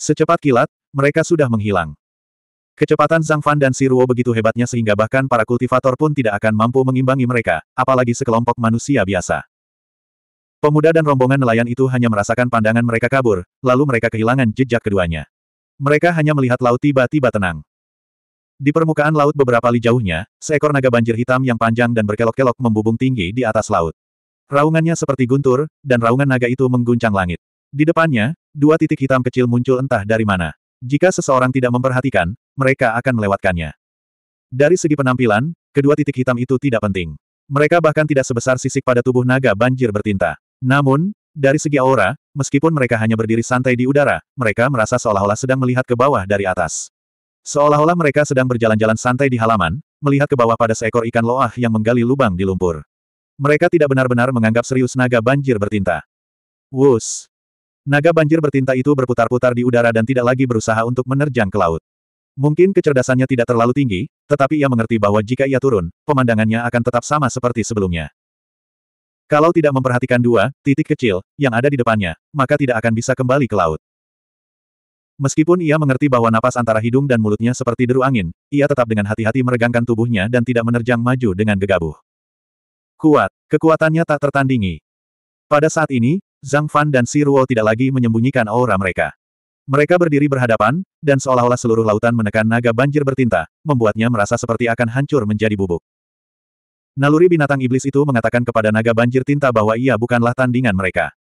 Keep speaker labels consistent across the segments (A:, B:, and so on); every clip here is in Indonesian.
A: Secepat kilat, mereka sudah menghilang. Kecepatan Zhang Fan dan Siruo begitu hebatnya sehingga bahkan para kultivator pun tidak akan mampu mengimbangi mereka, apalagi sekelompok manusia biasa. Pemuda dan rombongan nelayan itu hanya merasakan pandangan mereka kabur, lalu mereka kehilangan jejak keduanya. Mereka hanya melihat laut tiba-tiba tenang. Di permukaan laut beberapa li jauhnya, seekor naga banjir hitam yang panjang dan berkelok-kelok membubung tinggi di atas laut. Raungannya seperti guntur, dan raungan naga itu mengguncang langit. Di depannya, Dua titik hitam kecil muncul entah dari mana. Jika seseorang tidak memperhatikan, mereka akan melewatkannya. Dari segi penampilan, kedua titik hitam itu tidak penting. Mereka bahkan tidak sebesar sisik pada tubuh naga banjir bertinta. Namun, dari segi aura, meskipun mereka hanya berdiri santai di udara, mereka merasa seolah-olah sedang melihat ke bawah dari atas. Seolah-olah mereka sedang berjalan-jalan santai di halaman, melihat ke bawah pada seekor ikan loah yang menggali lubang di lumpur. Mereka tidak benar-benar menganggap serius naga banjir bertinta. Wus! Naga banjir bertinta itu berputar-putar di udara dan tidak lagi berusaha untuk menerjang ke laut. Mungkin kecerdasannya tidak terlalu tinggi, tetapi ia mengerti bahwa jika ia turun, pemandangannya akan tetap sama seperti sebelumnya. Kalau tidak memperhatikan dua titik kecil yang ada di depannya, maka tidak akan bisa kembali ke laut. Meskipun ia mengerti bahwa napas antara hidung dan mulutnya seperti deru angin, ia tetap dengan hati-hati meregangkan tubuhnya dan tidak menerjang maju dengan gegabah. Kuat, kekuatannya tak tertandingi. Pada saat ini, Zhang Fan dan Si Ruo tidak lagi menyembunyikan aura mereka. Mereka berdiri berhadapan, dan seolah-olah seluruh lautan menekan naga banjir bertinta, membuatnya merasa seperti akan hancur menjadi bubuk. Naluri binatang iblis itu mengatakan kepada naga banjir tinta bahwa ia bukanlah tandingan mereka.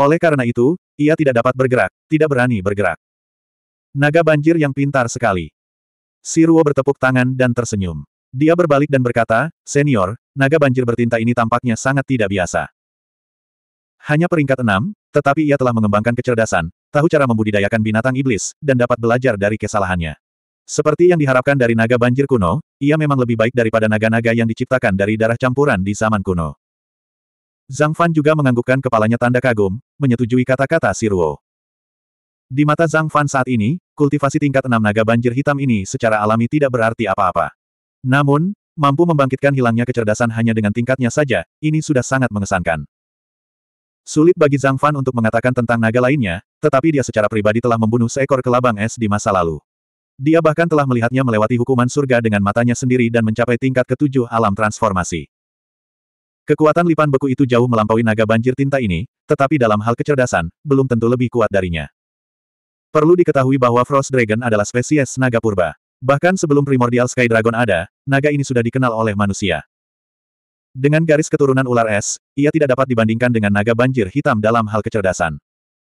A: Oleh karena itu, ia tidak dapat bergerak, tidak berani bergerak. Naga banjir yang pintar sekali. Si Ruo bertepuk tangan dan tersenyum. Dia berbalik dan berkata, Senior, naga banjir bertinta ini tampaknya sangat tidak biasa. Hanya peringkat enam, tetapi ia telah mengembangkan kecerdasan, tahu cara membudidayakan binatang iblis, dan dapat belajar dari kesalahannya. Seperti yang diharapkan dari naga banjir kuno, ia memang lebih baik daripada naga-naga yang diciptakan dari darah campuran di zaman kuno. Zhang Fan juga menganggukkan kepalanya tanda kagum, menyetujui kata-kata si Ruo. Di mata Zhang Fan saat ini, kultivasi tingkat enam naga banjir hitam ini secara alami tidak berarti apa-apa. Namun, mampu membangkitkan hilangnya kecerdasan hanya dengan tingkatnya saja, ini sudah sangat mengesankan. Sulit bagi Zhang Fan untuk mengatakan tentang naga lainnya, tetapi dia secara pribadi telah membunuh seekor kelabang es di masa lalu. Dia bahkan telah melihatnya melewati hukuman surga dengan matanya sendiri dan mencapai tingkat ketujuh alam transformasi. Kekuatan lipan beku itu jauh melampaui naga banjir tinta ini, tetapi dalam hal kecerdasan, belum tentu lebih kuat darinya. Perlu diketahui bahwa Frost Dragon adalah spesies naga purba. Bahkan sebelum primordial Sky Dragon ada, naga ini sudah dikenal oleh manusia. Dengan garis keturunan ular es, ia tidak dapat dibandingkan dengan naga banjir hitam dalam hal kecerdasan.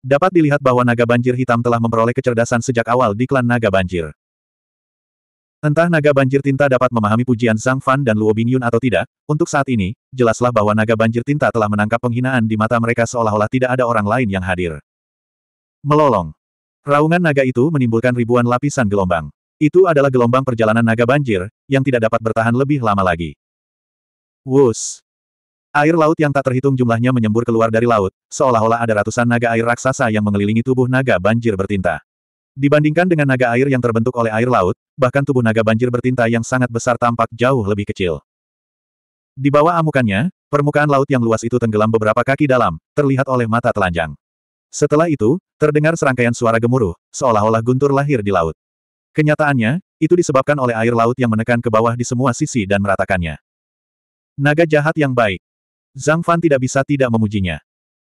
A: Dapat dilihat bahwa naga banjir hitam telah memperoleh kecerdasan sejak awal di klan naga banjir. Entah naga banjir tinta dapat memahami pujian Zhang Fan dan Luo Bingyun atau tidak, untuk saat ini, jelaslah bahwa naga banjir tinta telah menangkap penghinaan di mata mereka seolah-olah tidak ada orang lain yang hadir. Melolong. Raungan naga itu menimbulkan ribuan lapisan gelombang. Itu adalah gelombang perjalanan naga banjir, yang tidak dapat bertahan lebih lama lagi. Wus. Air laut yang tak terhitung jumlahnya menyembur keluar dari laut, seolah-olah ada ratusan naga air raksasa yang mengelilingi tubuh naga banjir bertinta. Dibandingkan dengan naga air yang terbentuk oleh air laut, bahkan tubuh naga banjir bertinta yang sangat besar tampak jauh lebih kecil. Di bawah amukannya, permukaan laut yang luas itu tenggelam beberapa kaki dalam, terlihat oleh mata telanjang. Setelah itu, terdengar serangkaian suara gemuruh, seolah-olah guntur lahir di laut. Kenyataannya, itu disebabkan oleh air laut yang menekan ke bawah di semua sisi dan meratakannya. Naga jahat yang baik. Zhang Fan tidak bisa tidak memujinya.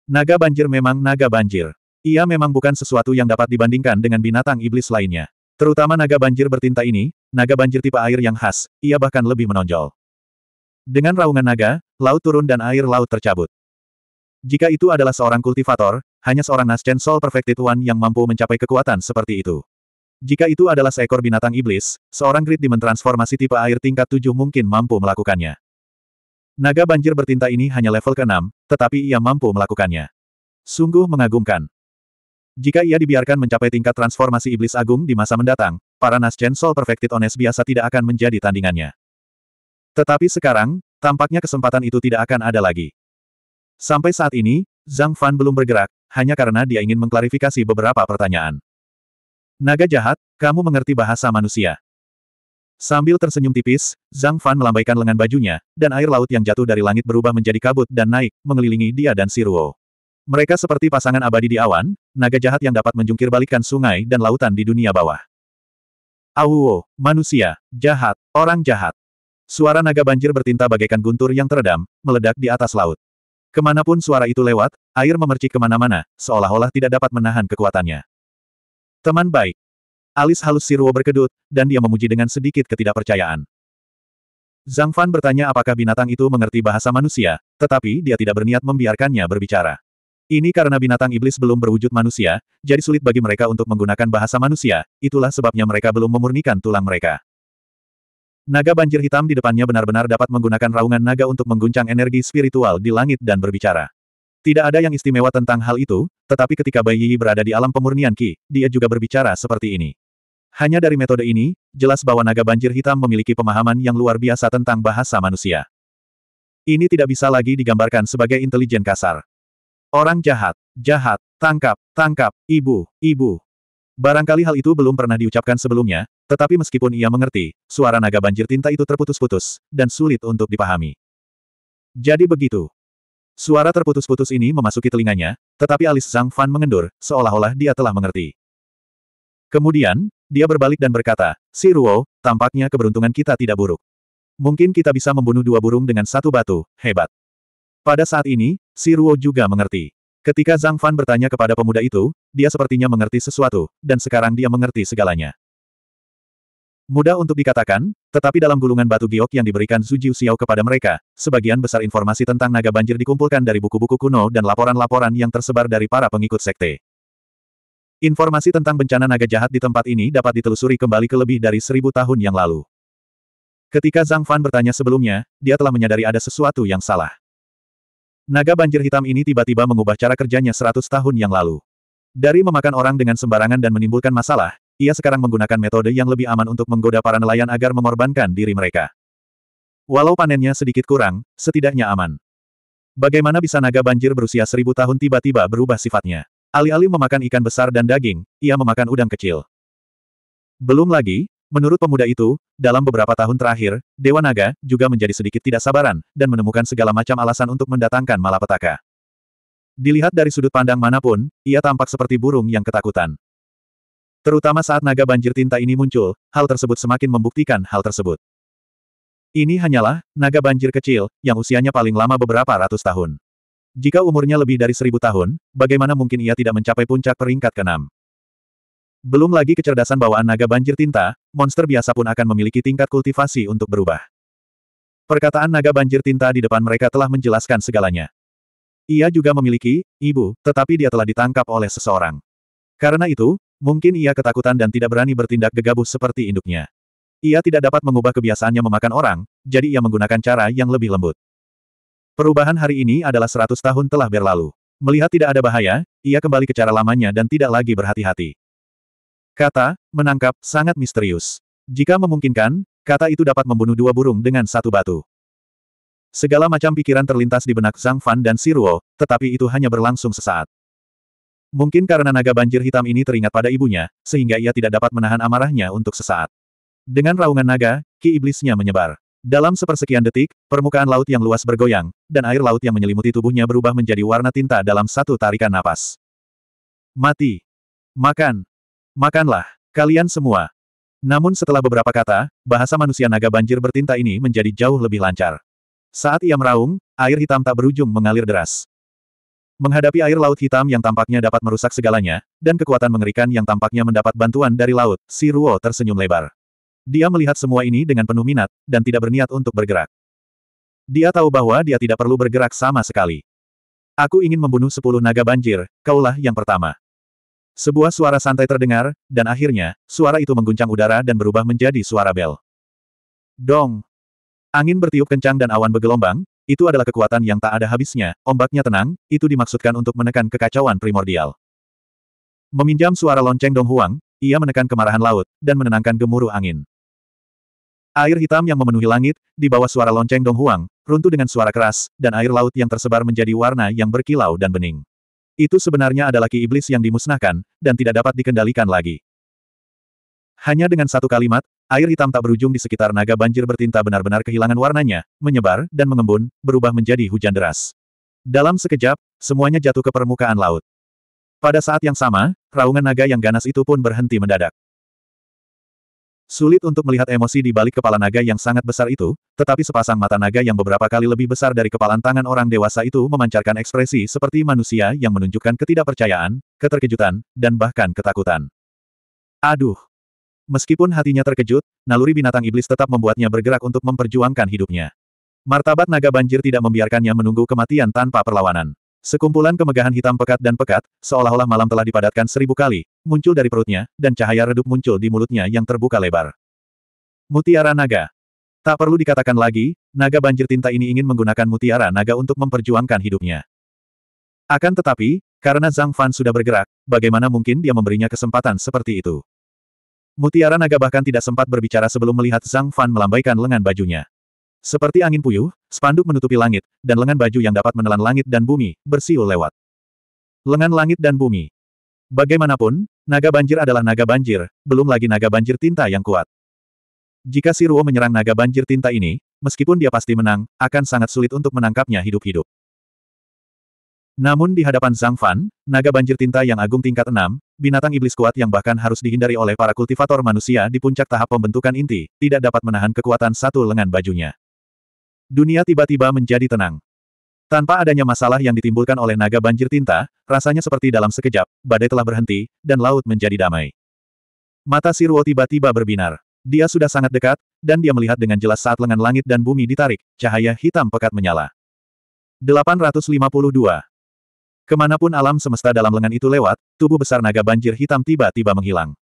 A: Naga banjir memang naga banjir. Ia memang bukan sesuatu yang dapat dibandingkan dengan binatang iblis lainnya. Terutama naga banjir bertinta ini, naga banjir tipe air yang khas, ia bahkan lebih menonjol. Dengan raungan naga, laut turun dan air laut tercabut. Jika itu adalah seorang kultivator, hanya seorang Nascent Soul Perfected One yang mampu mencapai kekuatan seperti itu. Jika itu adalah seekor binatang iblis, seorang Great Demon transformasi tipe air tingkat 7 mungkin mampu melakukannya. Naga banjir bertinta ini hanya level ke-6, tetapi ia mampu melakukannya. Sungguh mengagumkan. Jika ia dibiarkan mencapai tingkat transformasi iblis agung di masa mendatang, para Nascen Soul Perfected Ones biasa tidak akan menjadi tandingannya. Tetapi sekarang, tampaknya kesempatan itu tidak akan ada lagi. Sampai saat ini, Zhang Fan belum bergerak, hanya karena dia ingin mengklarifikasi beberapa pertanyaan. Naga jahat, kamu mengerti bahasa manusia. Sambil tersenyum tipis, Zhang Fan melambaikan lengan bajunya, dan air laut yang jatuh dari langit berubah menjadi kabut dan naik, mengelilingi dia dan Siruo. Mereka seperti pasangan abadi di awan, naga jahat yang dapat menjungkir balikan sungai dan lautan di dunia bawah. Awuo, manusia, jahat, orang jahat. Suara naga banjir bertinta bagaikan guntur yang teredam, meledak di atas laut. Kemanapun suara itu lewat, air memercik kemana-mana, seolah-olah tidak dapat menahan kekuatannya. Teman baik, Alis halus Siruo berkedut, dan dia memuji dengan sedikit ketidakpercayaan. Zhang Fan bertanya apakah binatang itu mengerti bahasa manusia, tetapi dia tidak berniat membiarkannya berbicara. Ini karena binatang iblis belum berwujud manusia, jadi sulit bagi mereka untuk menggunakan bahasa manusia, itulah sebabnya mereka belum memurnikan tulang mereka. Naga banjir hitam di depannya benar-benar dapat menggunakan raungan naga untuk mengguncang energi spiritual di langit dan berbicara. Tidak ada yang istimewa tentang hal itu, tetapi ketika Bai Yi berada di alam pemurnian Ki, dia juga berbicara seperti ini. Hanya dari metode ini, jelas bahwa naga banjir hitam memiliki pemahaman yang luar biasa tentang bahasa manusia. Ini tidak bisa lagi digambarkan sebagai intelijen kasar. Orang jahat, jahat, tangkap, tangkap, ibu, ibu. Barangkali hal itu belum pernah diucapkan sebelumnya, tetapi meskipun ia mengerti, suara naga banjir tinta itu terputus-putus, dan sulit untuk dipahami. Jadi begitu. Suara terputus-putus ini memasuki telinganya, tetapi alis Zhang Fan mengendur, seolah-olah dia telah mengerti. Kemudian, dia berbalik dan berkata, Si Ruo, tampaknya keberuntungan kita tidak buruk. Mungkin kita bisa membunuh dua burung dengan satu batu, hebat. Pada saat ini, Si Ruo juga mengerti. Ketika Zhang Fan bertanya kepada pemuda itu, dia sepertinya mengerti sesuatu, dan sekarang dia mengerti segalanya. Mudah untuk dikatakan, tetapi dalam gulungan batu giok yang diberikan Zhu Jiu Xiao kepada mereka, sebagian besar informasi tentang naga banjir dikumpulkan dari buku-buku kuno dan laporan-laporan yang tersebar dari para pengikut sekte. Informasi tentang bencana naga jahat di tempat ini dapat ditelusuri kembali ke lebih dari seribu tahun yang lalu. Ketika Zhang Fan bertanya sebelumnya, dia telah menyadari ada sesuatu yang salah. Naga banjir hitam ini tiba-tiba mengubah cara kerjanya seratus tahun yang lalu. Dari memakan orang dengan sembarangan dan menimbulkan masalah, ia sekarang menggunakan metode yang lebih aman untuk menggoda para nelayan agar mengorbankan diri mereka. Walau panennya sedikit kurang, setidaknya aman. Bagaimana bisa naga banjir berusia seribu tahun tiba-tiba berubah sifatnya? Alih-alih memakan ikan besar dan daging, ia memakan udang kecil. Belum lagi, menurut pemuda itu, dalam beberapa tahun terakhir, Dewa Naga juga menjadi sedikit tidak sabaran, dan menemukan segala macam alasan untuk mendatangkan malapetaka. Dilihat dari sudut pandang manapun, ia tampak seperti burung yang ketakutan. Terutama saat naga banjir tinta ini muncul, hal tersebut semakin membuktikan hal tersebut. Ini hanyalah naga banjir kecil, yang usianya paling lama beberapa ratus tahun. Jika umurnya lebih dari seribu tahun, bagaimana mungkin ia tidak mencapai puncak peringkat keenam? Belum lagi kecerdasan bawaan naga banjir tinta, monster biasa pun akan memiliki tingkat kultivasi untuk berubah. Perkataan naga banjir tinta di depan mereka telah menjelaskan segalanya. Ia juga memiliki, ibu, tetapi dia telah ditangkap oleh seseorang. Karena itu, mungkin ia ketakutan dan tidak berani bertindak gegabah seperti induknya. Ia tidak dapat mengubah kebiasaannya memakan orang, jadi ia menggunakan cara yang lebih lembut. Perubahan hari ini adalah seratus tahun telah berlalu. Melihat tidak ada bahaya, ia kembali ke cara lamanya dan tidak lagi berhati-hati. Kata, menangkap, sangat misterius. Jika memungkinkan, kata itu dapat membunuh dua burung dengan satu batu. Segala macam pikiran terlintas di benak Zhang Fan dan Si Siruo, tetapi itu hanya berlangsung sesaat. Mungkin karena naga banjir hitam ini teringat pada ibunya, sehingga ia tidak dapat menahan amarahnya untuk sesaat. Dengan raungan naga, ki iblisnya menyebar. Dalam sepersekian detik, permukaan laut yang luas bergoyang, dan air laut yang menyelimuti tubuhnya berubah menjadi warna tinta dalam satu tarikan napas. Mati. Makan. Makanlah, kalian semua. Namun setelah beberapa kata, bahasa manusia naga banjir bertinta ini menjadi jauh lebih lancar. Saat ia meraung, air hitam tak berujung mengalir deras. Menghadapi air laut hitam yang tampaknya dapat merusak segalanya, dan kekuatan mengerikan yang tampaknya mendapat bantuan dari laut, si Ruo tersenyum lebar. Dia melihat semua ini dengan penuh minat, dan tidak berniat untuk bergerak. Dia tahu bahwa dia tidak perlu bergerak sama sekali. Aku ingin membunuh sepuluh naga banjir, kaulah yang pertama. Sebuah suara santai terdengar, dan akhirnya, suara itu mengguncang udara dan berubah menjadi suara bel. Dong! Angin bertiup kencang dan awan bergelombang, itu adalah kekuatan yang tak ada habisnya, ombaknya tenang, itu dimaksudkan untuk menekan kekacauan primordial. Meminjam suara lonceng Dong Huang, ia menekan kemarahan laut, dan menenangkan gemuruh angin. Air hitam yang memenuhi langit, di bawah suara lonceng Dong Huang, runtuh dengan suara keras, dan air laut yang tersebar menjadi warna yang berkilau dan bening. Itu sebenarnya adalah ki iblis yang dimusnahkan, dan tidak dapat dikendalikan lagi. Hanya dengan satu kalimat, air hitam tak berujung di sekitar naga banjir bertinta benar-benar kehilangan warnanya, menyebar, dan mengembun, berubah menjadi hujan deras. Dalam sekejap, semuanya jatuh ke permukaan laut. Pada saat yang sama, raungan naga yang ganas itu pun berhenti mendadak. Sulit untuk melihat emosi di balik kepala naga yang sangat besar itu, tetapi sepasang mata naga yang beberapa kali lebih besar dari kepalan tangan orang dewasa itu memancarkan ekspresi seperti manusia yang menunjukkan ketidakpercayaan, keterkejutan, dan bahkan ketakutan. Aduh! Meskipun hatinya terkejut, naluri binatang iblis tetap membuatnya bergerak untuk memperjuangkan hidupnya. Martabat naga banjir tidak membiarkannya menunggu kematian tanpa perlawanan. Sekumpulan kemegahan hitam pekat dan pekat, seolah-olah malam telah dipadatkan seribu kali, muncul dari perutnya, dan cahaya redup muncul di mulutnya yang terbuka lebar. Mutiara Naga. Tak perlu dikatakan lagi, naga banjir tinta ini ingin menggunakan mutiara naga untuk memperjuangkan hidupnya. Akan tetapi, karena Zhang Fan sudah bergerak, bagaimana mungkin dia memberinya kesempatan seperti itu? Mutiara naga bahkan tidak sempat berbicara sebelum melihat Zhang Fan melambaikan lengan bajunya. Seperti angin puyuh, spanduk menutupi langit, dan lengan baju yang dapat menelan langit dan bumi, bersiul lewat. Lengan langit dan bumi. Bagaimanapun, naga banjir adalah naga banjir, belum lagi naga banjir tinta yang kuat. Jika si Ruo menyerang naga banjir tinta ini, meskipun dia pasti menang, akan sangat sulit untuk menangkapnya hidup-hidup. Namun di hadapan Zhang Fan, naga banjir tinta yang agung tingkat 6, binatang iblis kuat yang bahkan harus dihindari oleh para kultivator manusia di puncak tahap pembentukan inti, tidak dapat menahan kekuatan satu lengan bajunya. Dunia tiba-tiba menjadi tenang. Tanpa adanya masalah yang ditimbulkan oleh naga banjir tinta, rasanya seperti dalam sekejap, badai telah berhenti, dan laut menjadi damai. Mata Siruo tiba-tiba berbinar. Dia sudah sangat dekat, dan dia melihat dengan jelas saat lengan langit dan bumi ditarik, cahaya hitam pekat menyala. 852. Kemanapun alam semesta dalam lengan itu lewat, tubuh besar naga banjir hitam tiba-tiba menghilang.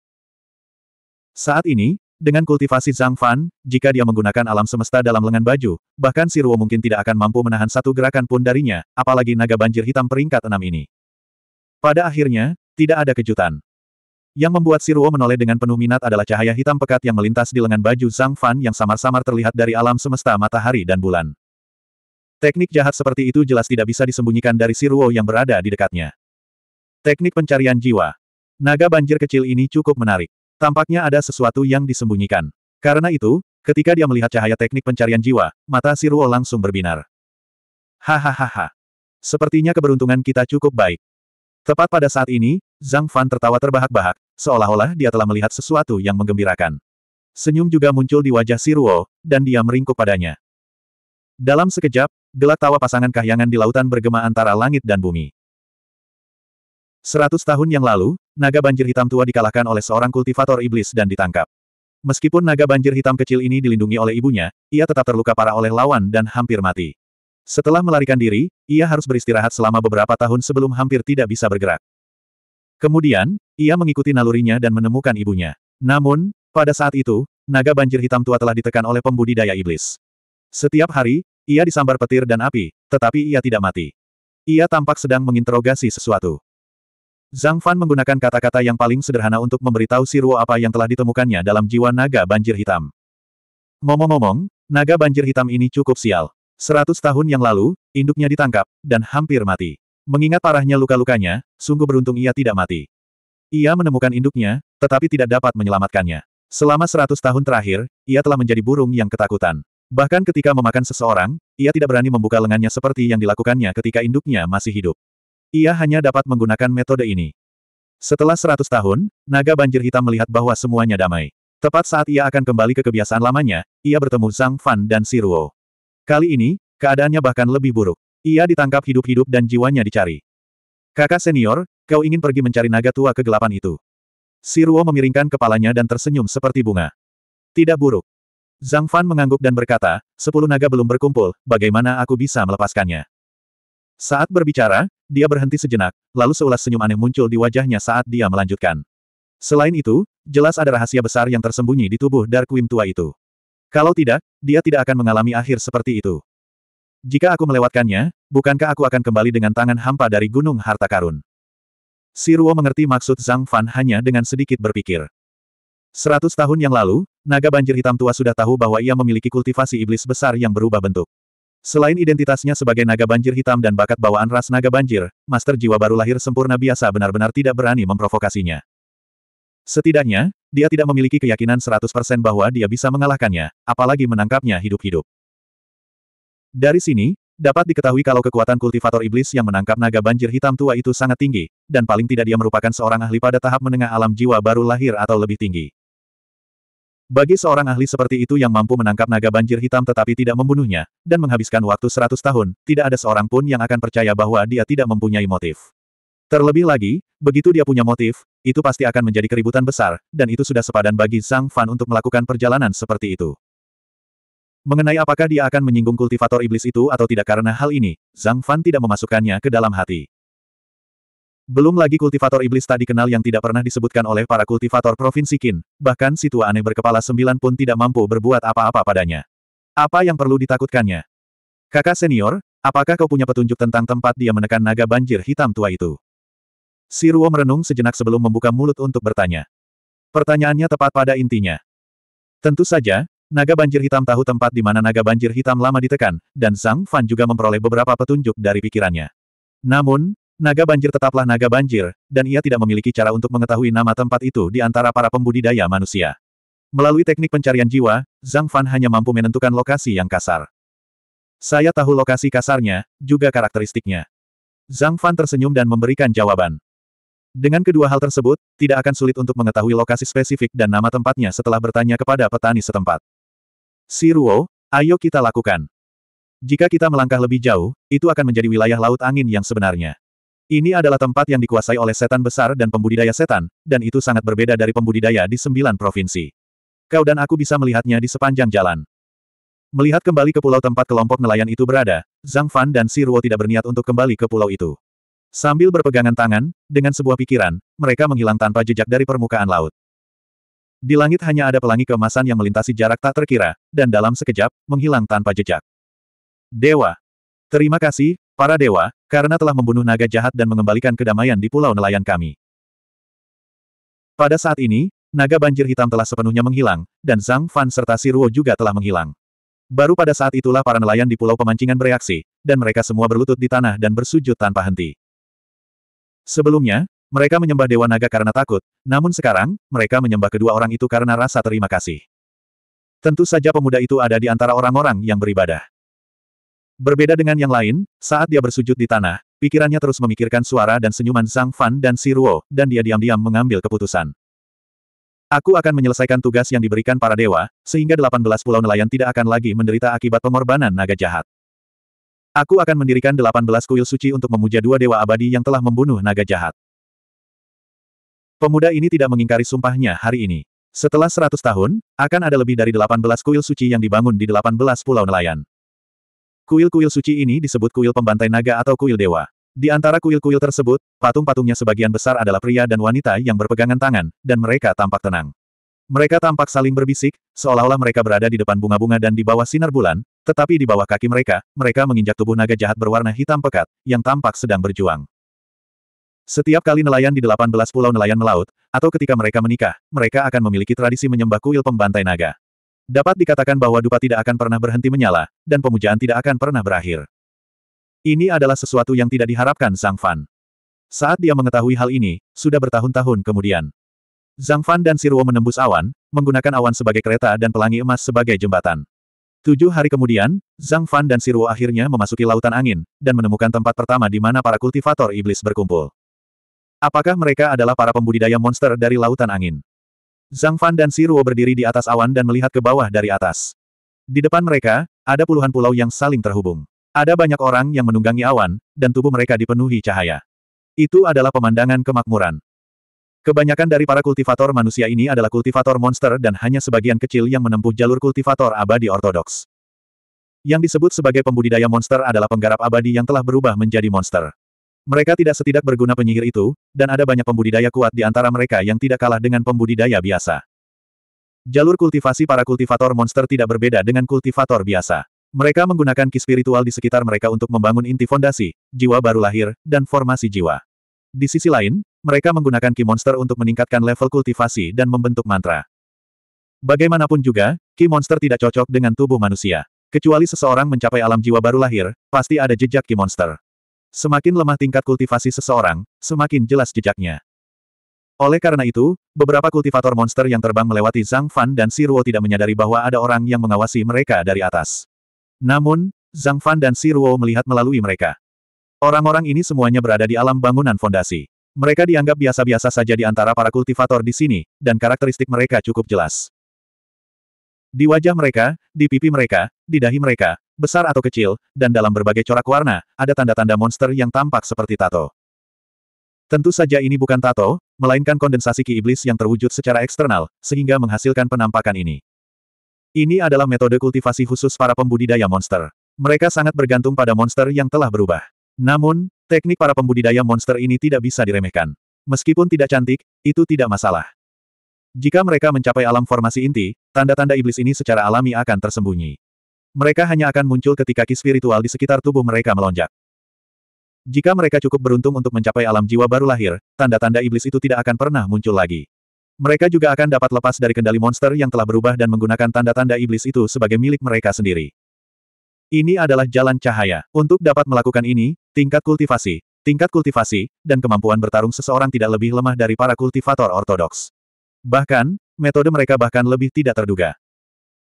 A: Saat ini, dengan kultivasi Zhang Fan, jika dia menggunakan alam semesta dalam lengan baju, bahkan Si Ruo mungkin tidak akan mampu menahan satu gerakan pun darinya, apalagi naga banjir hitam peringkat enam ini. Pada akhirnya, tidak ada kejutan. Yang membuat Si Ruo menoleh dengan penuh minat adalah cahaya hitam pekat yang melintas di lengan baju Zhang Fan yang samar-samar terlihat dari alam semesta matahari dan bulan. Teknik jahat seperti itu jelas tidak bisa disembunyikan dari Si Ruo yang berada di dekatnya. Teknik pencarian jiwa. Naga banjir kecil ini cukup menarik. Tampaknya ada sesuatu yang disembunyikan. Karena itu, ketika dia melihat cahaya teknik pencarian jiwa, mata Siruo langsung berbinar. Hahaha. Sepertinya keberuntungan kita cukup baik. Tepat pada saat ini, Zhang Fan tertawa terbahak-bahak, seolah-olah dia telah melihat sesuatu yang menggembirakan. Senyum juga muncul di wajah Siruo, dan dia meringkuk padanya. Dalam sekejap, gelak tawa pasangan kahyangan di lautan bergema antara langit dan bumi. Seratus tahun yang lalu, naga banjir hitam tua dikalahkan oleh seorang kultivator iblis dan ditangkap. Meskipun naga banjir hitam kecil ini dilindungi oleh ibunya, ia tetap terluka parah oleh lawan dan hampir mati. Setelah melarikan diri, ia harus beristirahat selama beberapa tahun sebelum hampir tidak bisa bergerak. Kemudian, ia mengikuti nalurinya dan menemukan ibunya. Namun, pada saat itu, naga banjir hitam tua telah ditekan oleh pembudidaya iblis. Setiap hari, ia disambar petir dan api, tetapi ia tidak mati. Ia tampak sedang menginterogasi sesuatu. Zhang Fan menggunakan kata-kata yang paling sederhana untuk memberitahu si Ruo apa yang telah ditemukannya dalam jiwa naga banjir hitam. Ngomong-ngomong, naga banjir hitam ini cukup sial. Seratus tahun yang lalu, induknya ditangkap, dan hampir mati. Mengingat parahnya luka-lukanya, sungguh beruntung ia tidak mati. Ia menemukan induknya, tetapi tidak dapat menyelamatkannya. Selama seratus tahun terakhir, ia telah menjadi burung yang ketakutan. Bahkan ketika memakan seseorang, ia tidak berani membuka lengannya seperti yang dilakukannya ketika induknya masih hidup. Ia hanya dapat menggunakan metode ini. Setelah seratus tahun, naga banjir hitam melihat bahwa semuanya damai. Tepat saat ia akan kembali ke kebiasaan lamanya, ia bertemu Zhang Fan dan Siruo. Kali ini, keadaannya bahkan lebih buruk. Ia ditangkap hidup-hidup dan jiwanya dicari. Kakak senior, kau ingin pergi mencari naga tua kegelapan itu. Siruo memiringkan kepalanya dan tersenyum seperti bunga. Tidak buruk. Zhang Fan mengangguk dan berkata, sepuluh naga belum berkumpul, bagaimana aku bisa melepaskannya? Saat berbicara, dia berhenti sejenak, lalu seulas senyum aneh muncul di wajahnya saat dia melanjutkan. Selain itu, jelas ada rahasia besar yang tersembunyi di tubuh Dark Wim tua itu. Kalau tidak, dia tidak akan mengalami akhir seperti itu. Jika aku melewatkannya, bukankah aku akan kembali dengan tangan hampa dari Gunung Harta Karun? Siruo mengerti maksud Zhang Fan hanya dengan sedikit berpikir. Seratus tahun yang lalu, naga banjir hitam tua sudah tahu bahwa ia memiliki kultivasi iblis besar yang berubah bentuk. Selain identitasnya sebagai naga banjir hitam dan bakat bawaan ras naga banjir, master jiwa baru lahir sempurna biasa benar-benar tidak berani memprovokasinya. Setidaknya, dia tidak memiliki keyakinan 100% bahwa dia bisa mengalahkannya, apalagi menangkapnya hidup-hidup. Dari sini, dapat diketahui kalau kekuatan kultivator iblis yang menangkap naga banjir hitam tua itu sangat tinggi, dan paling tidak dia merupakan seorang ahli pada tahap menengah alam jiwa baru lahir atau lebih tinggi. Bagi seorang ahli seperti itu yang mampu menangkap naga banjir hitam tetapi tidak membunuhnya, dan menghabiskan waktu seratus tahun, tidak ada seorang pun yang akan percaya bahwa dia tidak mempunyai motif. Terlebih lagi, begitu dia punya motif, itu pasti akan menjadi keributan besar, dan itu sudah sepadan bagi Zhang Fan untuk melakukan perjalanan seperti itu. Mengenai apakah dia akan menyinggung kultivator iblis itu atau tidak karena hal ini, Zhang Fan tidak memasukkannya ke dalam hati. Belum lagi kultivator iblis tak dikenal yang tidak pernah disebutkan oleh para kultivator Provinsi Qin, bahkan si tua aneh berkepala sembilan pun tidak mampu berbuat apa-apa padanya. Apa yang perlu ditakutkannya? Kakak senior, apakah kau punya petunjuk tentang tempat dia menekan naga banjir hitam tua itu? Siruo merenung sejenak sebelum membuka mulut untuk bertanya. Pertanyaannya tepat pada intinya. Tentu saja, naga banjir hitam tahu tempat di mana naga banjir hitam lama ditekan, dan Sang Fan juga memperoleh beberapa petunjuk dari pikirannya. Namun, Naga banjir tetaplah naga banjir, dan ia tidak memiliki cara untuk mengetahui nama tempat itu di antara para pembudidaya manusia. Melalui teknik pencarian jiwa, Zhang Fan hanya mampu menentukan lokasi yang kasar. Saya tahu lokasi kasarnya, juga karakteristiknya. Zhang Fan tersenyum dan memberikan jawaban. Dengan kedua hal tersebut, tidak akan sulit untuk mengetahui lokasi spesifik dan nama tempatnya setelah bertanya kepada petani setempat. Si Ruo, ayo kita lakukan. Jika kita melangkah lebih jauh, itu akan menjadi wilayah laut angin yang sebenarnya. Ini adalah tempat yang dikuasai oleh setan besar dan pembudidaya setan, dan itu sangat berbeda dari pembudidaya di sembilan provinsi. Kau dan aku bisa melihatnya di sepanjang jalan. Melihat kembali ke pulau tempat kelompok nelayan itu berada, Zhang Fan dan Si Ruo tidak berniat untuk kembali ke pulau itu. Sambil berpegangan tangan, dengan sebuah pikiran, mereka menghilang tanpa jejak dari permukaan laut. Di langit hanya ada pelangi kemasan yang melintasi jarak tak terkira, dan dalam sekejap, menghilang tanpa jejak. Dewa. Terima kasih, Para dewa, karena telah membunuh naga jahat dan mengembalikan kedamaian di pulau nelayan kami. Pada saat ini, naga banjir hitam telah sepenuhnya menghilang, dan Zhang Fan serta Si Ruo juga telah menghilang. Baru pada saat itulah para nelayan di pulau pemancingan bereaksi, dan mereka semua berlutut di tanah dan bersujud tanpa henti. Sebelumnya, mereka menyembah Dewa Naga karena takut, namun sekarang, mereka menyembah kedua orang itu karena rasa terima kasih. Tentu saja pemuda itu ada di antara orang-orang yang beribadah. Berbeda dengan yang lain, saat dia bersujud di tanah, pikirannya terus memikirkan suara dan senyuman Zhang Fan dan Si Ruo, dan dia diam-diam mengambil keputusan. Aku akan menyelesaikan tugas yang diberikan para dewa, sehingga 18 pulau nelayan tidak akan lagi menderita akibat pengorbanan naga jahat. Aku akan mendirikan 18 kuil suci untuk memuja dua dewa abadi yang telah membunuh naga jahat. Pemuda ini tidak mengingkari sumpahnya hari ini. Setelah 100 tahun, akan ada lebih dari 18 kuil suci yang dibangun di 18 pulau nelayan. Kuil-kuil suci ini disebut kuil pembantai naga atau kuil dewa. Di antara kuil-kuil tersebut, patung-patungnya sebagian besar adalah pria dan wanita yang berpegangan tangan, dan mereka tampak tenang. Mereka tampak saling berbisik, seolah-olah mereka berada di depan bunga-bunga dan di bawah sinar bulan, tetapi di bawah kaki mereka, mereka menginjak tubuh naga jahat berwarna hitam pekat, yang tampak sedang berjuang. Setiap kali nelayan di 18 pulau nelayan melaut, atau ketika mereka menikah, mereka akan memiliki tradisi menyembah kuil pembantai naga. Dapat dikatakan bahwa dupa tidak akan pernah berhenti menyala, dan pemujaan tidak akan pernah berakhir. Ini adalah sesuatu yang tidak diharapkan Zhang Fan. Saat dia mengetahui hal ini, sudah bertahun-tahun kemudian. Zhang Fan dan Siruo menembus awan, menggunakan awan sebagai kereta dan pelangi emas sebagai jembatan. Tujuh hari kemudian, Zhang Fan dan Siruo akhirnya memasuki lautan angin, dan menemukan tempat pertama di mana para kultivator iblis berkumpul. Apakah mereka adalah para pembudidaya monster dari lautan angin? Zhang Fan dan Si Siruo berdiri di atas awan dan melihat ke bawah dari atas. Di depan mereka, ada puluhan pulau yang saling terhubung. Ada banyak orang yang menunggangi awan, dan tubuh mereka dipenuhi cahaya. Itu adalah pemandangan kemakmuran. Kebanyakan dari para kultivator manusia ini adalah kultivator monster dan hanya sebagian kecil yang menempuh jalur kultivator abadi ortodoks. Yang disebut sebagai pembudidaya monster adalah penggarap abadi yang telah berubah menjadi monster. Mereka tidak setidak berguna penyihir itu, dan ada banyak pembudidaya kuat di antara mereka yang tidak kalah dengan pembudidaya biasa. Jalur kultivasi para kultivator monster tidak berbeda dengan kultivator biasa. Mereka menggunakan ki spiritual di sekitar mereka untuk membangun inti fondasi, jiwa baru lahir, dan formasi jiwa. Di sisi lain, mereka menggunakan ki monster untuk meningkatkan level kultivasi dan membentuk mantra. Bagaimanapun juga, ki monster tidak cocok dengan tubuh manusia. Kecuali seseorang mencapai alam jiwa baru lahir, pasti ada jejak ki monster. Semakin lemah tingkat kultivasi seseorang, semakin jelas jejaknya. Oleh karena itu, beberapa kultivator monster yang terbang melewati Zhang Fan dan Si Ruo tidak menyadari bahwa ada orang yang mengawasi mereka dari atas. Namun, Zhang Fan dan Si Ruo melihat melalui mereka. Orang-orang ini semuanya berada di alam bangunan fondasi. Mereka dianggap biasa-biasa saja di antara para kultivator di sini, dan karakteristik mereka cukup jelas. Di wajah mereka, di pipi mereka, di dahi mereka, besar atau kecil, dan dalam berbagai corak warna, ada tanda-tanda monster yang tampak seperti tato. Tentu saja ini bukan tato, melainkan kondensasi ki iblis yang terwujud secara eksternal, sehingga menghasilkan penampakan ini. Ini adalah metode kultivasi khusus para pembudidaya monster. Mereka sangat bergantung pada monster yang telah berubah. Namun, teknik para pembudidaya monster ini tidak bisa diremehkan. Meskipun tidak cantik, itu tidak masalah. Jika mereka mencapai alam formasi inti, tanda-tanda iblis ini secara alami akan tersembunyi. Mereka hanya akan muncul ketika ki spiritual di sekitar tubuh mereka melonjak. Jika mereka cukup beruntung untuk mencapai alam jiwa baru lahir, tanda-tanda iblis itu tidak akan pernah muncul lagi. Mereka juga akan dapat lepas dari kendali monster yang telah berubah dan menggunakan tanda-tanda iblis itu sebagai milik mereka sendiri. Ini adalah jalan cahaya. Untuk dapat melakukan ini, tingkat kultivasi, tingkat kultivasi, dan kemampuan bertarung seseorang tidak lebih lemah dari para kultivator ortodoks. Bahkan, metode mereka bahkan lebih tidak terduga.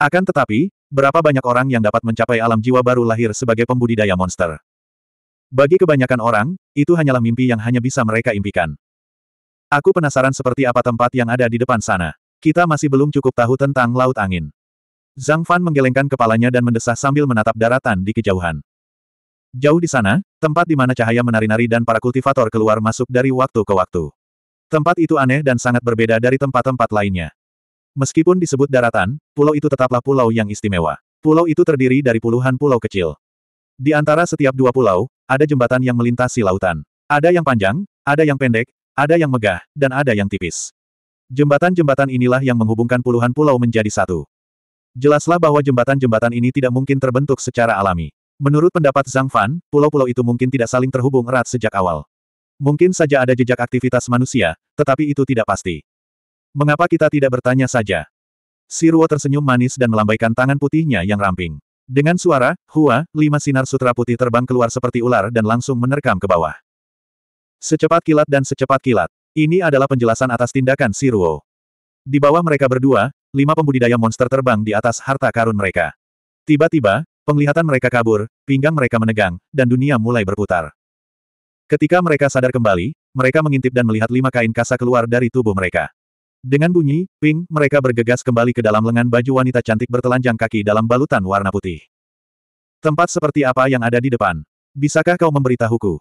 A: Akan tetapi, berapa banyak orang yang dapat mencapai alam jiwa baru lahir sebagai pembudidaya monster? Bagi kebanyakan orang, itu hanyalah mimpi yang hanya bisa mereka impikan. Aku penasaran seperti apa tempat yang ada di depan sana. Kita masih belum cukup tahu tentang Laut Angin. Zhang Fan menggelengkan kepalanya dan mendesah sambil menatap daratan di kejauhan. Jauh di sana, tempat di mana cahaya menari-nari dan para kultivator keluar masuk dari waktu ke waktu. Tempat itu aneh dan sangat berbeda dari tempat-tempat lainnya. Meskipun disebut daratan, pulau itu tetaplah pulau yang istimewa. Pulau itu terdiri dari puluhan pulau kecil. Di antara setiap dua pulau, ada jembatan yang melintasi lautan. Ada yang panjang, ada yang pendek, ada yang megah, dan ada yang tipis. Jembatan-jembatan inilah yang menghubungkan puluhan pulau menjadi satu. Jelaslah bahwa jembatan-jembatan ini tidak mungkin terbentuk secara alami. Menurut pendapat Zhang Fan, pulau-pulau itu mungkin tidak saling terhubung erat sejak awal. Mungkin saja ada jejak aktivitas manusia, tetapi itu tidak pasti. Mengapa kita tidak bertanya saja? Siruo tersenyum manis dan melambaikan tangan putihnya yang ramping. Dengan suara, hua, lima sinar sutra putih terbang keluar seperti ular dan langsung menerkam ke bawah. Secepat kilat dan secepat kilat. Ini adalah penjelasan atas tindakan Siruo. Di bawah mereka berdua, lima pembudidaya monster terbang di atas harta karun mereka. Tiba-tiba, penglihatan mereka kabur, pinggang mereka menegang, dan dunia mulai berputar. Ketika mereka sadar kembali, mereka mengintip dan melihat lima kain kasa keluar dari tubuh mereka. Dengan bunyi, ping, mereka bergegas kembali ke dalam lengan baju wanita cantik bertelanjang kaki dalam balutan warna putih. Tempat seperti apa yang ada di depan? Bisakah kau memberitahuku?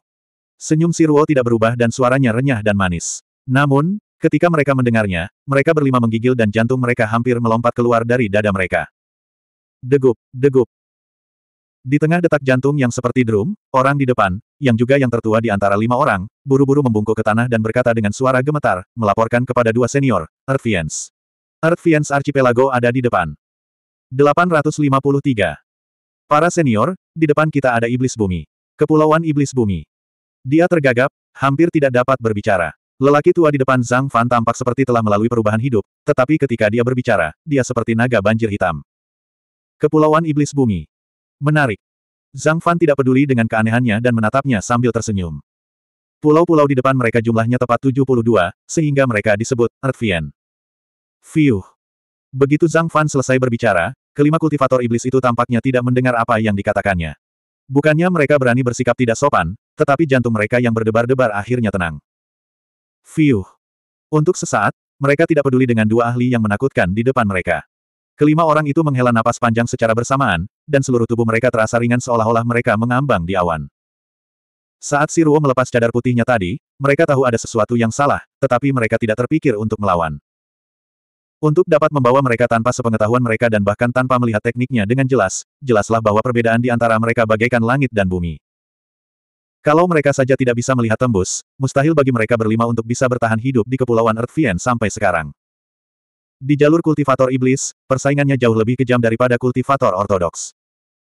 A: Senyum Sirwo tidak berubah dan suaranya renyah dan manis. Namun, ketika mereka mendengarnya, mereka berlima menggigil dan jantung mereka hampir melompat keluar dari dada mereka. Degup, degup, di tengah detak jantung yang seperti drum, orang di depan, yang juga yang tertua di antara lima orang, buru-buru membungkuk ke tanah dan berkata dengan suara gemetar, melaporkan kepada dua senior, Earthians. Earthians Archipelago ada di depan. 853. Para senior, di depan kita ada iblis bumi. Kepulauan iblis bumi. Dia tergagap, hampir tidak dapat berbicara. Lelaki tua di depan Zhang Fan tampak seperti telah melalui perubahan hidup, tetapi ketika dia berbicara, dia seperti naga banjir hitam. Kepulauan Iblis Bumi. Menarik. Zhang Fan tidak peduli dengan keanehannya dan menatapnya sambil tersenyum. Pulau-pulau di depan mereka jumlahnya tepat 72, sehingga mereka disebut Ertvian. Fiuh. Begitu Zhang Fan selesai berbicara, kelima kultivator iblis itu tampaknya tidak mendengar apa yang dikatakannya. Bukannya mereka berani bersikap tidak sopan, tetapi jantung mereka yang berdebar-debar akhirnya tenang. Fiuh. Untuk sesaat, mereka tidak peduli dengan dua ahli yang menakutkan di depan mereka. Kelima orang itu menghela napas panjang secara bersamaan, dan seluruh tubuh mereka terasa ringan seolah-olah mereka mengambang di awan. Saat si Ruo melepas cadar putihnya tadi, mereka tahu ada sesuatu yang salah, tetapi mereka tidak terpikir untuk melawan. Untuk dapat membawa mereka tanpa sepengetahuan mereka dan bahkan tanpa melihat tekniknya dengan jelas, jelaslah bahwa perbedaan di antara mereka bagaikan langit dan bumi. Kalau mereka saja tidak bisa melihat tembus, mustahil bagi mereka berlima untuk bisa bertahan hidup di Kepulauan Earthvian sampai sekarang. Di jalur kultivator iblis, persaingannya jauh lebih kejam daripada kultivator ortodoks.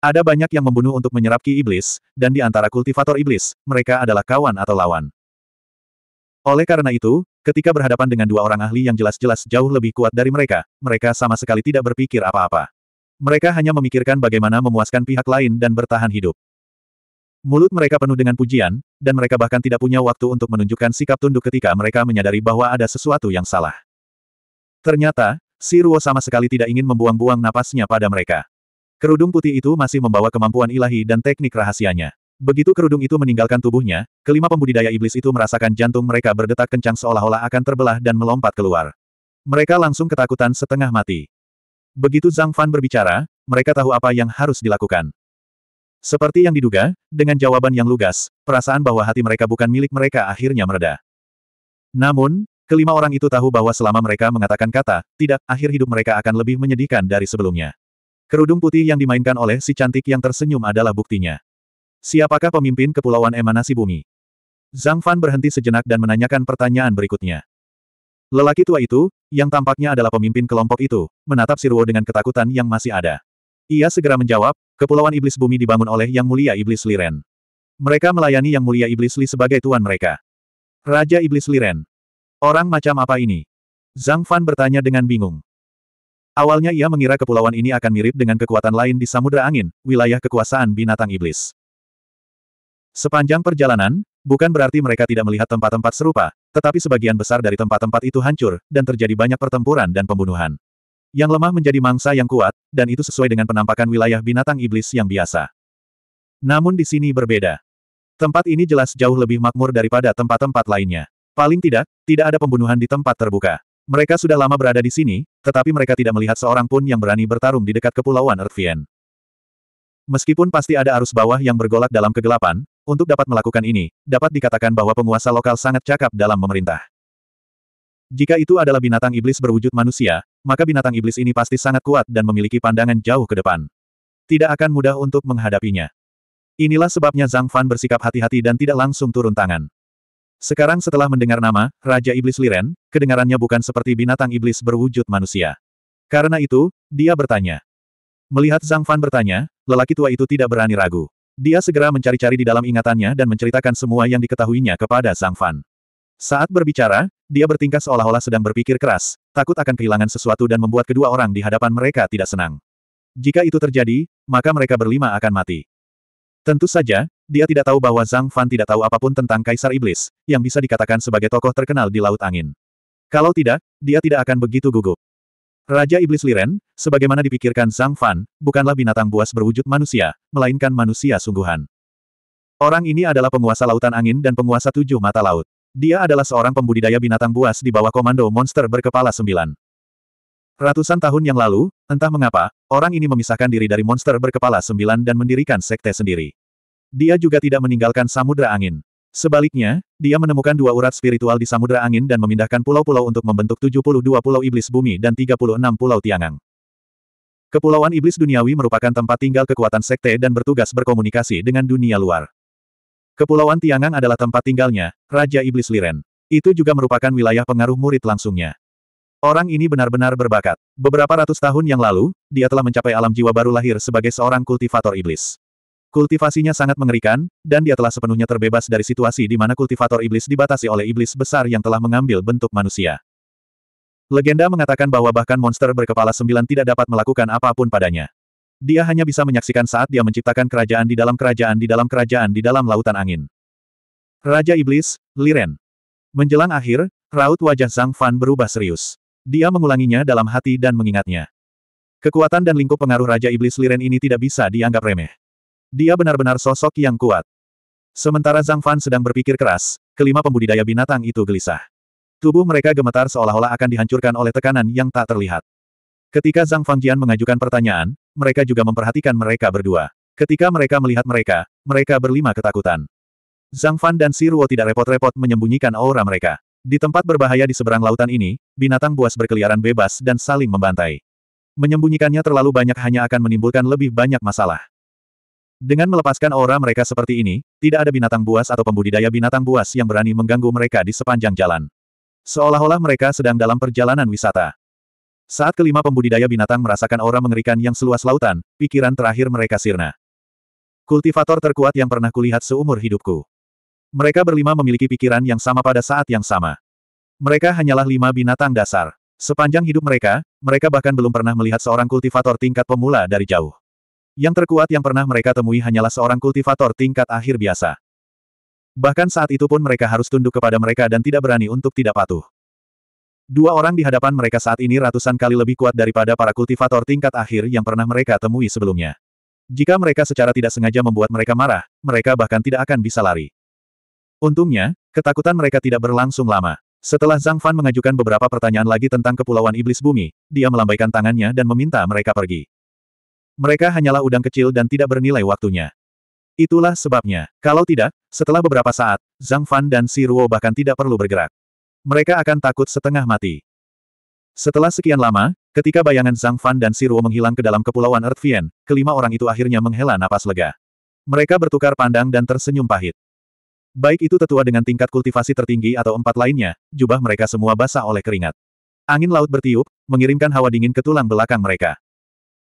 A: Ada banyak yang membunuh untuk menyerap ki iblis, dan di antara kultivator iblis, mereka adalah kawan atau lawan. Oleh karena itu, ketika berhadapan dengan dua orang ahli yang jelas-jelas jauh lebih kuat dari mereka, mereka sama sekali tidak berpikir apa-apa. Mereka hanya memikirkan bagaimana memuaskan pihak lain dan bertahan hidup. Mulut mereka penuh dengan pujian, dan mereka bahkan tidak punya waktu untuk menunjukkan sikap tunduk ketika mereka menyadari bahwa ada sesuatu yang salah. Ternyata, si Ruo sama sekali tidak ingin membuang-buang napasnya pada mereka. Kerudung putih itu masih membawa kemampuan ilahi dan teknik rahasianya. Begitu kerudung itu meninggalkan tubuhnya, kelima pembudidaya iblis itu merasakan jantung mereka berdetak kencang seolah-olah akan terbelah dan melompat keluar. Mereka langsung ketakutan setengah mati. Begitu Zhang Fan berbicara, mereka tahu apa yang harus dilakukan. Seperti yang diduga, dengan jawaban yang lugas, perasaan bahwa hati mereka bukan milik mereka akhirnya mereda. Namun, Kelima orang itu tahu bahwa selama mereka mengatakan kata, tidak, akhir hidup mereka akan lebih menyedihkan dari sebelumnya. Kerudung putih yang dimainkan oleh si cantik yang tersenyum adalah buktinya. Siapakah pemimpin Kepulauan Emanasi Bumi? Zhang Fan berhenti sejenak dan menanyakan pertanyaan berikutnya. Lelaki tua itu, yang tampaknya adalah pemimpin kelompok itu, menatap Si Ruo dengan ketakutan yang masih ada. Ia segera menjawab, Kepulauan Iblis Bumi dibangun oleh Yang Mulia Iblis Liren. Mereka melayani Yang Mulia Iblis Li sebagai tuan mereka. Raja Iblis Liren, Orang macam apa ini? Zhang Fan bertanya dengan bingung. Awalnya ia mengira kepulauan ini akan mirip dengan kekuatan lain di Samudra Angin, wilayah kekuasaan binatang iblis. Sepanjang perjalanan, bukan berarti mereka tidak melihat tempat-tempat serupa, tetapi sebagian besar dari tempat-tempat itu hancur, dan terjadi banyak pertempuran dan pembunuhan. Yang lemah menjadi mangsa yang kuat, dan itu sesuai dengan penampakan wilayah binatang iblis yang biasa. Namun di sini berbeda. Tempat ini jelas jauh lebih makmur daripada tempat-tempat lainnya. Paling tidak, tidak ada pembunuhan di tempat terbuka. Mereka sudah lama berada di sini, tetapi mereka tidak melihat seorang pun yang berani bertarung di dekat kepulauan Ervien. Meskipun pasti ada arus bawah yang bergolak dalam kegelapan, untuk dapat melakukan ini, dapat dikatakan bahwa penguasa lokal sangat cakap dalam memerintah. Jika itu adalah binatang iblis berwujud manusia, maka binatang iblis ini pasti sangat kuat dan memiliki pandangan jauh ke depan. Tidak akan mudah untuk menghadapinya. Inilah sebabnya Zhang Fan bersikap hati-hati dan tidak langsung turun tangan. Sekarang setelah mendengar nama, Raja Iblis Liren, kedengarannya bukan seperti binatang iblis berwujud manusia. Karena itu, dia bertanya. Melihat Zhang Fan bertanya, lelaki tua itu tidak berani ragu. Dia segera mencari-cari di dalam ingatannya dan menceritakan semua yang diketahuinya kepada Zhang Fan. Saat berbicara, dia bertingkah seolah-olah sedang berpikir keras, takut akan kehilangan sesuatu dan membuat kedua orang di hadapan mereka tidak senang. Jika itu terjadi, maka mereka berlima akan mati. Tentu saja, dia tidak tahu bahwa Zhang Fan tidak tahu apapun tentang Kaisar Iblis, yang bisa dikatakan sebagai tokoh terkenal di Laut Angin. Kalau tidak, dia tidak akan begitu gugup. Raja Iblis Liren, sebagaimana dipikirkan Zhang Fan, bukanlah binatang buas berwujud manusia, melainkan manusia sungguhan. Orang ini adalah penguasa lautan angin dan penguasa tujuh mata laut. Dia adalah seorang pembudidaya binatang buas di bawah komando monster berkepala sembilan. Ratusan tahun yang lalu, entah mengapa, orang ini memisahkan diri dari monster berkepala sembilan dan mendirikan sekte sendiri. Dia juga tidak meninggalkan samudera angin. Sebaliknya, dia menemukan dua urat spiritual di samudera angin dan memindahkan pulau-pulau untuk membentuk 72 pulau iblis bumi dan 36 pulau tiangang. Kepulauan iblis duniawi merupakan tempat tinggal kekuatan sekte dan bertugas berkomunikasi dengan dunia luar. Kepulauan Tiangang adalah tempat tinggalnya, Raja Iblis Liren. Itu juga merupakan wilayah pengaruh murid langsungnya. Orang ini benar-benar berbakat. Beberapa ratus tahun yang lalu, dia telah mencapai alam jiwa baru lahir sebagai seorang kultivator iblis. Kultivasinya sangat mengerikan, dan dia telah sepenuhnya terbebas dari situasi di mana kultivator iblis dibatasi oleh iblis besar yang telah mengambil bentuk manusia. Legenda mengatakan bahwa bahkan monster berkepala sembilan tidak dapat melakukan apapun padanya. Dia hanya bisa menyaksikan saat dia menciptakan kerajaan di dalam kerajaan di dalam kerajaan di dalam lautan angin. Raja Iblis, Liren. Menjelang akhir, raut wajah Zhang Fan berubah serius. Dia mengulanginya dalam hati dan mengingatnya. Kekuatan dan lingkup pengaruh Raja Iblis Liren ini tidak bisa dianggap remeh. Dia benar-benar sosok yang kuat. Sementara Zhang Fan sedang berpikir keras, kelima pembudidaya binatang itu gelisah. Tubuh mereka gemetar seolah-olah akan dihancurkan oleh tekanan yang tak terlihat. Ketika Zhang Fangjian mengajukan pertanyaan, mereka juga memperhatikan mereka berdua. Ketika mereka melihat mereka, mereka berlima ketakutan. Zhang Fan dan Si Ruo tidak repot-repot menyembunyikan aura mereka. Di tempat berbahaya di seberang lautan ini, binatang buas berkeliaran bebas dan saling membantai. Menyembunyikannya terlalu banyak hanya akan menimbulkan lebih banyak masalah. Dengan melepaskan aura mereka seperti ini, tidak ada binatang buas atau pembudidaya binatang buas yang berani mengganggu mereka di sepanjang jalan. Seolah-olah mereka sedang dalam perjalanan wisata. Saat kelima pembudidaya binatang merasakan aura mengerikan yang seluas lautan, pikiran terakhir mereka sirna. Kultivator terkuat yang pernah kulihat seumur hidupku. Mereka berlima memiliki pikiran yang sama pada saat yang sama. Mereka hanyalah lima binatang dasar. Sepanjang hidup mereka, mereka bahkan belum pernah melihat seorang kultivator tingkat pemula dari jauh. Yang terkuat yang pernah mereka temui hanyalah seorang kultivator tingkat akhir biasa. Bahkan saat itu pun mereka harus tunduk kepada mereka dan tidak berani untuk tidak patuh. Dua orang di hadapan mereka saat ini ratusan kali lebih kuat daripada para kultivator tingkat akhir yang pernah mereka temui sebelumnya. Jika mereka secara tidak sengaja membuat mereka marah, mereka bahkan tidak akan bisa lari. Untungnya, ketakutan mereka tidak berlangsung lama. Setelah Zhang Fan mengajukan beberapa pertanyaan lagi tentang Kepulauan Iblis Bumi, dia melambaikan tangannya dan meminta mereka pergi. Mereka hanyalah udang kecil dan tidak bernilai waktunya. Itulah sebabnya, kalau tidak, setelah beberapa saat, Zhang Fan dan Si Ruo bahkan tidak perlu bergerak. Mereka akan takut setengah mati. Setelah sekian lama, ketika bayangan Zhang Fan dan Si Ruo menghilang ke dalam Kepulauan Earth Vien, kelima orang itu akhirnya menghela napas lega. Mereka bertukar pandang dan tersenyum pahit. Baik itu tetua dengan tingkat kultivasi tertinggi atau empat lainnya, jubah mereka semua basah oleh keringat. Angin laut bertiup, mengirimkan hawa dingin ke tulang belakang mereka.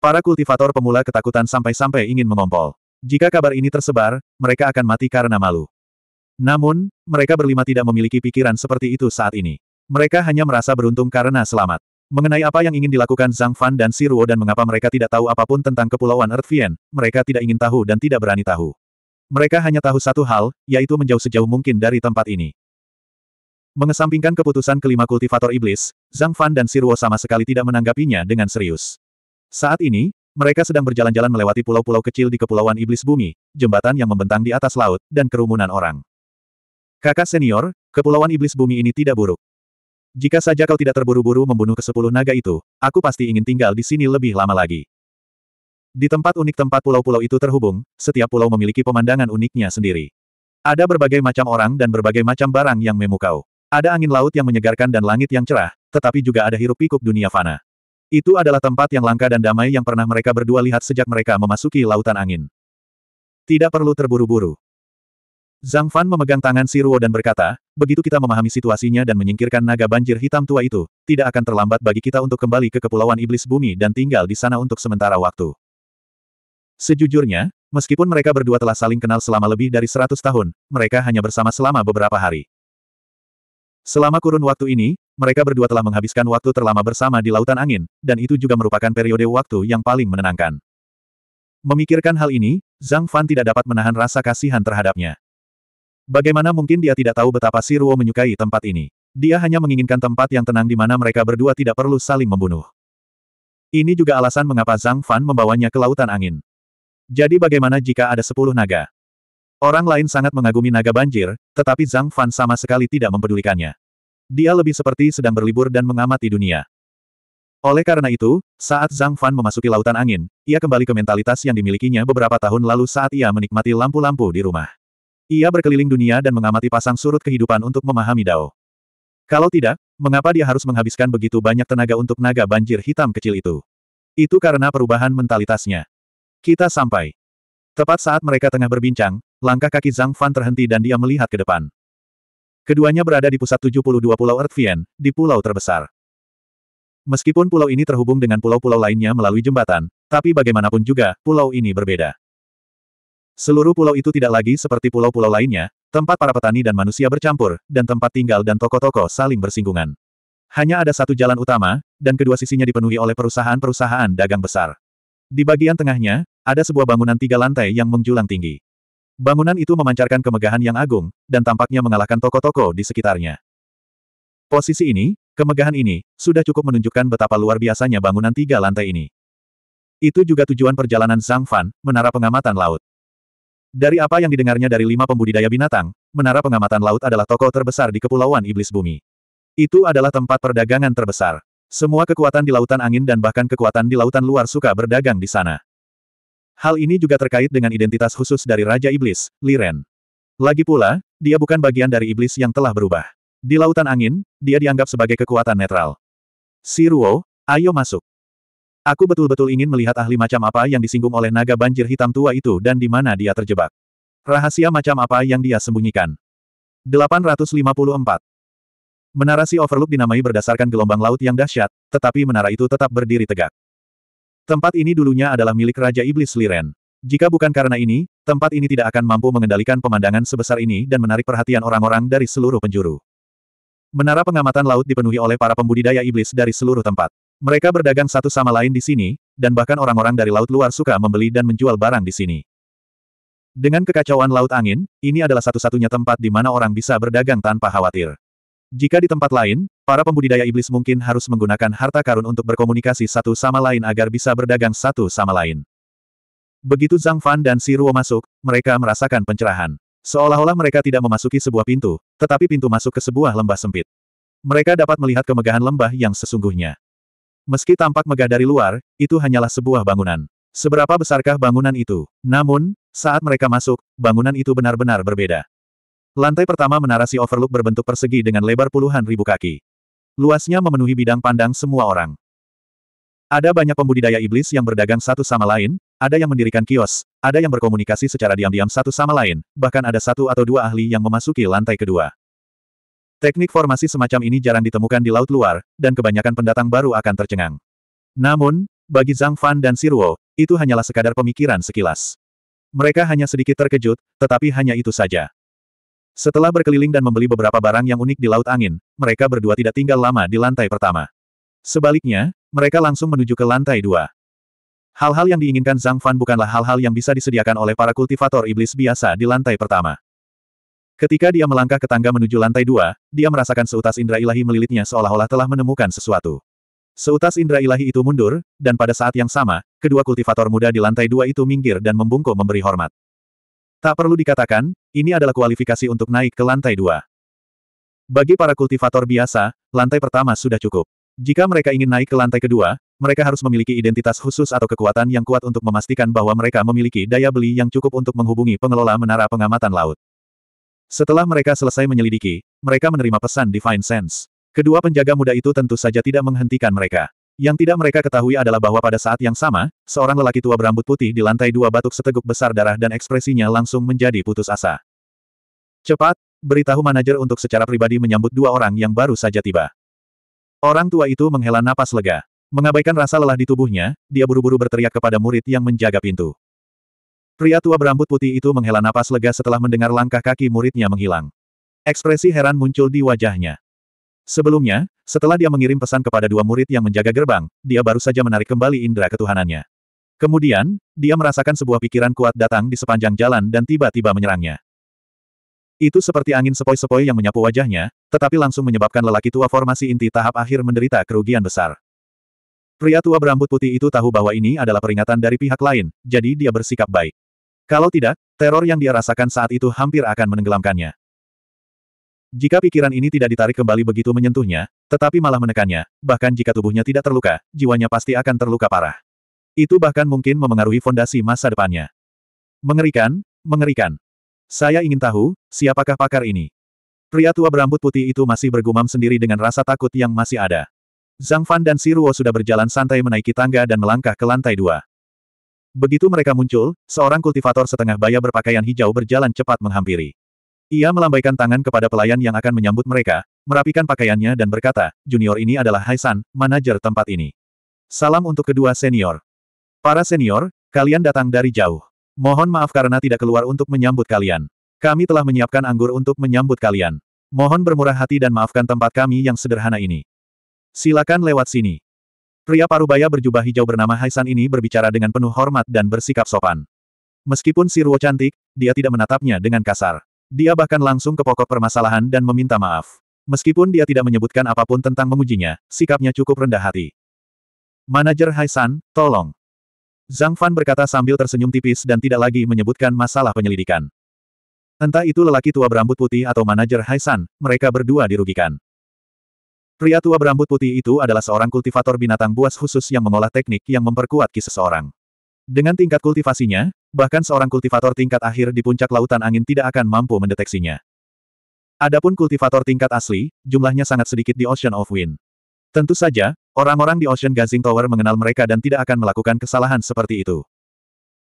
A: Para kultivator pemula ketakutan sampai-sampai ingin mengompol. Jika kabar ini tersebar, mereka akan mati karena malu. Namun, mereka berlima tidak memiliki pikiran seperti itu saat ini. Mereka hanya merasa beruntung karena selamat. Mengenai apa yang ingin dilakukan Zhang Fan dan Siruo dan mengapa mereka tidak tahu apapun tentang Kepulauan Earthvian, mereka tidak ingin tahu dan tidak berani tahu. Mereka hanya tahu satu hal, yaitu menjauh sejauh mungkin dari tempat ini. Mengesampingkan keputusan kelima kultivator iblis, Zhang Fan dan Sirwo sama sekali tidak menanggapinya dengan serius. Saat ini, mereka sedang berjalan-jalan melewati pulau-pulau kecil di Kepulauan Iblis Bumi, jembatan yang membentang di atas laut, dan kerumunan orang. Kakak senior, Kepulauan Iblis Bumi ini tidak buruk. Jika saja kau tidak terburu-buru membunuh ke sepuluh naga itu, aku pasti ingin tinggal di sini lebih lama lagi. Di tempat unik tempat pulau-pulau itu terhubung, setiap pulau memiliki pemandangan uniknya sendiri. Ada berbagai macam orang dan berbagai macam barang yang memukau. Ada angin laut yang menyegarkan dan langit yang cerah, tetapi juga ada hirup pikuk dunia fana. Itu adalah tempat yang langka dan damai yang pernah mereka berdua lihat sejak mereka memasuki lautan angin. Tidak perlu terburu-buru. Zhang Fan memegang tangan Si Ruo dan berkata, begitu kita memahami situasinya dan menyingkirkan naga banjir hitam tua itu, tidak akan terlambat bagi kita untuk kembali ke Kepulauan Iblis Bumi dan tinggal di sana untuk sementara waktu. Sejujurnya, meskipun mereka berdua telah saling kenal selama lebih dari seratus tahun, mereka hanya bersama selama beberapa hari. Selama kurun waktu ini, mereka berdua telah menghabiskan waktu terlama bersama di Lautan Angin, dan itu juga merupakan periode waktu yang paling menenangkan. Memikirkan hal ini, Zhang Fan tidak dapat menahan rasa kasihan terhadapnya. Bagaimana mungkin dia tidak tahu betapa si Ruo menyukai tempat ini? Dia hanya menginginkan tempat yang tenang di mana mereka berdua tidak perlu saling membunuh. Ini juga alasan mengapa Zhang Fan membawanya ke Lautan Angin. Jadi bagaimana jika ada sepuluh naga? Orang lain sangat mengagumi naga banjir, tetapi Zhang Fan sama sekali tidak mempedulikannya. Dia lebih seperti sedang berlibur dan mengamati dunia. Oleh karena itu, saat Zhang Fan memasuki lautan angin, ia kembali ke mentalitas yang dimilikinya beberapa tahun lalu saat ia menikmati lampu-lampu di rumah. Ia berkeliling dunia dan mengamati pasang surut kehidupan untuk memahami Dao. Kalau tidak, mengapa dia harus menghabiskan begitu banyak tenaga untuk naga banjir hitam kecil itu? Itu karena perubahan mentalitasnya. Kita sampai. Tepat saat mereka tengah berbincang, langkah kaki Zhang Fan terhenti dan dia melihat ke depan. Keduanya berada di pusat 72 Pulau Earthvian, di pulau terbesar. Meskipun pulau ini terhubung dengan pulau-pulau lainnya melalui jembatan, tapi bagaimanapun juga, pulau ini berbeda. Seluruh pulau itu tidak lagi seperti pulau-pulau lainnya, tempat para petani dan manusia bercampur, dan tempat tinggal dan toko-toko saling bersinggungan. Hanya ada satu jalan utama, dan kedua sisinya dipenuhi oleh perusahaan-perusahaan dagang besar. Di bagian tengahnya, ada sebuah bangunan tiga lantai yang menjulang tinggi. Bangunan itu memancarkan kemegahan yang agung, dan tampaknya mengalahkan toko-toko di sekitarnya. Posisi ini, kemegahan ini, sudah cukup menunjukkan betapa luar biasanya bangunan tiga lantai ini. Itu juga tujuan perjalanan Zhang Fan, menara pengamatan laut. Dari apa yang didengarnya dari lima pembudidaya binatang, menara pengamatan laut adalah toko terbesar di Kepulauan Iblis Bumi. Itu adalah tempat perdagangan terbesar. Semua kekuatan di lautan angin dan bahkan kekuatan di lautan luar suka berdagang di sana. Hal ini juga terkait dengan identitas khusus dari Raja Iblis, Liren. Lagi pula, dia bukan bagian dari iblis yang telah berubah. Di lautan angin, dia dianggap sebagai kekuatan netral. Siruo, ayo masuk. Aku betul-betul ingin melihat ahli macam apa yang disinggung oleh naga banjir hitam tua itu dan di mana dia terjebak. Rahasia macam apa yang dia sembunyikan. 854. Menara si Overlook dinamai berdasarkan gelombang laut yang dahsyat, tetapi menara itu tetap berdiri tegak. Tempat ini dulunya adalah milik Raja Iblis Liren. Jika bukan karena ini, tempat ini tidak akan mampu mengendalikan pemandangan sebesar ini dan menarik perhatian orang-orang dari seluruh penjuru. Menara pengamatan laut dipenuhi oleh para pembudidaya iblis dari seluruh tempat. Mereka berdagang satu sama lain di sini, dan bahkan orang-orang dari laut luar suka membeli dan menjual barang di sini. Dengan kekacauan laut angin, ini adalah satu-satunya tempat di mana orang bisa berdagang tanpa khawatir. Jika di tempat lain, para pembudidaya iblis mungkin harus menggunakan harta karun untuk berkomunikasi satu sama lain agar bisa berdagang satu sama lain. Begitu Zhang Fan dan Si Ruo masuk, mereka merasakan pencerahan. Seolah-olah mereka tidak memasuki sebuah pintu, tetapi pintu masuk ke sebuah lembah sempit. Mereka dapat melihat kemegahan lembah yang sesungguhnya. Meski tampak megah dari luar, itu hanyalah sebuah bangunan. Seberapa besarkah bangunan itu? Namun, saat mereka masuk, bangunan itu benar-benar berbeda. Lantai pertama menara si Overlook berbentuk persegi dengan lebar puluhan ribu kaki. Luasnya memenuhi bidang pandang semua orang. Ada banyak pembudidaya iblis yang berdagang satu sama lain, ada yang mendirikan kios, ada yang berkomunikasi secara diam-diam satu sama lain, bahkan ada satu atau dua ahli yang memasuki lantai kedua. Teknik formasi semacam ini jarang ditemukan di laut luar, dan kebanyakan pendatang baru akan tercengang. Namun, bagi Zhang Fan dan Siruo, itu hanyalah sekadar pemikiran sekilas. Mereka hanya sedikit terkejut, tetapi hanya itu saja. Setelah berkeliling dan membeli beberapa barang yang unik di Laut Angin, mereka berdua tidak tinggal lama di lantai pertama. Sebaliknya, mereka langsung menuju ke lantai dua. Hal-hal yang diinginkan Zhang Fan bukanlah hal-hal yang bisa disediakan oleh para kultivator iblis biasa di lantai pertama. Ketika dia melangkah ke tangga menuju lantai dua, dia merasakan seutas indera ilahi melilitnya seolah-olah telah menemukan sesuatu. Seutas indera ilahi itu mundur, dan pada saat yang sama, kedua kultivator muda di lantai dua itu minggir dan membungkuk memberi hormat. Tak perlu dikatakan, ini adalah kualifikasi untuk naik ke lantai dua. Bagi para kultivator biasa, lantai pertama sudah cukup. Jika mereka ingin naik ke lantai kedua, mereka harus memiliki identitas khusus atau kekuatan yang kuat untuk memastikan bahwa mereka memiliki daya beli yang cukup untuk menghubungi pengelola menara pengamatan laut. Setelah mereka selesai menyelidiki, mereka menerima pesan Divine Sense. Kedua penjaga muda itu tentu saja tidak menghentikan mereka. Yang tidak mereka ketahui adalah bahwa pada saat yang sama, seorang lelaki tua berambut putih di lantai dua batuk seteguk besar darah dan ekspresinya langsung menjadi putus asa. Cepat, beritahu manajer untuk secara pribadi menyambut dua orang yang baru saja tiba. Orang tua itu menghela napas lega. Mengabaikan rasa lelah di tubuhnya, dia buru-buru berteriak kepada murid yang menjaga pintu. Pria tua berambut putih itu menghela napas lega setelah mendengar langkah kaki muridnya menghilang. Ekspresi heran muncul di wajahnya. Sebelumnya, setelah dia mengirim pesan kepada dua murid yang menjaga gerbang, dia baru saja menarik kembali indera ketuhanannya. Kemudian, dia merasakan sebuah pikiran kuat datang di sepanjang jalan dan tiba-tiba menyerangnya. Itu seperti angin sepoi-sepoi yang menyapu wajahnya, tetapi langsung menyebabkan lelaki tua formasi inti tahap akhir menderita kerugian besar. Pria tua berambut putih itu tahu bahwa ini adalah peringatan dari pihak lain, jadi dia bersikap baik. Kalau tidak, teror yang dia rasakan saat itu hampir akan menenggelamkannya. Jika pikiran ini tidak ditarik kembali begitu menyentuhnya, tetapi malah menekannya, bahkan jika tubuhnya tidak terluka, jiwanya pasti akan terluka parah. Itu bahkan mungkin memengaruhi fondasi masa depannya. Mengerikan, mengerikan. Saya ingin tahu, siapakah pakar ini? Pria tua berambut putih itu masih bergumam sendiri dengan rasa takut yang masih ada. Zhang Fan dan Si Ruo sudah berjalan santai menaiki tangga dan melangkah ke lantai dua. Begitu mereka muncul, seorang kultivator setengah baya berpakaian hijau berjalan cepat menghampiri. Ia melambaikan tangan kepada pelayan yang akan menyambut mereka, merapikan pakaiannya dan berkata, junior ini adalah Haisan, manajer tempat ini. Salam untuk kedua senior. Para senior, kalian datang dari jauh. Mohon maaf karena tidak keluar untuk menyambut kalian. Kami telah menyiapkan anggur untuk menyambut kalian. Mohon bermurah hati dan maafkan tempat kami yang sederhana ini. Silakan lewat sini. Pria parubaya berjubah hijau bernama Haisan ini berbicara dengan penuh hormat dan bersikap sopan. Meskipun si Ruo cantik, dia tidak menatapnya dengan kasar. Dia bahkan langsung ke pokok permasalahan dan meminta maaf. Meskipun dia tidak menyebutkan apapun tentang memujinya, sikapnya cukup rendah hati. Manajer Haisan, tolong. Zhang Fan berkata sambil tersenyum tipis dan tidak lagi menyebutkan masalah penyelidikan. Entah itu lelaki tua berambut putih atau manajer Haisan, mereka berdua dirugikan. Pria tua berambut putih itu adalah seorang kultivator binatang buas khusus yang mengolah teknik yang memperkuat ki seseorang. Dengan tingkat kultivasinya, Bahkan seorang kultivator tingkat akhir di puncak lautan angin tidak akan mampu mendeteksinya. Adapun kultivator tingkat asli, jumlahnya sangat sedikit di Ocean of Wind. Tentu saja, orang-orang di Ocean Gazing Tower mengenal mereka dan tidak akan melakukan kesalahan seperti itu.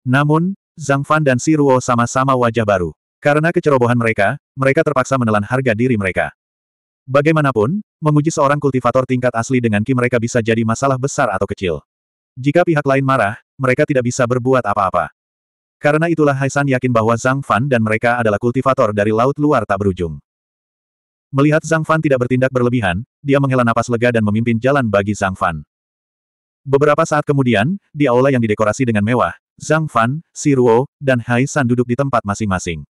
A: Namun, Zhang Fan dan Si Ruo sama-sama wajah baru. Karena kecerobohan mereka, mereka terpaksa menelan harga diri mereka. Bagaimanapun, memuji seorang kultivator tingkat asli dengan Ki mereka bisa jadi masalah besar atau kecil. Jika pihak lain marah, mereka tidak bisa berbuat apa-apa. Karena itulah Haisan yakin bahwa Zhang Fan dan mereka adalah kultivator dari laut luar tak berujung. Melihat Zhang Fan tidak bertindak berlebihan, dia menghela napas lega dan memimpin jalan bagi Zhang Fan. Beberapa saat kemudian, di aula yang didekorasi dengan mewah, Zhang Fan, Si Ruo, dan Haisan duduk di tempat masing-masing.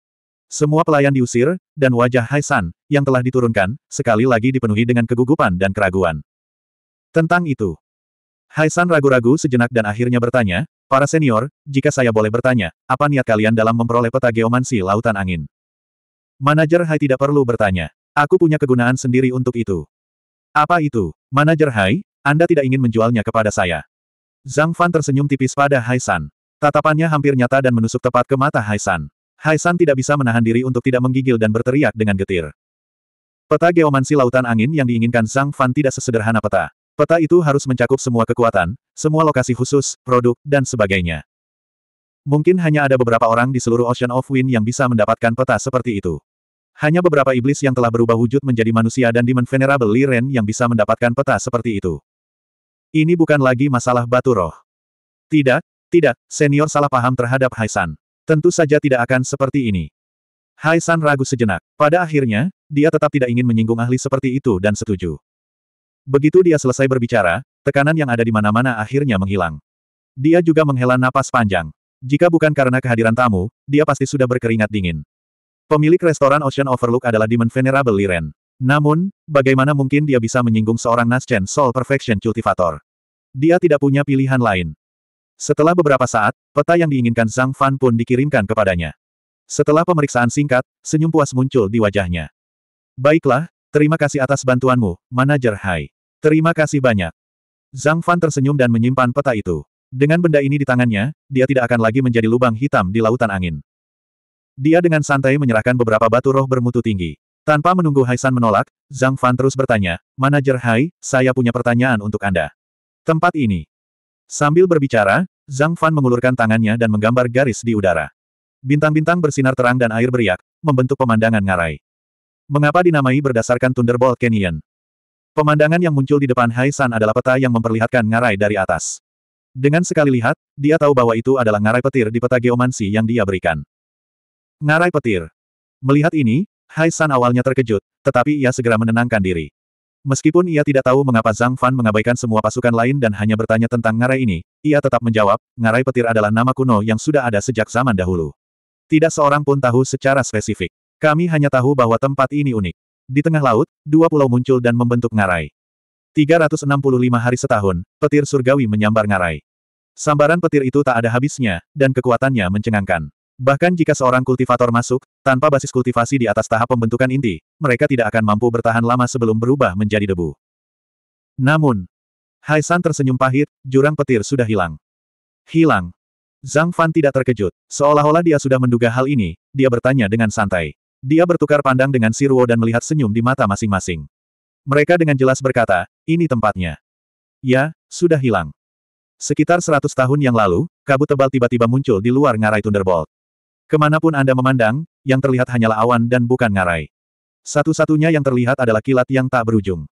A: Semua pelayan diusir, dan wajah Haisan, yang telah diturunkan, sekali lagi dipenuhi dengan kegugupan dan keraguan. Tentang itu, Haisan ragu-ragu sejenak dan akhirnya bertanya, Para senior, jika saya boleh bertanya, apa niat kalian dalam memperoleh peta geomansi lautan angin? Manajer Hai tidak perlu bertanya. Aku punya kegunaan sendiri untuk itu. Apa itu? Manajer Hai, Anda tidak ingin menjualnya kepada saya. Zhang Fan tersenyum tipis pada Hai San. Tatapannya hampir nyata dan menusuk tepat ke mata Hai San. Hai San tidak bisa menahan diri untuk tidak menggigil dan berteriak dengan getir. Peta geomansi lautan angin yang diinginkan Zhang Fan tidak sesederhana peta. Peta itu harus mencakup semua kekuatan, semua lokasi khusus, produk, dan sebagainya. Mungkin hanya ada beberapa orang di seluruh Ocean of Wind yang bisa mendapatkan peta seperti itu. Hanya beberapa iblis yang telah berubah wujud menjadi manusia dan Demon Venerable Liren yang bisa mendapatkan peta seperti itu. Ini bukan lagi masalah batu roh. Tidak, tidak, senior salah paham terhadap Haisan. Tentu saja tidak akan seperti ini. Haisan ragu sejenak. Pada akhirnya, dia tetap tidak ingin menyinggung ahli seperti itu dan setuju. Begitu dia selesai berbicara, tekanan yang ada di mana-mana akhirnya menghilang. Dia juga menghela napas panjang. Jika bukan karena kehadiran tamu, dia pasti sudah berkeringat dingin. Pemilik restoran Ocean Overlook adalah Demon Venerable Liren. Namun, bagaimana mungkin dia bisa menyinggung seorang Naschen Soul Perfection Cultivator? Dia tidak punya pilihan lain. Setelah beberapa saat, peta yang diinginkan Zhang Fan pun dikirimkan kepadanya. Setelah pemeriksaan singkat, senyum puas muncul di wajahnya. Baiklah, terima kasih atas bantuanmu, Manajer Hai. Terima kasih banyak. Zhang Fan tersenyum dan menyimpan peta itu. Dengan benda ini di tangannya, dia tidak akan lagi menjadi lubang hitam di lautan angin. Dia dengan santai menyerahkan beberapa batu roh bermutu tinggi. Tanpa menunggu Haisan menolak, Zhang Fan terus bertanya, Manajer Hai, saya punya pertanyaan untuk Anda. Tempat ini. Sambil berbicara, Zhang Fan mengulurkan tangannya dan menggambar garis di udara. Bintang-bintang bersinar terang dan air beriak, membentuk pemandangan ngarai. Mengapa dinamai berdasarkan Thunderbolt Canyon? Pemandangan yang muncul di depan Hai San adalah peta yang memperlihatkan ngarai dari atas. Dengan sekali lihat, dia tahu bahwa itu adalah ngarai petir di peta geomansi yang dia berikan. Ngarai petir. Melihat ini, Hai San awalnya terkejut, tetapi ia segera menenangkan diri. Meskipun ia tidak tahu mengapa Zhang Fan mengabaikan semua pasukan lain dan hanya bertanya tentang ngarai ini, ia tetap menjawab, ngarai petir adalah nama kuno yang sudah ada sejak zaman dahulu. Tidak seorang pun tahu secara spesifik. Kami hanya tahu bahwa tempat ini unik. Di tengah laut, dua pulau muncul dan membentuk ngarai. 365 hari setahun, petir surgawi menyambar ngarai. Sambaran petir itu tak ada habisnya, dan kekuatannya mencengangkan. Bahkan jika seorang kultivator masuk, tanpa basis kultivasi di atas tahap pembentukan inti, mereka tidak akan mampu bertahan lama sebelum berubah menjadi debu. Namun, Haisan tersenyum pahit, jurang petir sudah hilang. Hilang. Zhang Fan tidak terkejut. Seolah-olah dia sudah menduga hal ini, dia bertanya dengan santai. Dia bertukar pandang dengan Siruo dan melihat senyum di mata masing-masing. Mereka dengan jelas berkata, ini tempatnya. Ya, sudah hilang. Sekitar seratus tahun yang lalu, kabut tebal tiba-tiba muncul di luar ngarai Thunderbolt. Kemanapun Anda memandang, yang terlihat hanyalah awan dan bukan ngarai. Satu-satunya yang terlihat adalah kilat yang tak berujung.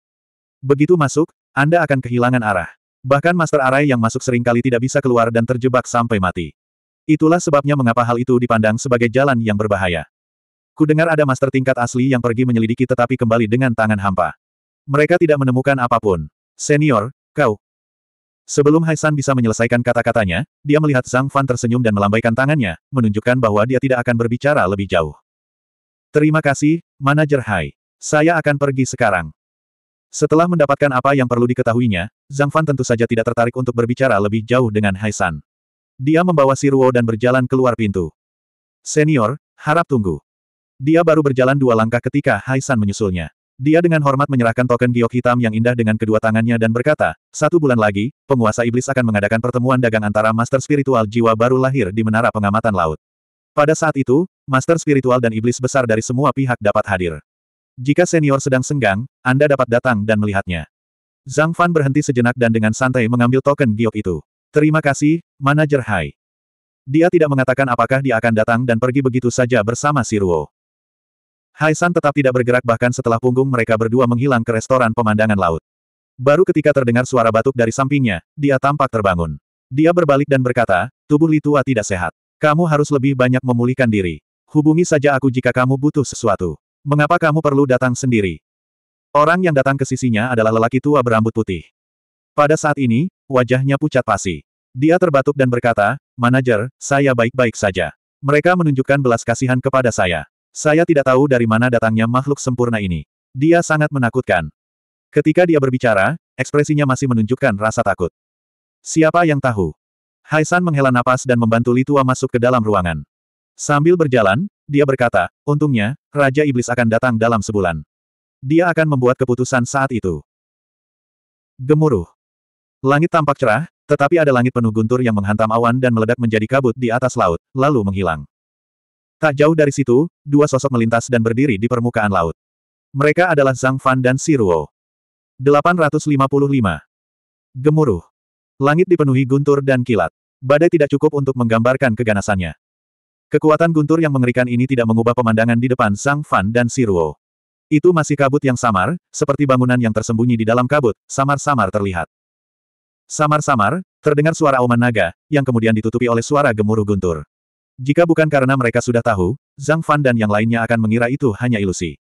A: Begitu masuk, Anda akan kehilangan arah. Bahkan Master Arai yang masuk seringkali tidak bisa keluar dan terjebak sampai mati. Itulah sebabnya mengapa hal itu dipandang sebagai jalan yang berbahaya. Kudengar ada master tingkat asli yang pergi menyelidiki tetapi kembali dengan tangan hampa. Mereka tidak menemukan apapun. Senior, kau. Sebelum Haisan bisa menyelesaikan kata-katanya, dia melihat Zhang Fan tersenyum dan melambaikan tangannya, menunjukkan bahwa dia tidak akan berbicara lebih jauh. Terima kasih, manajer Hai. Saya akan pergi sekarang. Setelah mendapatkan apa yang perlu diketahuinya, Zhang Fan tentu saja tidak tertarik untuk berbicara lebih jauh dengan Haisan. Dia membawa Siruo dan berjalan keluar pintu. Senior, harap tunggu. Dia baru berjalan dua langkah ketika Hai menyusulnya. Dia dengan hormat menyerahkan token giok hitam yang indah dengan kedua tangannya dan berkata, satu bulan lagi, penguasa iblis akan mengadakan pertemuan dagang antara master spiritual jiwa baru lahir di Menara Pengamatan Laut. Pada saat itu, master spiritual dan iblis besar dari semua pihak dapat hadir. Jika senior sedang senggang, Anda dapat datang dan melihatnya. Zhang Fan berhenti sejenak dan dengan santai mengambil token giok itu. Terima kasih, manajer Hai. Dia tidak mengatakan apakah dia akan datang dan pergi begitu saja bersama Siruo. Hai tetap tidak bergerak bahkan setelah punggung mereka berdua menghilang ke restoran pemandangan laut. Baru ketika terdengar suara batuk dari sampingnya, dia tampak terbangun. Dia berbalik dan berkata, tubuh Li Tua tidak sehat. Kamu harus lebih banyak memulihkan diri. Hubungi saja aku jika kamu butuh sesuatu. Mengapa kamu perlu datang sendiri? Orang yang datang ke sisinya adalah lelaki tua berambut putih. Pada saat ini, wajahnya pucat pasi. Dia terbatuk dan berkata, Manajer, saya baik-baik saja. Mereka menunjukkan belas kasihan kepada saya. Saya tidak tahu dari mana datangnya makhluk sempurna ini. Dia sangat menakutkan. Ketika dia berbicara, ekspresinya masih menunjukkan rasa takut. Siapa yang tahu? Haisan menghela napas dan membantu Litua masuk ke dalam ruangan. Sambil berjalan, dia berkata, untungnya, Raja Iblis akan datang dalam sebulan. Dia akan membuat keputusan saat itu. Gemuruh. Langit tampak cerah, tetapi ada langit penuh guntur yang menghantam awan dan meledak menjadi kabut di atas laut, lalu menghilang. Tak jauh dari situ, dua sosok melintas dan berdiri di permukaan laut. Mereka adalah Zhang Fan dan Siruo. 855. Gemuruh. Langit dipenuhi guntur dan kilat. Badai tidak cukup untuk menggambarkan keganasannya. Kekuatan guntur yang mengerikan ini tidak mengubah pemandangan di depan Zhang Fan dan Siruo. Itu masih kabut yang samar, seperti bangunan yang tersembunyi di dalam kabut, samar-samar terlihat. Samar-samar, terdengar suara auman naga, yang kemudian ditutupi oleh suara gemuruh guntur. Jika bukan karena mereka sudah tahu, Zhang Fan dan yang lainnya akan mengira itu hanya ilusi.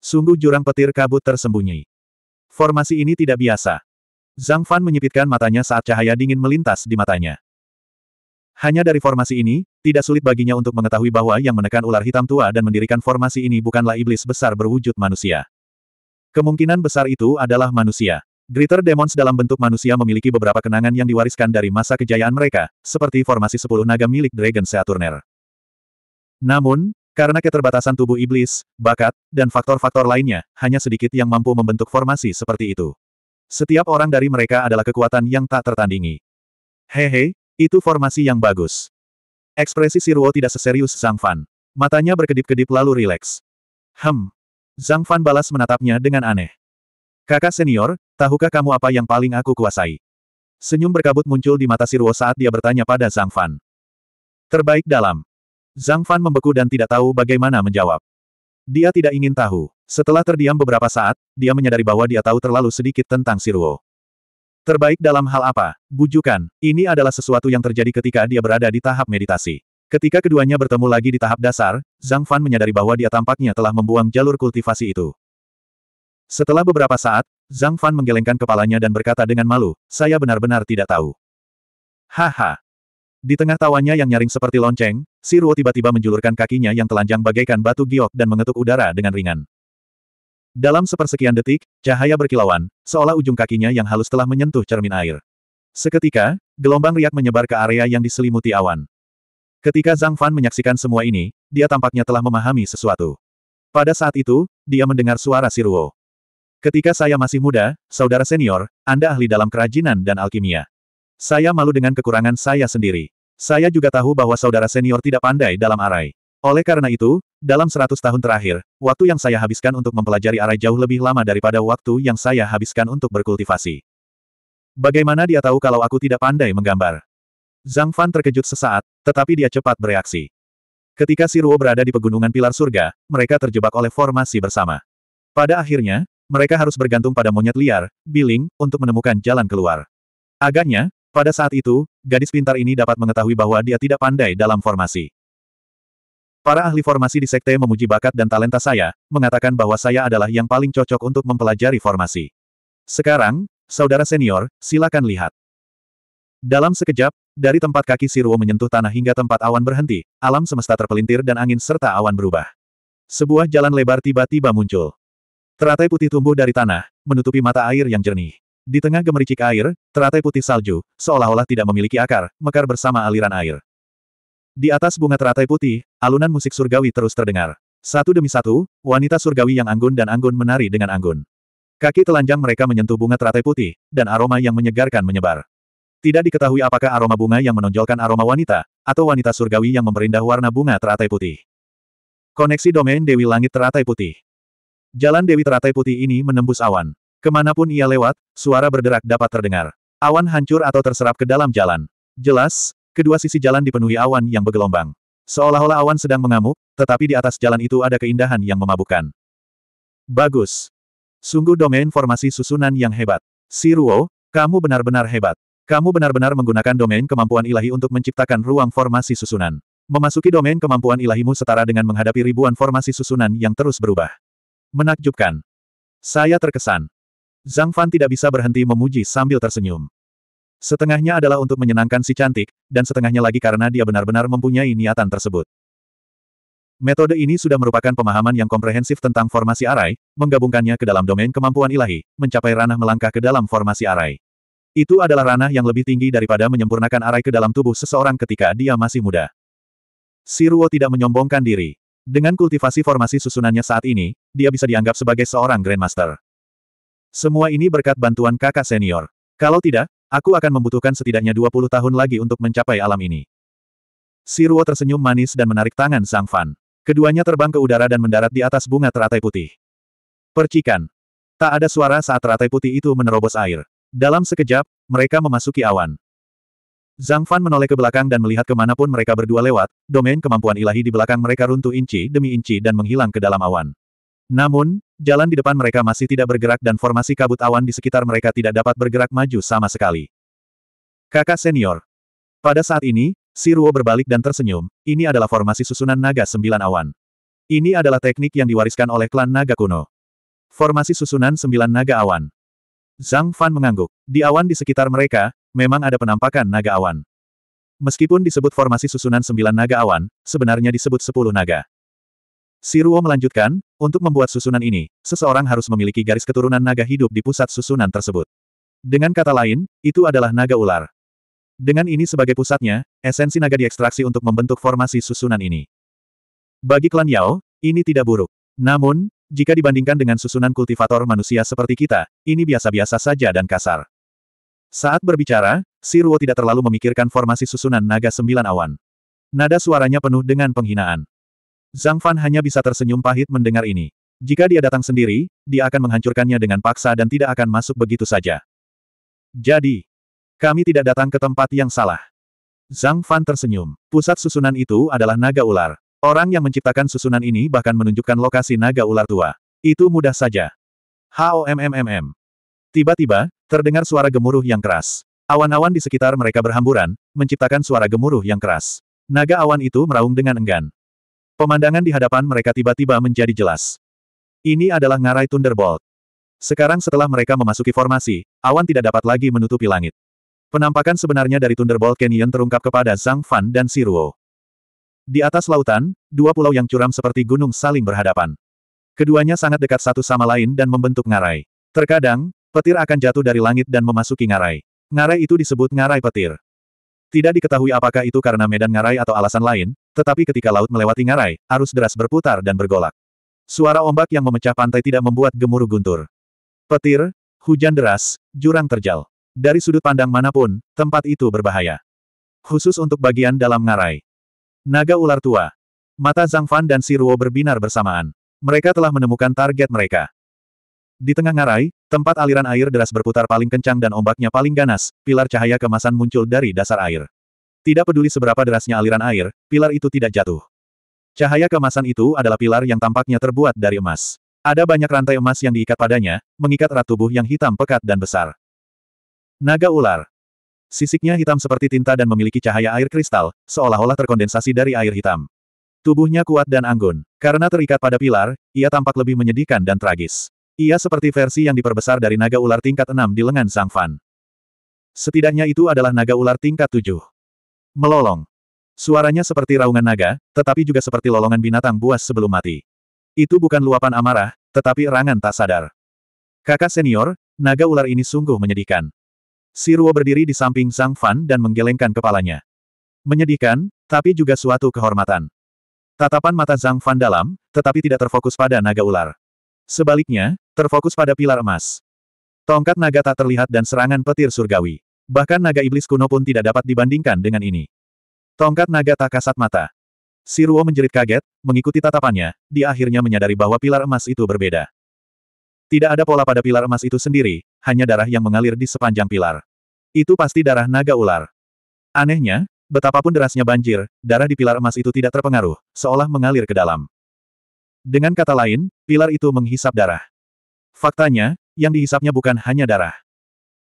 A: Sungguh jurang petir kabut tersembunyi. Formasi ini tidak biasa. Zhang Fan menyipitkan matanya saat cahaya dingin melintas di matanya. Hanya dari formasi ini, tidak sulit baginya untuk mengetahui bahwa yang menekan ular hitam tua dan mendirikan formasi ini bukanlah iblis besar berwujud manusia. Kemungkinan besar itu adalah manusia. Gritter Demons dalam bentuk manusia memiliki beberapa kenangan yang diwariskan dari masa kejayaan mereka, seperti formasi sepuluh naga milik Dragon Saturner. Namun, karena keterbatasan tubuh iblis, bakat, dan faktor-faktor lainnya, hanya sedikit yang mampu membentuk formasi seperti itu. Setiap orang dari mereka adalah kekuatan yang tak tertandingi. Hehe, itu formasi yang bagus. Ekspresi Siruo tidak seserius Zhang Fan. Matanya berkedip-kedip lalu rileks. Hem. Zhang Fan balas menatapnya dengan aneh. Kakak senior, tahukah kamu apa yang paling aku kuasai? Senyum berkabut muncul di mata Sirwo saat dia bertanya pada Zhang Fan. Terbaik dalam. Zhang Fan membeku dan tidak tahu bagaimana menjawab. Dia tidak ingin tahu. Setelah terdiam beberapa saat, dia menyadari bahwa dia tahu terlalu sedikit tentang Sirwo. Terbaik dalam hal apa? Bujukan, ini adalah sesuatu yang terjadi ketika dia berada di tahap meditasi. Ketika keduanya bertemu lagi di tahap dasar, Zhang Fan menyadari bahwa dia tampaknya telah membuang jalur kultivasi itu. Setelah beberapa saat, Zhang Fan menggelengkan kepalanya dan berkata dengan malu, saya benar-benar tidak tahu. Haha. Di tengah tawanya yang nyaring seperti lonceng, si Ruo tiba-tiba menjulurkan kakinya yang telanjang bagaikan batu giok dan mengetuk udara dengan ringan. Dalam sepersekian detik, cahaya berkilauan, seolah ujung kakinya yang halus telah menyentuh cermin air. Seketika, gelombang riak menyebar ke area yang diselimuti awan. Ketika Zhang Fan menyaksikan semua ini, dia tampaknya telah memahami sesuatu. Pada saat itu, dia mendengar suara si Ruo. Ketika saya masih muda, saudara senior, Anda ahli dalam kerajinan dan alkimia. Saya malu dengan kekurangan saya sendiri. Saya juga tahu bahwa saudara senior tidak pandai dalam arai. Oleh karena itu, dalam 100 tahun terakhir, waktu yang saya habiskan untuk mempelajari arai jauh lebih lama daripada waktu yang saya habiskan untuk berkultivasi. Bagaimana dia tahu kalau aku tidak pandai menggambar? Zhang Fan terkejut sesaat, tetapi dia cepat bereaksi. Ketika Siruo berada di pegunungan pilar surga, mereka terjebak oleh formasi bersama. Pada akhirnya, mereka harus bergantung pada monyet liar, Billing, untuk menemukan jalan keluar. Agaknya, pada saat itu, gadis pintar ini dapat mengetahui bahwa dia tidak pandai dalam formasi. Para ahli formasi di sekte memuji bakat dan talenta saya, mengatakan bahwa saya adalah yang paling cocok untuk mempelajari formasi. Sekarang, saudara senior, silakan lihat. Dalam sekejap, dari tempat kaki Siruo menyentuh tanah hingga tempat awan berhenti, alam semesta terpelintir dan angin serta awan berubah. Sebuah jalan lebar tiba-tiba muncul. Teratai putih tumbuh dari tanah, menutupi mata air yang jernih. Di tengah gemericik air, teratai putih salju, seolah-olah tidak memiliki akar, mekar bersama aliran air. Di atas bunga teratai putih, alunan musik surgawi terus terdengar. Satu demi satu, wanita surgawi yang anggun dan anggun menari dengan anggun. Kaki telanjang mereka menyentuh bunga teratai putih, dan aroma yang menyegarkan menyebar. Tidak diketahui apakah aroma bunga yang menonjolkan aroma wanita, atau wanita surgawi yang memerindah warna bunga teratai putih. Koneksi domain Dewi Langit Teratai Putih Jalan Dewi Teratai Putih ini menembus awan. Kemanapun ia lewat, suara berderak dapat terdengar. Awan hancur atau terserap ke dalam jalan. Jelas, kedua sisi jalan dipenuhi awan yang bergelombang. Seolah-olah awan sedang mengamuk, tetapi di atas jalan itu ada keindahan yang memabukkan. Bagus. Sungguh domain formasi susunan yang hebat. Si Ruo. kamu benar-benar hebat. Kamu benar-benar menggunakan domain kemampuan ilahi untuk menciptakan ruang formasi susunan. Memasuki domain kemampuan ilahimu setara dengan menghadapi ribuan formasi susunan yang terus berubah. Menakjubkan. Saya terkesan. Zhang Fan tidak bisa berhenti memuji sambil tersenyum. Setengahnya adalah untuk menyenangkan si cantik, dan setengahnya lagi karena dia benar-benar mempunyai niatan tersebut. Metode ini sudah merupakan pemahaman yang komprehensif tentang formasi arai, menggabungkannya ke dalam domain kemampuan ilahi, mencapai ranah melangkah ke dalam formasi arai. Itu adalah ranah yang lebih tinggi daripada menyempurnakan arai ke dalam tubuh seseorang ketika dia masih muda. Siruo tidak menyombongkan diri. Dengan kultivasi formasi susunannya saat ini, dia bisa dianggap sebagai seorang Grandmaster. Semua ini berkat bantuan kakak senior. Kalau tidak, aku akan membutuhkan setidaknya 20 tahun lagi untuk mencapai alam ini. Siruo tersenyum manis dan menarik tangan Sang Fan. Keduanya terbang ke udara dan mendarat di atas bunga teratai putih. Percikan. Tak ada suara saat teratai putih itu menerobos air. Dalam sekejap, mereka memasuki awan. Zhang Fan menoleh ke belakang dan melihat kemanapun mereka berdua lewat, domain kemampuan ilahi di belakang mereka runtuh inci demi inci dan menghilang ke dalam awan. Namun, jalan di depan mereka masih tidak bergerak dan formasi kabut awan di sekitar mereka tidak dapat bergerak maju sama sekali. Kakak senior. Pada saat ini, Si Ruo berbalik dan tersenyum, ini adalah formasi susunan naga sembilan awan. Ini adalah teknik yang diwariskan oleh klan naga kuno. Formasi susunan sembilan naga awan. Zhang Fan mengangguk. Di awan di sekitar mereka, memang ada penampakan naga awan. Meskipun disebut formasi susunan sembilan naga awan, sebenarnya disebut sepuluh naga. Siruo melanjutkan, untuk membuat susunan ini, seseorang harus memiliki garis keturunan naga hidup di pusat susunan tersebut. Dengan kata lain, itu adalah naga ular. Dengan ini sebagai pusatnya, esensi naga diekstraksi untuk membentuk formasi susunan ini. Bagi klan Yao, ini tidak buruk. Namun, jika dibandingkan dengan susunan kultivator manusia seperti kita, ini biasa-biasa saja dan kasar. Saat berbicara, Siruo tidak terlalu memikirkan formasi susunan naga sembilan awan. Nada suaranya penuh dengan penghinaan. Zhang Fan hanya bisa tersenyum pahit mendengar ini. Jika dia datang sendiri, dia akan menghancurkannya dengan paksa dan tidak akan masuk begitu saja. Jadi, kami tidak datang ke tempat yang salah. Zhang Fan tersenyum. Pusat susunan itu adalah naga ular. Orang yang menciptakan susunan ini bahkan menunjukkan lokasi naga ular tua. Itu mudah saja. HOMMMM. Tiba-tiba, Terdengar suara gemuruh yang keras. Awan-awan di sekitar mereka berhamburan, menciptakan suara gemuruh yang keras. Naga awan itu meraung dengan enggan. Pemandangan di hadapan mereka tiba-tiba menjadi jelas. Ini adalah ngarai Thunderbolt. Sekarang setelah mereka memasuki formasi, awan tidak dapat lagi menutupi langit. Penampakan sebenarnya dari Thunderbolt Canyon terungkap kepada Zhang Fan dan Siruo. Di atas lautan, dua pulau yang curam seperti gunung saling berhadapan. Keduanya sangat dekat satu sama lain dan membentuk ngarai. Terkadang, Petir akan jatuh dari langit dan memasuki ngarai. Ngarai itu disebut ngarai petir. Tidak diketahui apakah itu karena medan ngarai atau alasan lain, tetapi ketika laut melewati ngarai, arus deras berputar dan bergolak. Suara ombak yang memecah pantai tidak membuat gemuruh guntur. Petir, hujan deras, jurang terjal. Dari sudut pandang manapun, tempat itu berbahaya. Khusus untuk bagian dalam ngarai. Naga ular tua. Mata Zhang Fan dan Siruo berbinar bersamaan. Mereka telah menemukan target mereka. Di tengah ngarai, tempat aliran air deras berputar paling kencang dan ombaknya paling ganas, pilar cahaya kemasan muncul dari dasar air. Tidak peduli seberapa derasnya aliran air, pilar itu tidak jatuh. Cahaya kemasan itu adalah pilar yang tampaknya terbuat dari emas. Ada banyak rantai emas yang diikat padanya, mengikat erat tubuh yang hitam pekat dan besar. Naga ular. Sisiknya hitam seperti tinta dan memiliki cahaya air kristal, seolah-olah terkondensasi dari air hitam. Tubuhnya kuat dan anggun. Karena terikat pada pilar, ia tampak lebih menyedihkan dan tragis. Ia seperti versi yang diperbesar dari naga ular tingkat 6 di lengan Sang Fan. Setidaknya itu adalah naga ular tingkat 7. Melolong. Suaranya seperti raungan naga, tetapi juga seperti lolongan binatang buas sebelum mati. Itu bukan luapan amarah, tetapi erangan tak sadar. Kakak senior, naga ular ini sungguh menyedihkan. Siruo berdiri di samping Sang Fan dan menggelengkan kepalanya. Menyedihkan, tapi juga suatu kehormatan. Tatapan mata Zhang Fan dalam, tetapi tidak terfokus pada naga ular. Sebaliknya, terfokus pada pilar emas. Tongkat naga tak terlihat dan serangan petir surgawi. Bahkan naga iblis kuno pun tidak dapat dibandingkan dengan ini. Tongkat naga tak kasat mata. Siruo menjerit kaget, mengikuti tatapannya, dia akhirnya menyadari bahwa pilar emas itu berbeda. Tidak ada pola pada pilar emas itu sendiri, hanya darah yang mengalir di sepanjang pilar. Itu pasti darah naga ular. Anehnya, betapapun derasnya banjir, darah di pilar emas itu tidak terpengaruh, seolah mengalir ke dalam. Dengan kata lain, pilar itu menghisap darah. Faktanya, yang dihisapnya bukan hanya darah.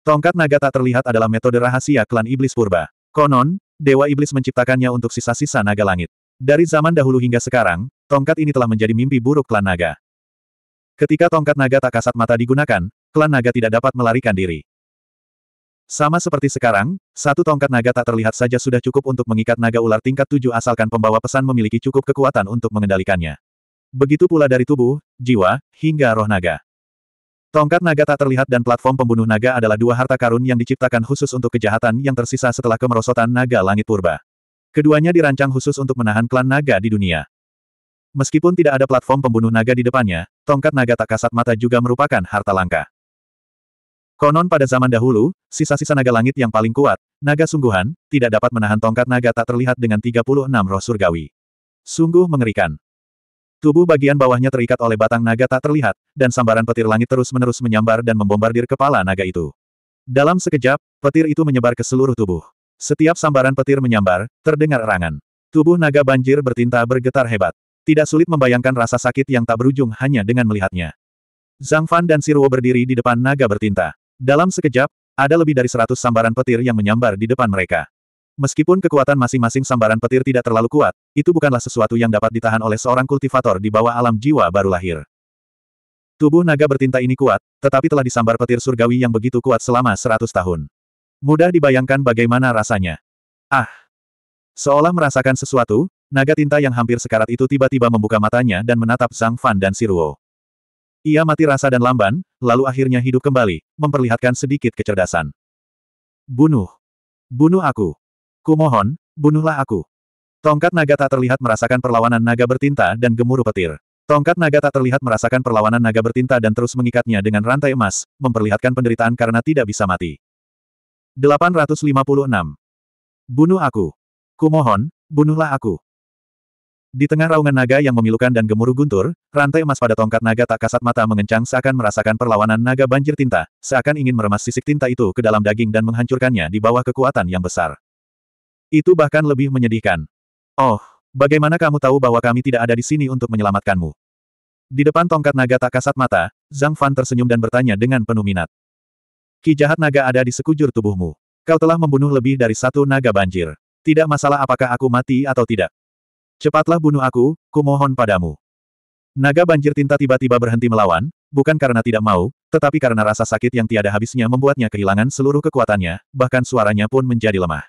A: Tongkat naga tak terlihat adalah metode rahasia klan iblis purba. Konon, Dewa Iblis menciptakannya untuk sisa-sisa naga langit. Dari zaman dahulu hingga sekarang, tongkat ini telah menjadi mimpi buruk klan naga. Ketika tongkat naga tak kasat mata digunakan, klan naga tidak dapat melarikan diri. Sama seperti sekarang, satu tongkat naga tak terlihat saja sudah cukup untuk mengikat naga ular tingkat tujuh asalkan pembawa pesan memiliki cukup kekuatan untuk mengendalikannya. Begitu pula dari tubuh, jiwa, hingga roh naga. Tongkat naga tak terlihat dan platform pembunuh naga adalah dua harta karun yang diciptakan khusus untuk kejahatan yang tersisa setelah kemerosotan naga langit purba. Keduanya dirancang khusus untuk menahan klan naga di dunia. Meskipun tidak ada platform pembunuh naga di depannya, tongkat naga tak kasat mata juga merupakan harta langka. Konon pada zaman dahulu, sisa-sisa naga langit yang paling kuat, naga sungguhan, tidak dapat menahan tongkat naga tak terlihat dengan 36 roh surgawi. Sungguh mengerikan. Tubuh bagian bawahnya terikat oleh batang naga tak terlihat, dan sambaran petir langit terus-menerus menyambar dan membombardir kepala naga itu. Dalam sekejap, petir itu menyebar ke seluruh tubuh. Setiap sambaran petir menyambar, terdengar erangan. Tubuh naga banjir bertinta bergetar hebat. Tidak sulit membayangkan rasa sakit yang tak berujung hanya dengan melihatnya. Zhang Fan dan Sirwo berdiri di depan naga bertinta. Dalam sekejap, ada lebih dari seratus sambaran petir yang menyambar di depan mereka. Meskipun kekuatan masing-masing sambaran petir tidak terlalu kuat, itu bukanlah sesuatu yang dapat ditahan oleh seorang kultivator di bawah alam jiwa baru lahir. Tubuh naga bertinta ini kuat, tetapi telah disambar petir surgawi yang begitu kuat selama seratus tahun. Mudah dibayangkan bagaimana rasanya. Ah! Seolah merasakan sesuatu, naga tinta yang hampir sekarat itu tiba-tiba membuka matanya dan menatap Zhang Fan dan Siruo. Ia mati rasa dan lamban, lalu akhirnya hidup kembali, memperlihatkan sedikit kecerdasan. Bunuh! Bunuh aku! Kumohon, bunuhlah aku. Tongkat naga tak terlihat merasakan perlawanan naga bertinta dan gemuruh petir. Tongkat naga tak terlihat merasakan perlawanan naga bertinta dan terus mengikatnya dengan rantai emas, memperlihatkan penderitaan karena tidak bisa mati. 856. Bunuh aku. Kumohon, bunuhlah aku. Di tengah raungan naga yang memilukan dan gemuruh guntur, rantai emas pada tongkat naga tak kasat mata mengencang seakan merasakan perlawanan naga banjir tinta, seakan ingin meremas sisik tinta itu ke dalam daging dan menghancurkannya di bawah kekuatan yang besar. Itu bahkan lebih menyedihkan. Oh, bagaimana kamu tahu bahwa kami tidak ada di sini untuk menyelamatkanmu? Di depan tongkat naga tak kasat mata, Zhang Fan tersenyum dan bertanya dengan penuh minat. Ki jahat naga ada di sekujur tubuhmu. Kau telah membunuh lebih dari satu naga banjir. Tidak masalah apakah aku mati atau tidak. Cepatlah bunuh aku, kumohon padamu. Naga banjir tinta tiba-tiba berhenti melawan, bukan karena tidak mau, tetapi karena rasa sakit yang tiada habisnya membuatnya kehilangan seluruh kekuatannya, bahkan suaranya pun menjadi lemah.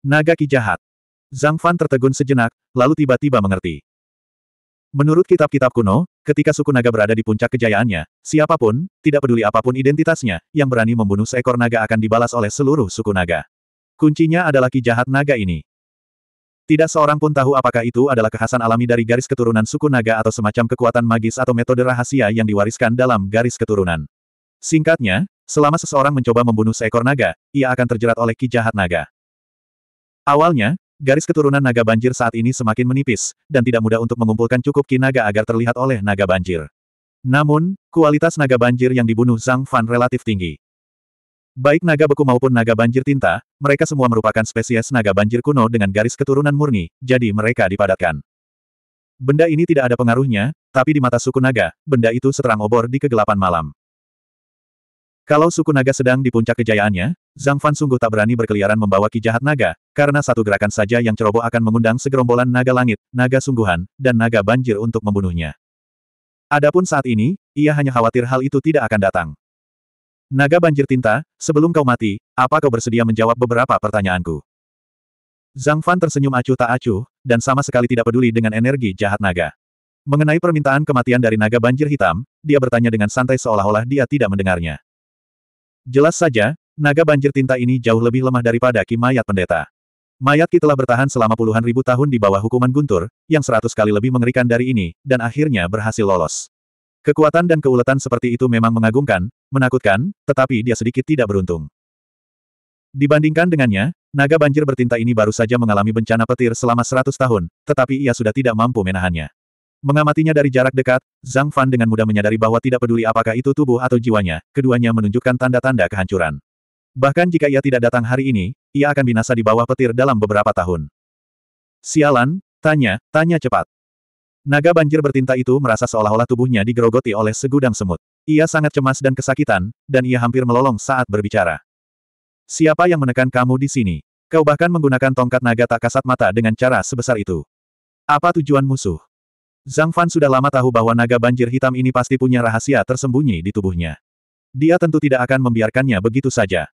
A: Naga Ki Jahat. Zhang Fan tertegun sejenak, lalu tiba-tiba mengerti. Menurut kitab-kitab kuno, ketika suku naga berada di puncak kejayaannya, siapapun, tidak peduli apapun identitasnya, yang berani membunuh seekor naga akan dibalas oleh seluruh suku naga. Kuncinya adalah ki jahat naga ini. Tidak seorang pun tahu apakah itu adalah kekhasan alami dari garis keturunan suku naga atau semacam kekuatan magis atau metode rahasia yang diwariskan dalam garis keturunan. Singkatnya, selama seseorang mencoba membunuh seekor naga, ia akan terjerat oleh ki jahat naga. Awalnya, garis keturunan naga banjir saat ini semakin menipis, dan tidak mudah untuk mengumpulkan cukup kinaga agar terlihat oleh naga banjir. Namun, kualitas naga banjir yang dibunuh Zhang Fan relatif tinggi. Baik naga beku maupun naga banjir tinta, mereka semua merupakan spesies naga banjir kuno dengan garis keturunan murni, jadi mereka dipadatkan. Benda ini tidak ada pengaruhnya, tapi di mata suku naga, benda itu seterang obor di kegelapan malam. Kalau suku naga sedang di puncak kejayaannya, Zhang Fan sungguh tak berani berkeliaran membawa ki jahat naga, karena satu gerakan saja yang ceroboh akan mengundang segerombolan naga langit, naga sungguhan, dan naga banjir untuk membunuhnya. Adapun saat ini, ia hanya khawatir hal itu tidak akan datang. Naga banjir tinta, sebelum kau mati, apa kau bersedia menjawab beberapa pertanyaanku? Zhang Fan tersenyum acuh tak acuh, dan sama sekali tidak peduli dengan energi jahat naga. Mengenai permintaan kematian dari naga banjir hitam, dia bertanya dengan santai seolah-olah dia tidak mendengarnya. Jelas saja, naga banjir tinta ini jauh lebih lemah daripada Ki Mayat Pendeta. Mayat Ki telah bertahan selama puluhan ribu tahun di bawah hukuman guntur, yang seratus kali lebih mengerikan dari ini, dan akhirnya berhasil lolos. Kekuatan dan keuletan seperti itu memang mengagumkan, menakutkan, tetapi dia sedikit tidak beruntung. Dibandingkan dengannya, naga banjir bertinta ini baru saja mengalami bencana petir selama seratus tahun, tetapi ia sudah tidak mampu menahannya. Mengamatinya dari jarak dekat, Zhang Fan dengan mudah menyadari bahwa tidak peduli apakah itu tubuh atau jiwanya, keduanya menunjukkan tanda-tanda kehancuran. Bahkan jika ia tidak datang hari ini, ia akan binasa di bawah petir dalam beberapa tahun. Sialan, tanya, tanya cepat. Naga banjir bertinta itu merasa seolah-olah tubuhnya digerogoti oleh segudang semut. Ia sangat cemas dan kesakitan, dan ia hampir melolong saat berbicara. Siapa yang menekan kamu di sini? Kau bahkan menggunakan tongkat naga tak kasat mata dengan cara sebesar itu. Apa tujuan musuh? Zhang Fan sudah lama tahu bahwa naga banjir hitam ini pasti punya rahasia tersembunyi di tubuhnya. Dia tentu tidak akan membiarkannya begitu saja.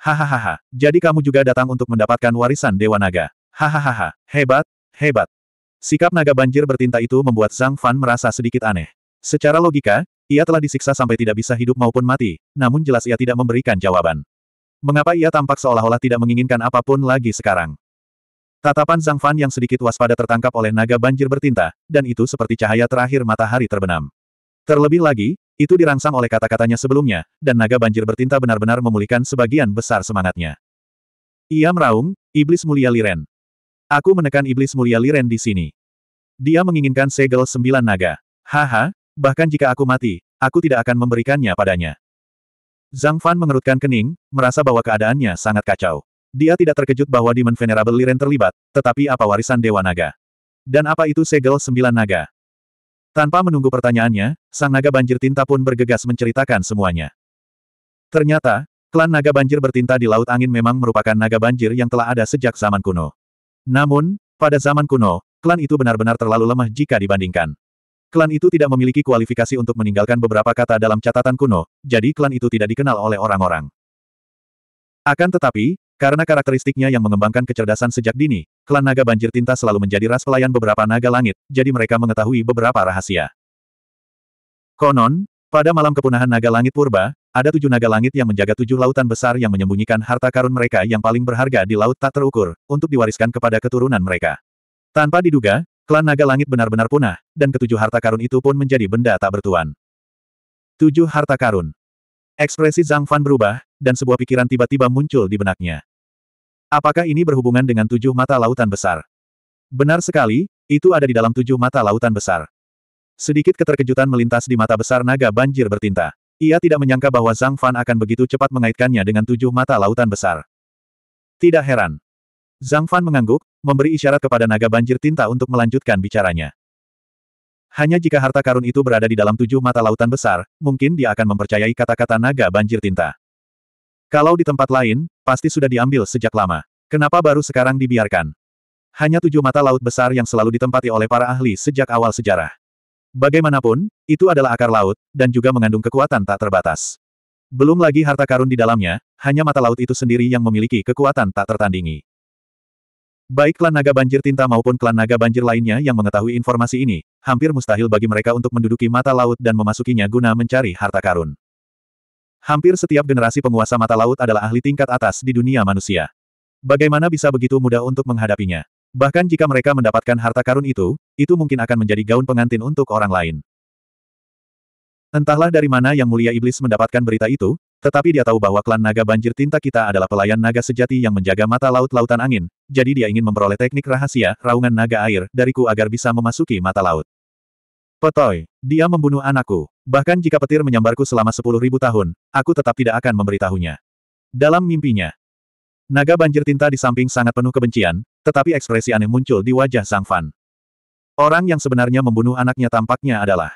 A: Hahaha, jadi kamu juga datang untuk mendapatkan warisan Dewa Naga. Hahaha, hebat, hebat. Sikap naga banjir bertinta itu membuat Zhang Fan merasa sedikit aneh. Secara logika, ia telah disiksa sampai tidak bisa hidup maupun mati, namun jelas ia tidak memberikan jawaban. Mengapa ia tampak seolah-olah tidak menginginkan apapun lagi sekarang? Tatapan Zhang Fan yang sedikit waspada tertangkap oleh naga banjir bertinta, dan itu seperti cahaya terakhir matahari terbenam. Terlebih lagi, itu dirangsang oleh kata-katanya sebelumnya, dan naga banjir bertinta benar-benar memulihkan sebagian besar semangatnya. Ia meraung, Iblis Mulia Liren. Aku menekan Iblis Mulia Liren di sini. Dia menginginkan segel sembilan naga. Haha, bahkan jika aku mati, aku tidak akan memberikannya padanya. Zhang Fan mengerutkan kening, merasa bahwa keadaannya sangat kacau. Dia tidak terkejut bahwa Demon Venerable Liren terlibat, tetapi apa warisan Dewa Naga? Dan apa itu segel sembilan naga? Tanpa menunggu pertanyaannya, sang naga banjir tinta pun bergegas menceritakan semuanya. Ternyata, klan naga banjir bertinta di Laut Angin memang merupakan naga banjir yang telah ada sejak zaman kuno. Namun, pada zaman kuno, klan itu benar-benar terlalu lemah jika dibandingkan. Klan itu tidak memiliki kualifikasi untuk meninggalkan beberapa kata dalam catatan kuno, jadi klan itu tidak dikenal oleh orang-orang. Akan tetapi, karena karakteristiknya yang mengembangkan kecerdasan sejak dini, klan naga banjir tinta selalu menjadi ras pelayan beberapa naga langit, jadi mereka mengetahui beberapa rahasia. Konon, pada malam kepunahan naga langit purba, ada tujuh naga langit yang menjaga tujuh lautan besar yang menyembunyikan harta karun mereka yang paling berharga di laut tak terukur, untuk diwariskan kepada keturunan mereka. Tanpa diduga, klan naga langit benar-benar punah, dan ketujuh harta karun itu pun menjadi benda tak bertuan. Tujuh harta karun. Ekspresi Zhang Fan berubah, dan sebuah pikiran tiba-tiba muncul di benaknya. Apakah ini berhubungan dengan tujuh mata lautan besar? Benar sekali, itu ada di dalam tujuh mata lautan besar. Sedikit keterkejutan melintas di mata besar naga banjir bertinta. Ia tidak menyangka bahwa Zhang Fan akan begitu cepat mengaitkannya dengan tujuh mata lautan besar. Tidak heran. Zhang Fan mengangguk, memberi isyarat kepada naga banjir tinta untuk melanjutkan bicaranya. Hanya jika harta karun itu berada di dalam tujuh mata lautan besar, mungkin dia akan mempercayai kata-kata naga banjir tinta. Kalau di tempat lain, pasti sudah diambil sejak lama. Kenapa baru sekarang dibiarkan? Hanya tujuh mata laut besar yang selalu ditempati oleh para ahli sejak awal sejarah. Bagaimanapun, itu adalah akar laut, dan juga mengandung kekuatan tak terbatas. Belum lagi harta karun di dalamnya, hanya mata laut itu sendiri yang memiliki kekuatan tak tertandingi. Baik klan naga banjir tinta maupun klan naga banjir lainnya yang mengetahui informasi ini, hampir mustahil bagi mereka untuk menduduki mata laut dan memasukinya guna mencari harta karun. Hampir setiap generasi penguasa mata laut adalah ahli tingkat atas di dunia manusia. Bagaimana bisa begitu mudah untuk menghadapinya? Bahkan jika mereka mendapatkan harta karun itu, itu mungkin akan menjadi gaun pengantin untuk orang lain. Entahlah dari mana yang mulia iblis mendapatkan berita itu, tetapi dia tahu bahwa klan naga banjir tinta kita adalah pelayan naga sejati yang menjaga mata laut lautan angin, jadi dia ingin memperoleh teknik rahasia, raungan naga air, dariku agar bisa memasuki mata laut. Petoy, dia membunuh anakku. Bahkan jika petir menyambarku selama sepuluh ribu tahun, aku tetap tidak akan memberitahunya. Dalam mimpinya, naga banjir tinta di samping sangat penuh kebencian, tetapi ekspresi aneh muncul di wajah Zhang Fan. Orang yang sebenarnya membunuh anaknya tampaknya adalah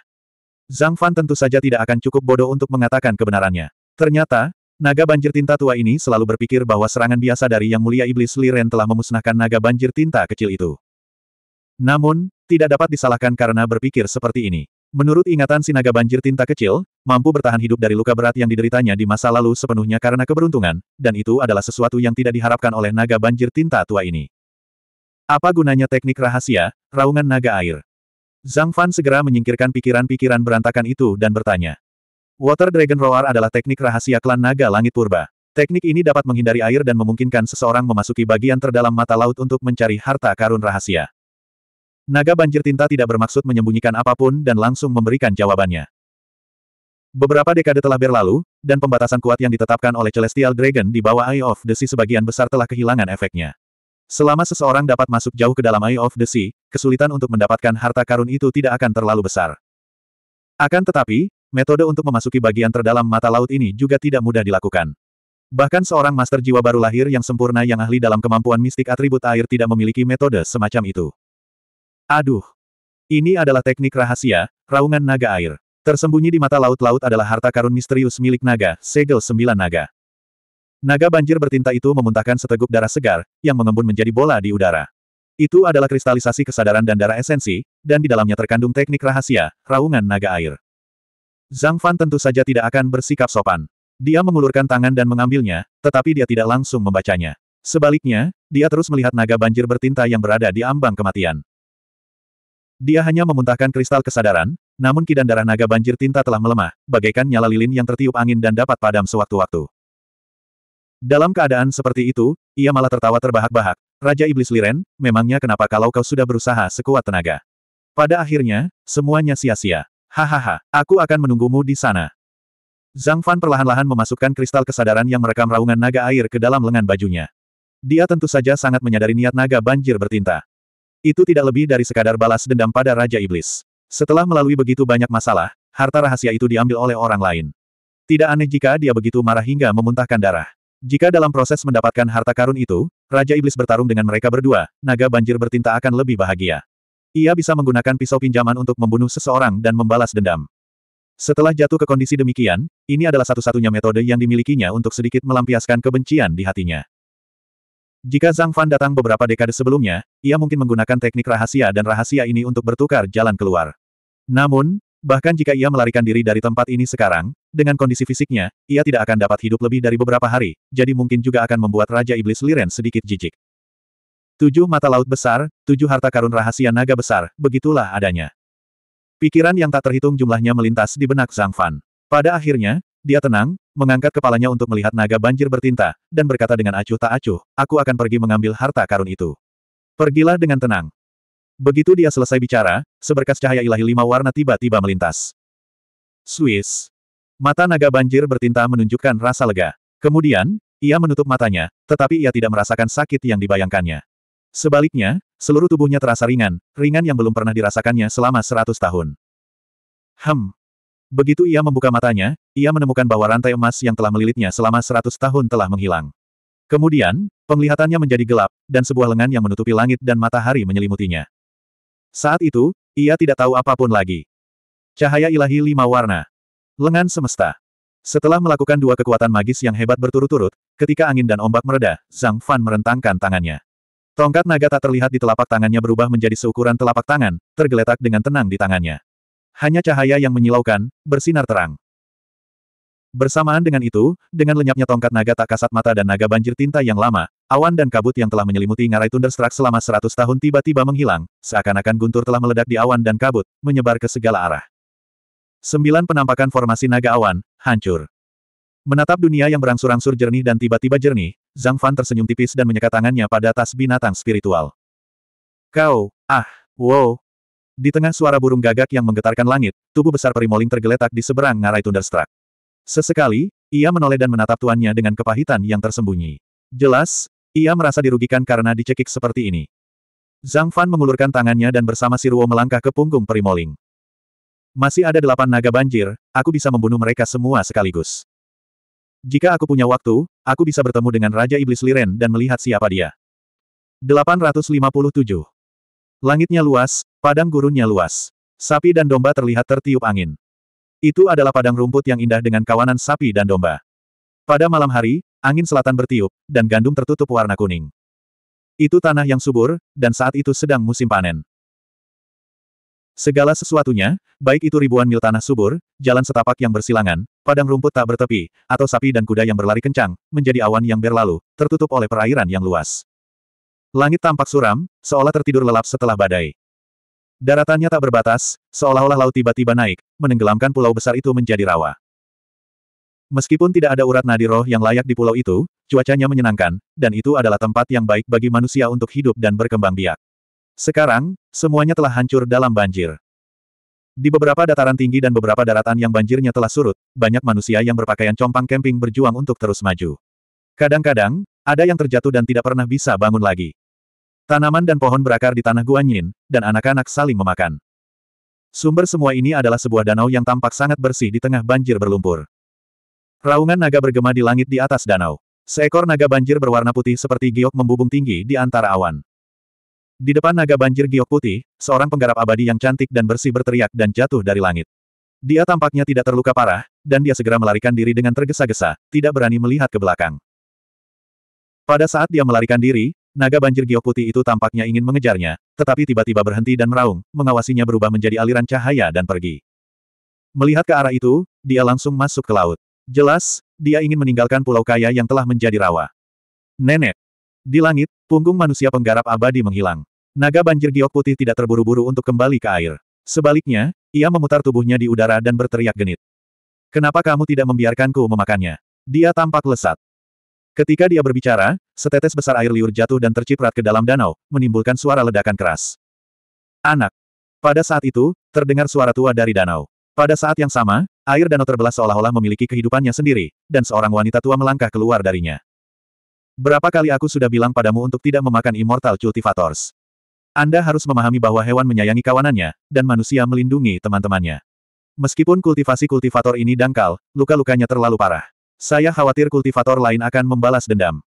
A: Zhang Fan tentu saja tidak akan cukup bodoh untuk mengatakan kebenarannya. Ternyata, naga banjir tinta tua ini selalu berpikir bahwa serangan biasa dari Yang Mulia Iblis Liren telah memusnahkan naga banjir tinta kecil itu. Namun, tidak dapat disalahkan karena berpikir seperti ini. Menurut ingatan sinaga banjir tinta kecil, mampu bertahan hidup dari luka berat yang dideritanya di masa lalu sepenuhnya karena keberuntungan, dan itu adalah sesuatu yang tidak diharapkan oleh naga banjir tinta tua ini. Apa gunanya teknik rahasia, raungan naga air? Zhang Fan segera menyingkirkan pikiran-pikiran berantakan itu dan bertanya. Water Dragon Roar adalah teknik rahasia klan naga langit purba. Teknik ini dapat menghindari air dan memungkinkan seseorang memasuki bagian terdalam mata laut untuk mencari harta karun rahasia. Naga banjir tinta tidak bermaksud menyembunyikan apapun dan langsung memberikan jawabannya. Beberapa dekade telah berlalu, dan pembatasan kuat yang ditetapkan oleh Celestial Dragon di bawah Eye of the Sea sebagian besar telah kehilangan efeknya. Selama seseorang dapat masuk jauh ke dalam Eye of the Sea, kesulitan untuk mendapatkan harta karun itu tidak akan terlalu besar. Akan tetapi, metode untuk memasuki bagian terdalam mata laut ini juga tidak mudah dilakukan. Bahkan seorang master jiwa baru lahir yang sempurna yang ahli dalam kemampuan mistik atribut air tidak memiliki metode semacam itu. Aduh. Ini adalah teknik rahasia, raungan naga air. Tersembunyi di mata laut-laut adalah harta karun misterius milik naga, segel sembilan naga. Naga banjir bertinta itu memuntahkan seteguk darah segar, yang mengembun menjadi bola di udara. Itu adalah kristalisasi kesadaran dan darah esensi, dan di dalamnya terkandung teknik rahasia, raungan naga air. Zhang Fan tentu saja tidak akan bersikap sopan. Dia mengulurkan tangan dan mengambilnya, tetapi dia tidak langsung membacanya. Sebaliknya, dia terus melihat naga banjir bertinta yang berada di ambang kematian. Dia hanya memuntahkan kristal kesadaran, namun kidan darah naga banjir tinta telah melemah, bagaikan nyala lilin yang tertiup angin dan dapat padam sewaktu-waktu. Dalam keadaan seperti itu, ia malah tertawa terbahak-bahak. Raja Iblis Liren, memangnya kenapa kalau kau sudah berusaha sekuat tenaga? Pada akhirnya, semuanya sia-sia. Hahaha, aku akan menunggumu di sana. Zhang Fan perlahan-lahan memasukkan kristal kesadaran yang merekam raungan naga air ke dalam lengan bajunya. Dia tentu saja sangat menyadari niat naga banjir bertinta. Itu tidak lebih dari sekadar balas dendam pada Raja Iblis. Setelah melalui begitu banyak masalah, harta rahasia itu diambil oleh orang lain. Tidak aneh jika dia begitu marah hingga memuntahkan darah. Jika dalam proses mendapatkan harta karun itu, Raja Iblis bertarung dengan mereka berdua, naga banjir bertinta akan lebih bahagia. Ia bisa menggunakan pisau pinjaman untuk membunuh seseorang dan membalas dendam. Setelah jatuh ke kondisi demikian, ini adalah satu-satunya metode yang dimilikinya untuk sedikit melampiaskan kebencian di hatinya. Jika Zhang Fan datang beberapa dekade sebelumnya, ia mungkin menggunakan teknik rahasia dan rahasia ini untuk bertukar jalan keluar. Namun, bahkan jika ia melarikan diri dari tempat ini sekarang, dengan kondisi fisiknya, ia tidak akan dapat hidup lebih dari beberapa hari, jadi mungkin juga akan membuat Raja Iblis Liren sedikit jijik. Tujuh mata laut besar, tujuh harta karun rahasia naga besar, begitulah adanya. Pikiran yang tak terhitung jumlahnya melintas di benak Zhang Fan. Pada akhirnya, dia tenang, mengangkat kepalanya untuk melihat naga banjir bertinta, dan berkata dengan acuh tak acuh, aku akan pergi mengambil harta karun itu. Pergilah dengan tenang. Begitu dia selesai bicara, seberkas cahaya ilahi lima warna tiba-tiba melintas. Swiss. Mata naga banjir bertinta menunjukkan rasa lega. Kemudian, ia menutup matanya, tetapi ia tidak merasakan sakit yang dibayangkannya. Sebaliknya, seluruh tubuhnya terasa ringan, ringan yang belum pernah dirasakannya selama seratus tahun. Hem, Begitu ia membuka matanya, ia menemukan bahwa rantai emas yang telah melilitnya selama seratus tahun telah menghilang. Kemudian, penglihatannya menjadi gelap, dan sebuah lengan yang menutupi langit dan matahari menyelimutinya. Saat itu, ia tidak tahu apapun lagi. Cahaya ilahi lima warna. Lengan semesta. Setelah melakukan dua kekuatan magis yang hebat berturut-turut, ketika angin dan ombak mereda, Zhang Fan merentangkan tangannya. Tongkat naga tak terlihat di telapak tangannya berubah menjadi seukuran telapak tangan, tergeletak dengan tenang di tangannya. Hanya cahaya yang menyilaukan, bersinar terang. Bersamaan dengan itu, dengan lenyapnya tongkat naga tak kasat mata dan naga banjir tinta yang lama, awan dan kabut yang telah menyelimuti ngarai Thunderstruck selama seratus tahun tiba-tiba menghilang, seakan-akan guntur telah meledak di awan dan kabut, menyebar ke segala arah. Sembilan penampakan formasi naga awan, hancur. Menatap dunia yang berangsur-angsur jernih dan tiba-tiba jernih, Zhang Fan tersenyum tipis dan menyekat tangannya pada tas binatang spiritual. Kau, ah, wow, di tengah suara burung gagak yang menggetarkan langit, tubuh besar Perimoling tergeletak di seberang ngarai Thunderstruck. Sesekali, ia menoleh dan menatap tuannya dengan kepahitan yang tersembunyi. Jelas, ia merasa dirugikan karena dicekik seperti ini. Zhang Fan mengulurkan tangannya dan bersama Siruo melangkah ke punggung Perimoling. Masih ada delapan naga banjir, aku bisa membunuh mereka semua sekaligus. Jika aku punya waktu, aku bisa bertemu dengan Raja Iblis Liren dan melihat siapa dia. 857 Langitnya luas, padang gurunnya luas. Sapi dan domba terlihat tertiup angin. Itu adalah padang rumput yang indah dengan kawanan sapi dan domba. Pada malam hari, angin selatan bertiup, dan gandum tertutup warna kuning. Itu tanah yang subur, dan saat itu sedang musim panen. Segala sesuatunya, baik itu ribuan mil tanah subur, jalan setapak yang bersilangan, padang rumput tak bertepi, atau sapi dan kuda yang berlari kencang, menjadi awan yang berlalu, tertutup oleh perairan yang luas. Langit tampak suram, seolah tertidur lelap setelah badai. Daratannya tak berbatas, seolah-olah laut tiba-tiba naik, menenggelamkan pulau besar itu menjadi rawa. Meskipun tidak ada urat nadi roh yang layak di pulau itu, cuacanya menyenangkan, dan itu adalah tempat yang baik bagi manusia untuk hidup dan berkembang biak. Sekarang, semuanya telah hancur dalam banjir. Di beberapa dataran tinggi dan beberapa daratan yang banjirnya telah surut, banyak manusia yang berpakaian compang camping berjuang untuk terus maju. Kadang-kadang, ada yang terjatuh dan tidak pernah bisa bangun lagi. Tanaman dan pohon berakar di tanah Guanyin, dan anak-anak saling memakan. Sumber semua ini adalah sebuah danau yang tampak sangat bersih di tengah banjir berlumpur. Raungan naga bergema di langit di atas danau. Seekor naga banjir berwarna putih seperti giok membubung tinggi di antara awan. Di depan naga banjir giok putih, seorang penggarap abadi yang cantik dan bersih berteriak dan jatuh dari langit. Dia tampaknya tidak terluka parah, dan dia segera melarikan diri dengan tergesa-gesa, tidak berani melihat ke belakang. Pada saat dia melarikan diri, Naga banjir giok putih itu tampaknya ingin mengejarnya, tetapi tiba-tiba berhenti dan meraung, mengawasinya berubah menjadi aliran cahaya dan pergi. Melihat ke arah itu, dia langsung masuk ke laut. Jelas, dia ingin meninggalkan pulau kaya yang telah menjadi rawa. Nenek. Di langit, punggung manusia penggarap abadi menghilang. Naga banjir giok putih tidak terburu-buru untuk kembali ke air. Sebaliknya, ia memutar tubuhnya di udara dan berteriak genit. Kenapa kamu tidak membiarkanku memakannya? Dia tampak lesat. Ketika dia berbicara, setetes besar air liur jatuh dan terciprat ke dalam danau, menimbulkan suara ledakan keras. Anak. Pada saat itu, terdengar suara tua dari danau. Pada saat yang sama, air danau terbelah seolah-olah memiliki kehidupannya sendiri, dan seorang wanita tua melangkah keluar darinya. Berapa kali aku sudah bilang padamu untuk tidak memakan Immortal Cultivators? Anda harus memahami bahwa hewan menyayangi kawanannya, dan manusia melindungi teman-temannya. Meskipun kultivasi kultivator ini dangkal, luka-lukanya terlalu parah. Saya khawatir kultivator lain akan membalas dendam.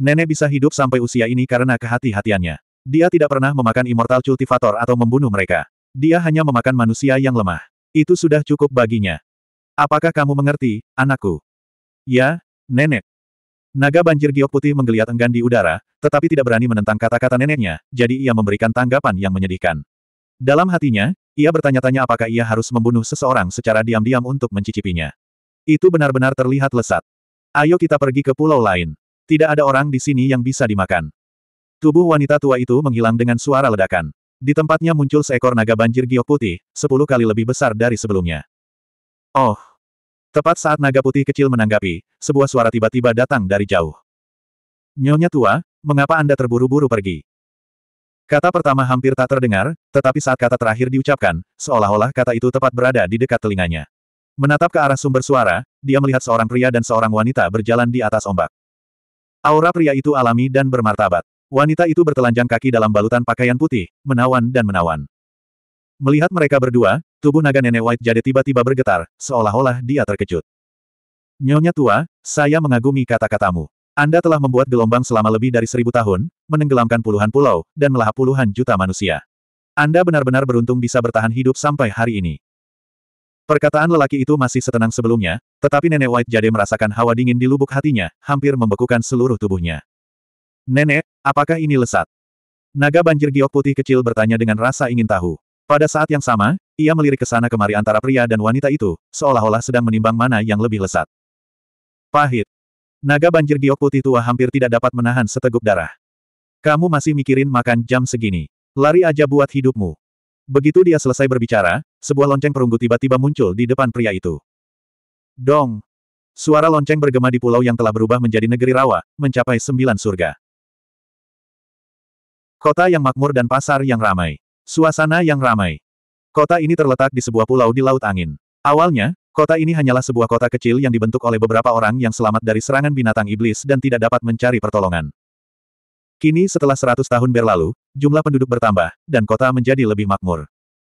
A: Nenek bisa hidup sampai usia ini karena kehati-hatiannya. Dia tidak pernah memakan immortal kultivator atau membunuh mereka. Dia hanya memakan manusia yang lemah. Itu sudah cukup baginya. Apakah kamu mengerti, anakku? Ya, nenek. Naga banjir giok putih menggeliat enggan di udara, tetapi tidak berani menentang kata-kata neneknya, jadi ia memberikan tanggapan yang menyedihkan. Dalam hatinya, ia bertanya-tanya apakah ia harus membunuh seseorang secara diam-diam untuk mencicipinya. Itu benar-benar terlihat lesat. Ayo kita pergi ke pulau lain. Tidak ada orang di sini yang bisa dimakan. Tubuh wanita tua itu menghilang dengan suara ledakan. Di tempatnya muncul seekor naga banjir giok putih, sepuluh kali lebih besar dari sebelumnya. Oh! Tepat saat naga putih kecil menanggapi, sebuah suara tiba-tiba datang dari jauh. Nyonya tua, mengapa Anda terburu-buru pergi? Kata pertama hampir tak terdengar, tetapi saat kata terakhir diucapkan, seolah-olah kata itu tepat berada di dekat telinganya. Menatap ke arah sumber suara, dia melihat seorang pria dan seorang wanita berjalan di atas ombak. Aura pria itu alami dan bermartabat. Wanita itu bertelanjang kaki dalam balutan pakaian putih, menawan dan menawan. Melihat mereka berdua, tubuh naga nenek White jadi tiba-tiba bergetar, seolah-olah dia terkejut. Nyonya tua, saya mengagumi kata-katamu. Anda telah membuat gelombang selama lebih dari seribu tahun, menenggelamkan puluhan pulau, dan melahap puluhan juta manusia. Anda benar-benar beruntung bisa bertahan hidup sampai hari ini. Perkataan lelaki itu masih setenang sebelumnya, tetapi Nenek White Jade merasakan hawa dingin di lubuk hatinya, hampir membekukan seluruh tubuhnya. Nenek, apakah ini lesat? Naga banjir giok putih kecil bertanya dengan rasa ingin tahu. Pada saat yang sama, ia melirik ke sana kemari antara pria dan wanita itu, seolah-olah sedang menimbang mana yang lebih lesat. Pahit. Naga banjir giok putih tua hampir tidak dapat menahan seteguk darah. Kamu masih mikirin makan jam segini. Lari aja buat hidupmu. Begitu dia selesai berbicara, sebuah lonceng perunggu tiba-tiba muncul di depan pria itu. Dong! Suara lonceng bergema di pulau yang telah berubah menjadi negeri rawa, mencapai sembilan surga. Kota yang makmur dan pasar yang ramai. Suasana yang ramai. Kota ini terletak di sebuah pulau di Laut Angin. Awalnya, kota ini hanyalah sebuah kota kecil yang dibentuk oleh beberapa orang yang selamat dari serangan binatang iblis dan tidak dapat mencari pertolongan. Kini setelah seratus tahun berlalu, jumlah penduduk bertambah, dan kota menjadi lebih makmur.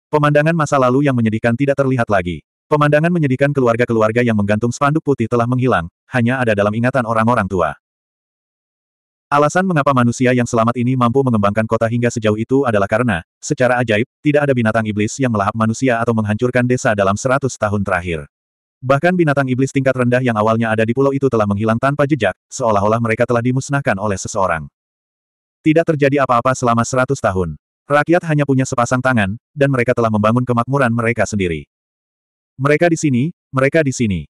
A: Pemandangan masa lalu yang menyedihkan tidak terlihat lagi. Pemandangan menyedihkan keluarga-keluarga yang menggantung spanduk putih telah menghilang, hanya ada dalam ingatan orang-orang tua. Alasan mengapa manusia yang selamat ini mampu mengembangkan kota hingga sejauh itu adalah karena, secara ajaib, tidak ada binatang iblis yang melahap manusia atau menghancurkan desa dalam seratus tahun terakhir. Bahkan binatang iblis tingkat rendah yang awalnya ada di pulau itu telah menghilang tanpa jejak, seolah-olah mereka telah dimusnahkan oleh seseorang. Tidak terjadi apa-apa selama seratus tahun. Rakyat hanya punya sepasang tangan, dan mereka telah membangun kemakmuran mereka sendiri. Mereka di sini, mereka di sini.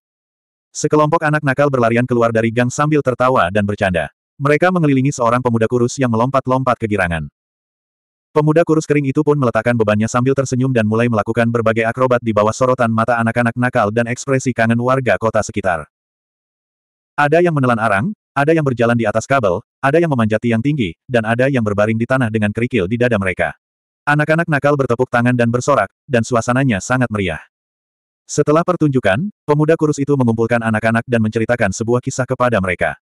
A: Sekelompok anak nakal berlarian keluar dari gang sambil tertawa dan bercanda. Mereka mengelilingi seorang pemuda kurus yang melompat-lompat kegirangan. Pemuda kurus kering itu pun meletakkan bebannya sambil tersenyum dan mulai melakukan berbagai akrobat di bawah sorotan mata anak-anak nakal dan ekspresi kangen warga kota sekitar. Ada yang menelan arang, ada yang berjalan di atas kabel, ada yang memanjat tiang tinggi, dan ada yang berbaring di tanah dengan kerikil di dada mereka. Anak-anak nakal bertepuk tangan dan bersorak, dan suasananya sangat meriah. Setelah pertunjukan, pemuda kurus itu mengumpulkan anak-anak dan menceritakan sebuah kisah kepada mereka.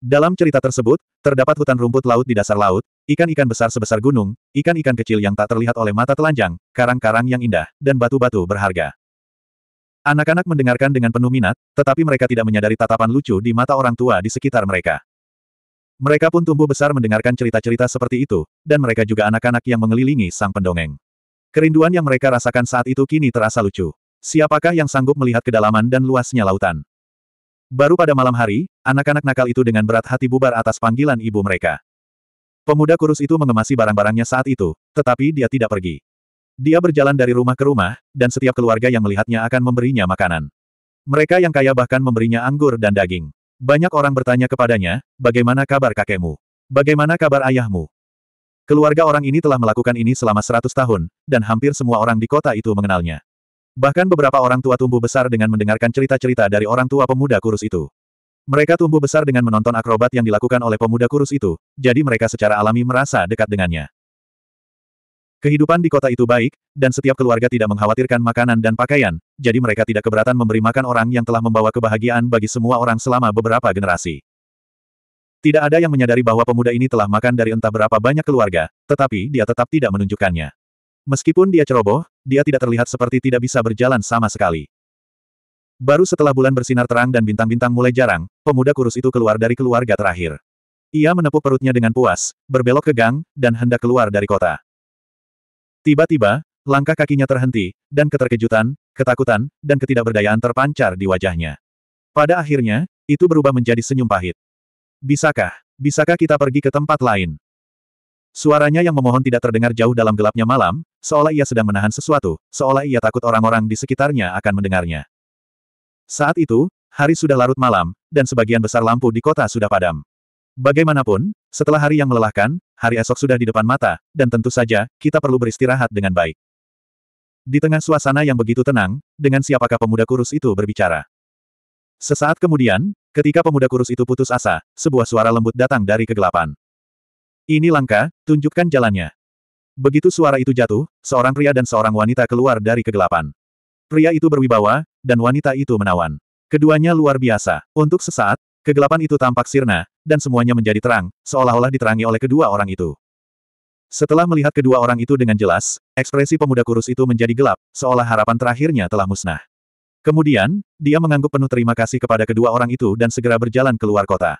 A: Dalam cerita tersebut, terdapat hutan rumput laut di dasar laut, ikan-ikan besar sebesar gunung, ikan-ikan kecil yang tak terlihat oleh mata telanjang, karang-karang yang indah, dan batu-batu berharga. Anak-anak mendengarkan dengan penuh minat, tetapi mereka tidak menyadari tatapan lucu di mata orang tua di sekitar mereka. Mereka pun tumbuh besar mendengarkan cerita-cerita seperti itu, dan mereka juga anak-anak yang mengelilingi sang pendongeng. Kerinduan yang mereka rasakan saat itu kini terasa lucu. Siapakah yang sanggup melihat kedalaman dan luasnya lautan? Baru pada malam hari, anak-anak nakal itu dengan berat hati bubar atas panggilan ibu mereka. Pemuda kurus itu mengemasi barang-barangnya saat itu, tetapi dia tidak pergi. Dia berjalan dari rumah ke rumah, dan setiap keluarga yang melihatnya akan memberinya makanan. Mereka yang kaya bahkan memberinya anggur dan daging. Banyak orang bertanya kepadanya, bagaimana kabar kakekmu? Bagaimana kabar ayahmu? Keluarga orang ini telah melakukan ini selama 100 tahun, dan hampir semua orang di kota itu mengenalnya. Bahkan beberapa orang tua tumbuh besar dengan mendengarkan cerita-cerita dari orang tua pemuda kurus itu. Mereka tumbuh besar dengan menonton akrobat yang dilakukan oleh pemuda kurus itu, jadi mereka secara alami merasa dekat dengannya. Kehidupan di kota itu baik, dan setiap keluarga tidak mengkhawatirkan makanan dan pakaian, jadi mereka tidak keberatan memberi makan orang yang telah membawa kebahagiaan bagi semua orang selama beberapa generasi. Tidak ada yang menyadari bahwa pemuda ini telah makan dari entah berapa banyak keluarga, tetapi dia tetap tidak menunjukkannya. Meskipun dia ceroboh, dia tidak terlihat seperti tidak bisa berjalan sama sekali. Baru setelah bulan bersinar terang dan bintang-bintang mulai jarang, pemuda kurus itu keluar dari keluarga terakhir. Ia menepuk perutnya dengan puas, berbelok ke gang, dan hendak keluar dari kota. Tiba-tiba, langkah kakinya terhenti, dan keterkejutan, ketakutan, dan ketidakberdayaan terpancar di wajahnya. Pada akhirnya, itu berubah menjadi senyum pahit. Bisakah, bisakah kita pergi ke tempat lain? Suaranya yang memohon tidak terdengar jauh dalam gelapnya malam, seolah ia sedang menahan sesuatu, seolah ia takut orang-orang di sekitarnya akan mendengarnya. Saat itu, hari sudah larut malam, dan sebagian besar lampu di kota sudah padam. Bagaimanapun, setelah hari yang melelahkan, hari esok sudah di depan mata, dan tentu saja, kita perlu beristirahat dengan baik. Di tengah suasana yang begitu tenang, dengan siapakah pemuda kurus itu berbicara. Sesaat kemudian, ketika pemuda kurus itu putus asa, sebuah suara lembut datang dari kegelapan. Ini langka, tunjukkan jalannya. Begitu suara itu jatuh, seorang pria dan seorang wanita keluar dari kegelapan. Pria itu berwibawa, dan wanita itu menawan. Keduanya luar biasa. Untuk sesaat, kegelapan itu tampak sirna, dan semuanya menjadi terang, seolah-olah diterangi oleh kedua orang itu. Setelah melihat kedua orang itu dengan jelas, ekspresi pemuda kurus itu menjadi gelap, seolah harapan terakhirnya telah musnah. Kemudian, dia mengangguk penuh terima kasih kepada kedua orang itu dan segera berjalan keluar kota.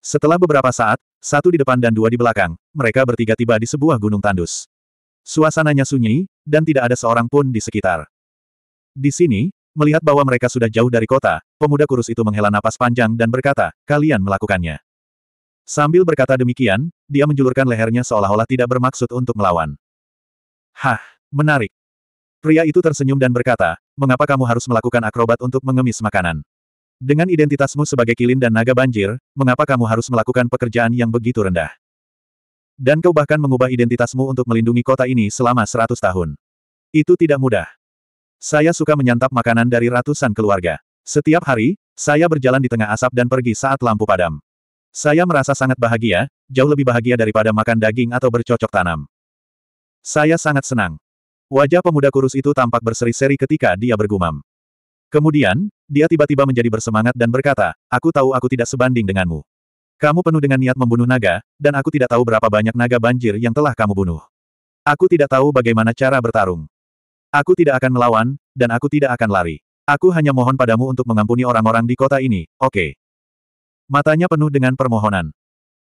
A: Setelah beberapa saat, satu di depan dan dua di belakang, mereka bertiga tiba di sebuah gunung tandus. Suasananya sunyi, dan tidak ada seorang pun di sekitar. Di sini, Melihat bahwa mereka sudah jauh dari kota, pemuda kurus itu menghela napas panjang dan berkata, kalian melakukannya. Sambil berkata demikian, dia menjulurkan lehernya seolah-olah tidak bermaksud untuk melawan. Hah, menarik. Pria itu tersenyum dan berkata, mengapa kamu harus melakukan akrobat untuk mengemis makanan? Dengan identitasmu sebagai kilin dan naga banjir, mengapa kamu harus melakukan pekerjaan yang begitu rendah? Dan kau bahkan mengubah identitasmu untuk melindungi kota ini selama seratus tahun. Itu tidak mudah. Saya suka menyantap makanan dari ratusan keluarga. Setiap hari, saya berjalan di tengah asap dan pergi saat lampu padam. Saya merasa sangat bahagia, jauh lebih bahagia daripada makan daging atau bercocok tanam. Saya sangat senang. Wajah pemuda kurus itu tampak berseri-seri ketika dia bergumam. Kemudian, dia tiba-tiba menjadi bersemangat dan berkata, Aku tahu aku tidak sebanding denganmu. Kamu penuh dengan niat membunuh naga, dan aku tidak tahu berapa banyak naga banjir yang telah kamu bunuh. Aku tidak tahu bagaimana cara bertarung. Aku tidak akan melawan, dan aku tidak akan lari. Aku hanya mohon padamu untuk mengampuni orang-orang di kota ini, oke. Okay. Matanya penuh dengan permohonan.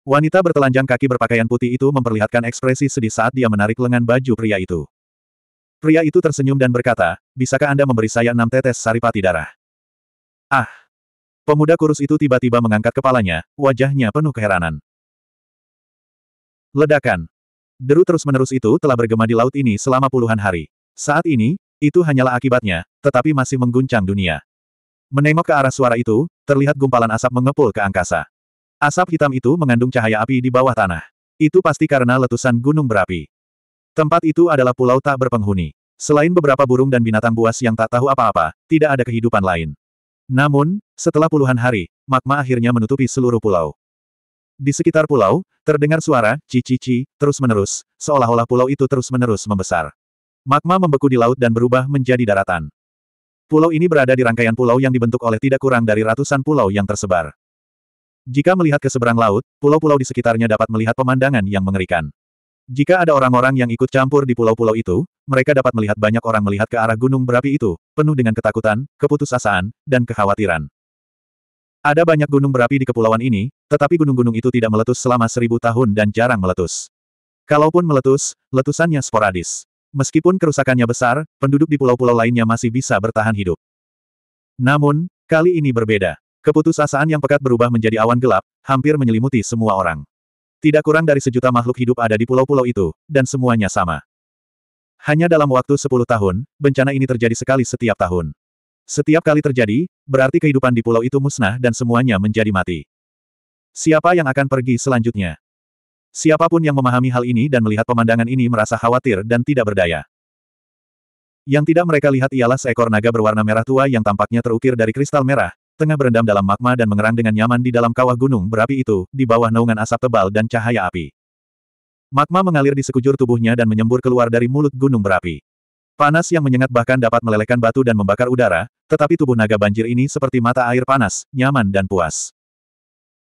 A: Wanita bertelanjang kaki berpakaian putih itu memperlihatkan ekspresi sedih saat dia menarik lengan baju pria itu. Pria itu tersenyum dan berkata, bisakah Anda memberi saya enam tetes saripati darah? Ah! Pemuda kurus itu tiba-tiba mengangkat kepalanya, wajahnya penuh keheranan. Ledakan. Deru terus-menerus itu telah bergema di laut ini selama puluhan hari. Saat ini, itu hanyalah akibatnya, tetapi masih mengguncang dunia. Menengok ke arah suara itu, terlihat gumpalan asap mengepul ke angkasa. Asap hitam itu mengandung cahaya api di bawah tanah. Itu pasti karena letusan gunung berapi. Tempat itu adalah pulau tak berpenghuni. Selain beberapa burung dan binatang buas yang tak tahu apa-apa, tidak ada kehidupan lain. Namun, setelah puluhan hari, magma akhirnya menutupi seluruh pulau. Di sekitar pulau, terdengar suara cici-cici terus-menerus, seolah-olah pulau itu terus-menerus membesar. Magma membeku di laut dan berubah menjadi daratan. Pulau ini berada di rangkaian pulau yang dibentuk oleh tidak kurang dari ratusan pulau yang tersebar. Jika melihat ke seberang laut, pulau-pulau di sekitarnya dapat melihat pemandangan yang mengerikan. Jika ada orang-orang yang ikut campur di pulau-pulau itu, mereka dapat melihat banyak orang melihat ke arah gunung berapi itu, penuh dengan ketakutan, keputusasaan, dan kekhawatiran. Ada banyak gunung berapi di kepulauan ini, tetapi gunung-gunung itu tidak meletus selama seribu tahun dan jarang meletus. Kalaupun meletus, letusannya sporadis. Meskipun kerusakannya besar, penduduk di pulau-pulau lainnya masih bisa bertahan hidup. Namun, kali ini berbeda. Keputusasaan yang pekat berubah menjadi awan gelap, hampir menyelimuti semua orang. Tidak kurang dari sejuta makhluk hidup ada di pulau-pulau itu, dan semuanya sama. Hanya dalam waktu 10 tahun, bencana ini terjadi sekali setiap tahun. Setiap kali terjadi, berarti kehidupan di pulau itu musnah dan semuanya menjadi mati. Siapa yang akan pergi selanjutnya? Siapapun yang memahami hal ini dan melihat pemandangan ini merasa khawatir dan tidak berdaya. Yang tidak mereka lihat ialah seekor naga berwarna merah tua yang tampaknya terukir dari kristal merah, tengah berendam dalam magma dan mengerang dengan nyaman di dalam kawah gunung berapi itu, di bawah naungan asap tebal dan cahaya api. Magma mengalir di sekujur tubuhnya dan menyembur keluar dari mulut gunung berapi. Panas yang menyengat bahkan dapat melelehkan batu dan membakar udara, tetapi tubuh naga banjir ini seperti mata air panas, nyaman dan puas.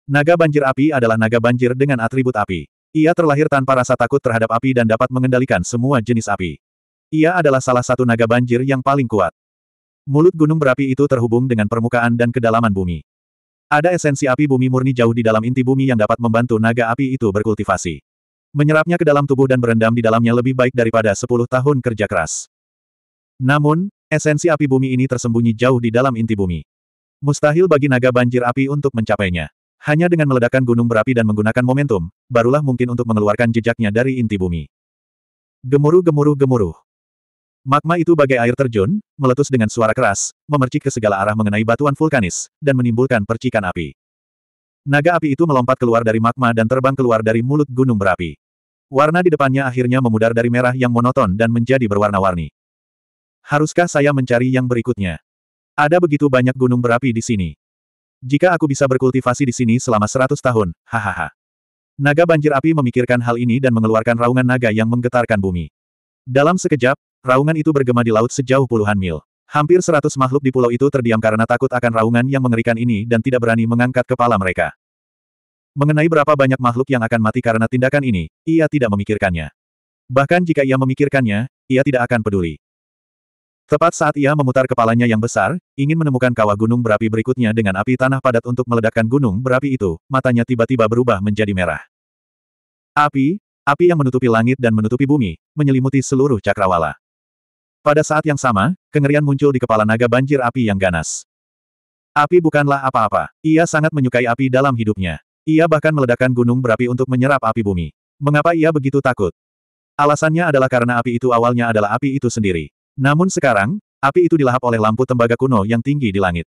A: Naga banjir api adalah naga banjir dengan atribut api. Ia terlahir tanpa rasa takut terhadap api dan dapat mengendalikan semua jenis api. Ia adalah salah satu naga banjir yang paling kuat. Mulut gunung berapi itu terhubung dengan permukaan dan kedalaman bumi. Ada esensi api bumi murni jauh di dalam inti bumi yang dapat membantu naga api itu berkultivasi. Menyerapnya ke dalam tubuh dan berendam di dalamnya lebih baik daripada 10 tahun kerja keras. Namun, esensi api bumi ini tersembunyi jauh di dalam inti bumi. Mustahil bagi naga banjir api untuk mencapainya. Hanya dengan meledakkan gunung berapi dan menggunakan momentum, barulah mungkin untuk mengeluarkan jejaknya dari inti bumi. Gemuruh gemuruh gemuruh. Magma itu bagai air terjun, meletus dengan suara keras, memercik ke segala arah mengenai batuan vulkanis, dan menimbulkan percikan api. Naga api itu melompat keluar dari magma dan terbang keluar dari mulut gunung berapi. Warna di depannya akhirnya memudar dari merah yang monoton dan menjadi berwarna-warni. Haruskah saya mencari yang berikutnya? Ada begitu banyak gunung berapi di sini. Jika aku bisa berkultivasi di sini selama seratus tahun, hahaha. Naga banjir api memikirkan hal ini dan mengeluarkan raungan naga yang menggetarkan bumi. Dalam sekejap, raungan itu bergema di laut sejauh puluhan mil. Hampir seratus makhluk di pulau itu terdiam karena takut akan raungan yang mengerikan ini dan tidak berani mengangkat kepala mereka. Mengenai berapa banyak makhluk yang akan mati karena tindakan ini, ia tidak memikirkannya. Bahkan jika ia memikirkannya, ia tidak akan peduli. Tepat saat ia memutar kepalanya yang besar, ingin menemukan kawah gunung berapi berikutnya dengan api tanah padat untuk meledakkan gunung berapi itu, matanya tiba-tiba berubah menjadi merah. Api, api yang menutupi langit dan menutupi bumi, menyelimuti seluruh cakrawala. Pada saat yang sama, kengerian muncul di kepala naga banjir api yang ganas. Api bukanlah apa-apa, ia sangat menyukai api dalam hidupnya. Ia bahkan meledakkan gunung berapi untuk menyerap api bumi. Mengapa ia begitu takut? Alasannya adalah karena api itu awalnya adalah api itu sendiri. Namun sekarang, api itu dilahap oleh lampu tembaga kuno yang tinggi di langit.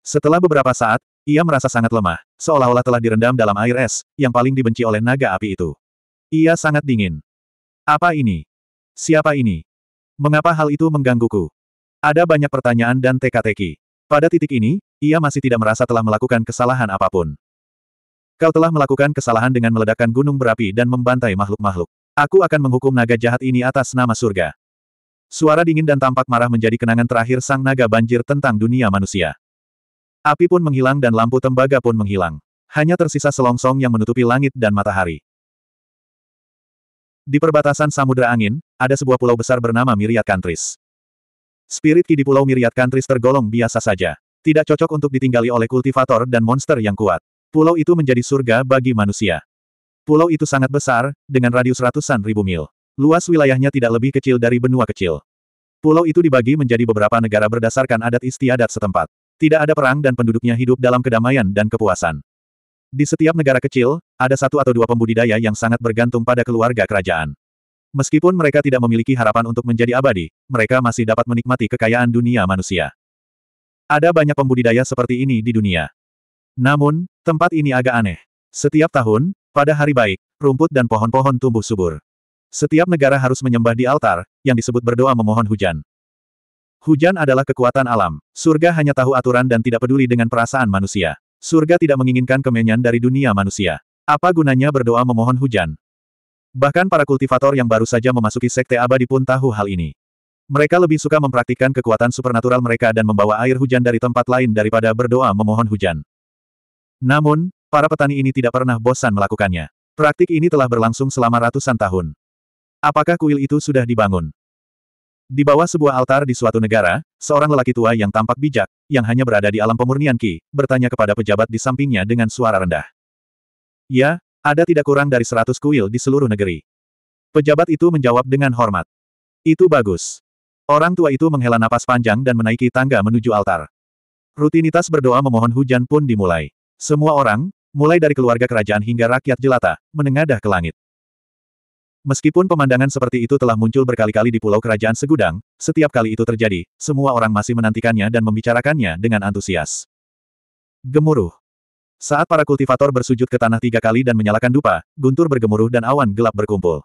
A: Setelah beberapa saat, ia merasa sangat lemah, seolah-olah telah direndam dalam air es, yang paling dibenci oleh naga api itu. Ia sangat dingin. Apa ini? Siapa ini? Mengapa hal itu menggangguku? Ada banyak pertanyaan dan teka-teki. Pada titik ini, ia masih tidak merasa telah melakukan kesalahan apapun. Kau telah melakukan kesalahan dengan meledakkan gunung berapi dan membantai makhluk-makhluk. Aku akan menghukum naga jahat ini atas nama surga. Suara dingin dan tampak marah menjadi kenangan terakhir sang naga banjir tentang dunia manusia. Api pun menghilang dan lampu tembaga pun menghilang. Hanya tersisa selongsong yang menutupi langit dan matahari. Di perbatasan samudera Angin, ada sebuah pulau besar bernama Miriat Kantris. Spirit Ki di pulau Miriat Kantris tergolong biasa saja. Tidak cocok untuk ditinggali oleh kultivator dan monster yang kuat. Pulau itu menjadi surga bagi manusia. Pulau itu sangat besar, dengan radius ratusan ribu mil. Luas wilayahnya tidak lebih kecil dari benua kecil. Pulau itu dibagi menjadi beberapa negara berdasarkan adat istiadat setempat. Tidak ada perang dan penduduknya hidup dalam kedamaian dan kepuasan. Di setiap negara kecil, ada satu atau dua pembudidaya yang sangat bergantung pada keluarga kerajaan. Meskipun mereka tidak memiliki harapan untuk menjadi abadi, mereka masih dapat menikmati kekayaan dunia manusia. Ada banyak pembudidaya seperti ini di dunia. Namun, tempat ini agak aneh. Setiap tahun, pada hari baik, rumput dan pohon-pohon tumbuh subur. Setiap negara harus menyembah di altar, yang disebut berdoa memohon hujan. Hujan adalah kekuatan alam. Surga hanya tahu aturan dan tidak peduli dengan perasaan manusia. Surga tidak menginginkan kemenyan dari dunia manusia. Apa gunanya berdoa memohon hujan? Bahkan para kultivator yang baru saja memasuki sekte abadi pun tahu hal ini. Mereka lebih suka mempraktikkan kekuatan supernatural mereka dan membawa air hujan dari tempat lain daripada berdoa memohon hujan. Namun, para petani ini tidak pernah bosan melakukannya. Praktik ini telah berlangsung selama ratusan tahun. Apakah kuil itu sudah dibangun? Di bawah sebuah altar di suatu negara, seorang lelaki tua yang tampak bijak, yang hanya berada di alam pemurnian Ki, bertanya kepada pejabat di sampingnya dengan suara rendah. Ya, ada tidak kurang dari seratus kuil di seluruh negeri. Pejabat itu menjawab dengan hormat. Itu bagus. Orang tua itu menghela napas panjang dan menaiki tangga menuju altar. Rutinitas berdoa memohon hujan pun dimulai. Semua orang, mulai dari keluarga kerajaan hingga rakyat jelata, menengadah ke langit. Meskipun pemandangan seperti itu telah muncul berkali-kali di Pulau Kerajaan Segudang, setiap kali itu terjadi, semua orang masih menantikannya dan membicarakannya dengan antusias. Gemuruh. Saat para kultivator bersujud ke tanah tiga kali dan menyalakan dupa, guntur bergemuruh dan awan gelap berkumpul.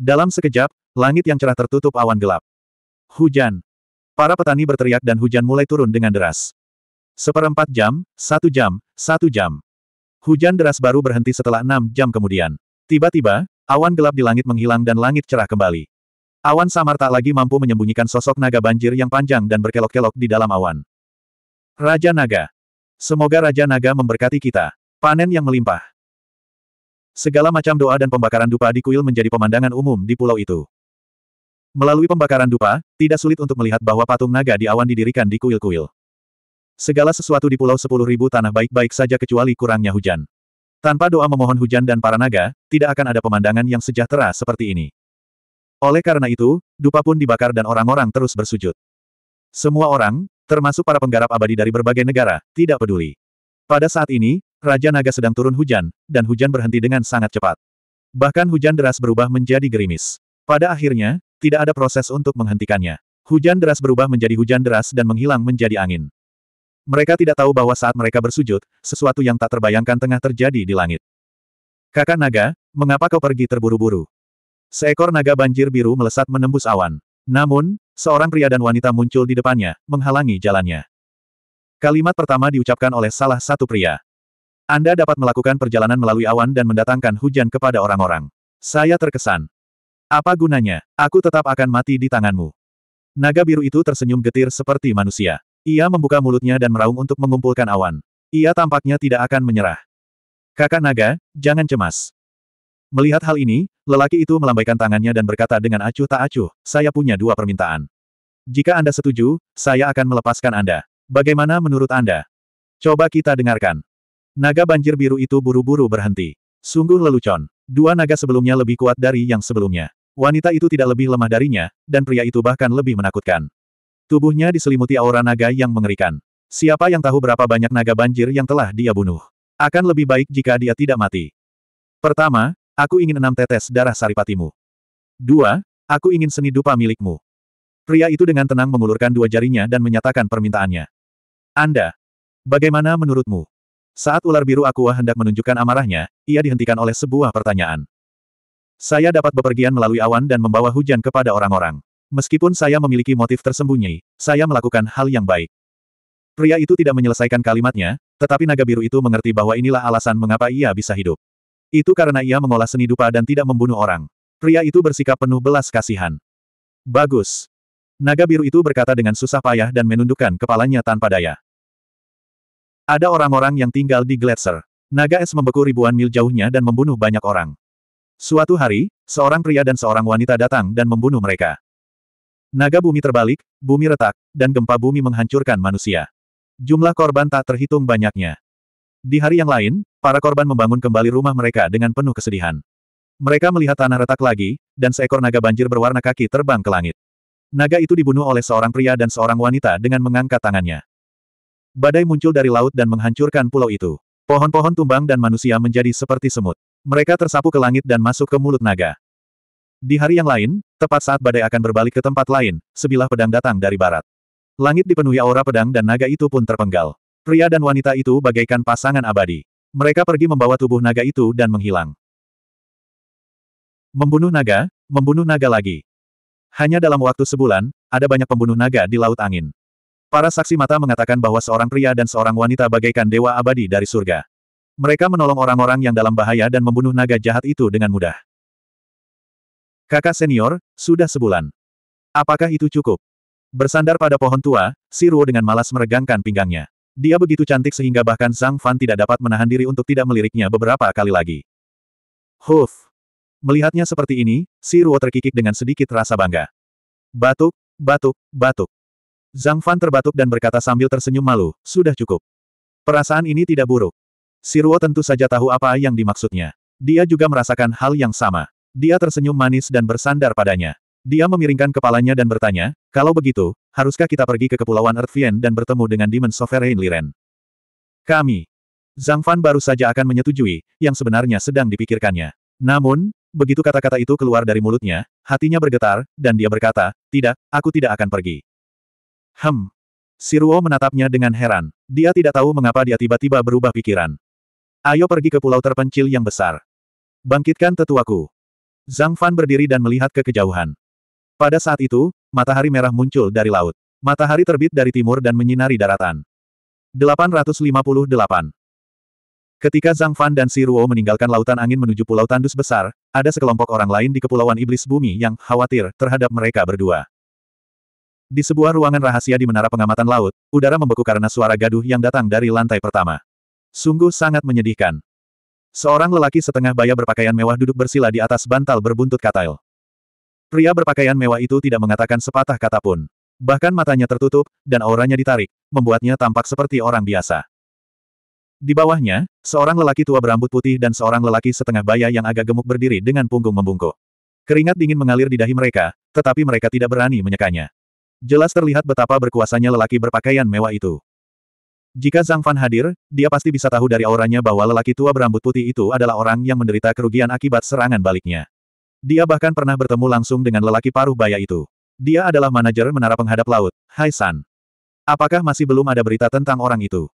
A: Dalam sekejap, langit yang cerah tertutup awan gelap. Hujan. Para petani berteriak dan hujan mulai turun dengan deras. Seperempat jam, satu jam, satu jam. Hujan deras baru berhenti setelah enam jam kemudian. Tiba-tiba, Awan gelap di langit menghilang dan langit cerah kembali. Awan samar tak lagi mampu menyembunyikan sosok naga banjir yang panjang dan berkelok-kelok di dalam awan. Raja Naga. Semoga Raja Naga memberkati kita. Panen yang melimpah. Segala macam doa dan pembakaran dupa di kuil menjadi pemandangan umum di pulau itu. Melalui pembakaran dupa, tidak sulit untuk melihat bahwa patung naga di awan didirikan di kuil-kuil. Segala sesuatu di Pulau Sepuluh Ribu Tanah baik-baik saja kecuali kurangnya hujan. Tanpa doa memohon hujan dan para naga, tidak akan ada pemandangan yang sejahtera seperti ini. Oleh karena itu, dupa pun dibakar dan orang-orang terus bersujud. Semua orang, termasuk para penggarap abadi dari berbagai negara, tidak peduli. Pada saat ini, Raja Naga sedang turun hujan, dan hujan berhenti dengan sangat cepat. Bahkan hujan deras berubah menjadi gerimis. Pada akhirnya, tidak ada proses untuk menghentikannya. Hujan deras berubah menjadi hujan deras dan menghilang menjadi angin. Mereka tidak tahu bahwa saat mereka bersujud, sesuatu yang tak terbayangkan tengah terjadi di langit. Kakak naga, mengapa kau pergi terburu-buru? Seekor naga banjir biru melesat menembus awan. Namun, seorang pria dan wanita muncul di depannya, menghalangi jalannya. Kalimat pertama diucapkan oleh salah satu pria. Anda dapat melakukan perjalanan melalui awan dan mendatangkan hujan kepada orang-orang. Saya terkesan. Apa gunanya? Aku tetap akan mati di tanganmu. Naga biru itu tersenyum getir seperti manusia. Ia membuka mulutnya dan meraung untuk mengumpulkan awan. Ia tampaknya tidak akan menyerah. Kakak naga, jangan cemas. Melihat hal ini, lelaki itu melambaikan tangannya dan berkata dengan acuh tak acuh, saya punya dua permintaan. Jika Anda setuju, saya akan melepaskan Anda. Bagaimana menurut Anda? Coba kita dengarkan. Naga banjir biru itu buru-buru berhenti. Sungguh lelucon. Dua naga sebelumnya lebih kuat dari yang sebelumnya. Wanita itu tidak lebih lemah darinya, dan pria itu bahkan lebih menakutkan. Tubuhnya diselimuti aura naga yang mengerikan. Siapa yang tahu berapa banyak naga banjir yang telah dia bunuh? Akan lebih baik jika dia tidak mati. Pertama, aku ingin enam tetes darah saripatimu. Dua, aku ingin seni dupa milikmu. Pria itu dengan tenang mengulurkan dua jarinya dan menyatakan permintaannya. Anda, bagaimana menurutmu? Saat ular biru Aqua hendak menunjukkan amarahnya, ia dihentikan oleh sebuah pertanyaan. Saya dapat bepergian melalui awan dan membawa hujan kepada orang-orang. Meskipun saya memiliki motif tersembunyi, saya melakukan hal yang baik. Pria itu tidak menyelesaikan kalimatnya, tetapi naga biru itu mengerti bahwa inilah alasan mengapa ia bisa hidup. Itu karena ia mengolah seni dupa dan tidak membunuh orang. Pria itu bersikap penuh belas kasihan. Bagus. Naga biru itu berkata dengan susah payah dan menundukkan kepalanya tanpa daya. Ada orang-orang yang tinggal di Gletser. Naga es membeku ribuan mil jauhnya dan membunuh banyak orang. Suatu hari, seorang pria dan seorang wanita datang dan membunuh mereka. Naga bumi terbalik, bumi retak, dan gempa bumi menghancurkan manusia. Jumlah korban tak terhitung banyaknya. Di hari yang lain, para korban membangun kembali rumah mereka dengan penuh kesedihan. Mereka melihat tanah retak lagi, dan seekor naga banjir berwarna kaki terbang ke langit. Naga itu dibunuh oleh seorang pria dan seorang wanita dengan mengangkat tangannya. Badai muncul dari laut dan menghancurkan pulau itu. Pohon-pohon tumbang dan manusia menjadi seperti semut. Mereka tersapu ke langit dan masuk ke mulut naga. Di hari yang lain, tepat saat badai akan berbalik ke tempat lain, sebilah pedang datang dari barat. Langit dipenuhi aura pedang dan naga itu pun terpenggal. Pria dan wanita itu bagaikan pasangan abadi. Mereka pergi membawa tubuh naga itu dan menghilang. Membunuh naga, membunuh naga lagi. Hanya dalam waktu sebulan, ada banyak pembunuh naga di Laut Angin. Para saksi mata mengatakan bahwa seorang pria dan seorang wanita bagaikan dewa abadi dari surga. Mereka menolong orang-orang yang dalam bahaya dan membunuh naga jahat itu dengan mudah. Kakak senior, sudah sebulan. Apakah itu cukup? Bersandar pada pohon tua, si Ruo dengan malas meregangkan pinggangnya. Dia begitu cantik sehingga bahkan Zhang Fan tidak dapat menahan diri untuk tidak meliriknya beberapa kali lagi. Huf! Melihatnya seperti ini, si Ruo terkikik dengan sedikit rasa bangga. Batuk, batuk, batuk. Zhang Fan terbatuk dan berkata sambil tersenyum malu, sudah cukup. Perasaan ini tidak buruk. Si Ruo tentu saja tahu apa yang dimaksudnya. Dia juga merasakan hal yang sama. Dia tersenyum manis dan bersandar padanya. Dia memiringkan kepalanya dan bertanya, kalau begitu, haruskah kita pergi ke Kepulauan Earthvien dan bertemu dengan Demon Sovereign Liren? Kami. Zhang Fan baru saja akan menyetujui, yang sebenarnya sedang dipikirkannya. Namun, begitu kata-kata itu keluar dari mulutnya, hatinya bergetar, dan dia berkata, tidak, aku tidak akan pergi. Hem. Siruo menatapnya dengan heran. Dia tidak tahu mengapa dia tiba-tiba berubah pikiran. Ayo pergi ke pulau terpencil yang besar. Bangkitkan tetuaku. Zhang Fan berdiri dan melihat ke kejauhan. Pada saat itu, matahari merah muncul dari laut. Matahari terbit dari timur dan menyinari daratan. 858. Ketika Zhang Fan dan Si Ruo meninggalkan lautan angin menuju Pulau Tandus Besar, ada sekelompok orang lain di Kepulauan Iblis Bumi yang khawatir terhadap mereka berdua. Di sebuah ruangan rahasia di Menara Pengamatan Laut, udara membeku karena suara gaduh yang datang dari lantai pertama. Sungguh sangat menyedihkan. Seorang lelaki setengah baya berpakaian mewah duduk bersila di atas bantal berbuntut katail. Pria berpakaian mewah itu tidak mengatakan sepatah kata pun. Bahkan matanya tertutup, dan auranya ditarik, membuatnya tampak seperti orang biasa. Di bawahnya, seorang lelaki tua berambut putih dan seorang lelaki setengah baya yang agak gemuk berdiri dengan punggung membungkuk. Keringat dingin mengalir di dahi mereka, tetapi mereka tidak berani menyekanya. Jelas terlihat betapa berkuasanya lelaki berpakaian mewah itu. Jika Zhang Fan hadir, dia pasti bisa tahu dari auranya bahwa lelaki tua berambut putih itu adalah orang yang menderita kerugian akibat serangan baliknya. Dia bahkan pernah bertemu langsung dengan lelaki paruh baya itu. Dia adalah manajer menara penghadap laut, Hai San. Apakah masih belum ada berita tentang orang itu?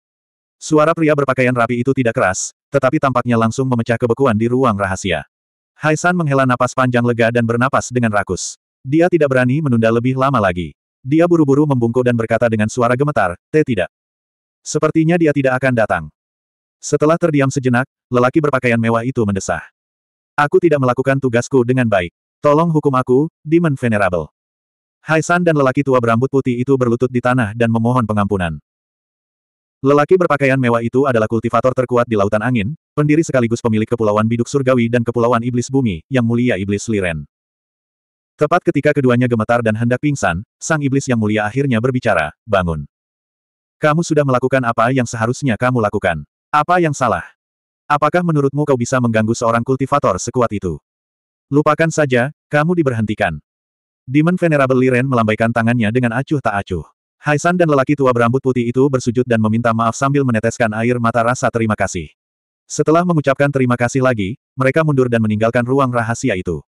A: Suara pria berpakaian rapi itu tidak keras, tetapi tampaknya langsung memecah kebekuan di ruang rahasia. Hai San menghela napas panjang lega dan bernapas dengan rakus. Dia tidak berani menunda lebih lama lagi. Dia buru-buru membungkuk dan berkata dengan suara gemetar, T tidak. Sepertinya dia tidak akan datang. Setelah terdiam sejenak, lelaki berpakaian mewah itu mendesah. Aku tidak melakukan tugasku dengan baik. Tolong hukum aku, Demon Venerable. Haisan dan lelaki tua berambut putih itu berlutut di tanah dan memohon pengampunan. Lelaki berpakaian mewah itu adalah kultivator terkuat di lautan angin, pendiri sekaligus pemilik Kepulauan Biduk Surgawi dan Kepulauan Iblis Bumi, yang mulia Iblis Liren. Tepat ketika keduanya gemetar dan hendak pingsan, sang iblis yang mulia akhirnya berbicara, bangun. Kamu sudah melakukan apa yang seharusnya kamu lakukan. Apa yang salah? Apakah menurutmu kau bisa mengganggu seorang kultivator sekuat itu? Lupakan saja, kamu diberhentikan. Demon Venerable Liren melambaikan tangannya dengan acuh tak acuh. Haisan dan lelaki tua berambut putih itu bersujud dan meminta maaf sambil meneteskan air mata rasa terima kasih. Setelah mengucapkan terima kasih lagi, mereka mundur dan meninggalkan ruang rahasia itu.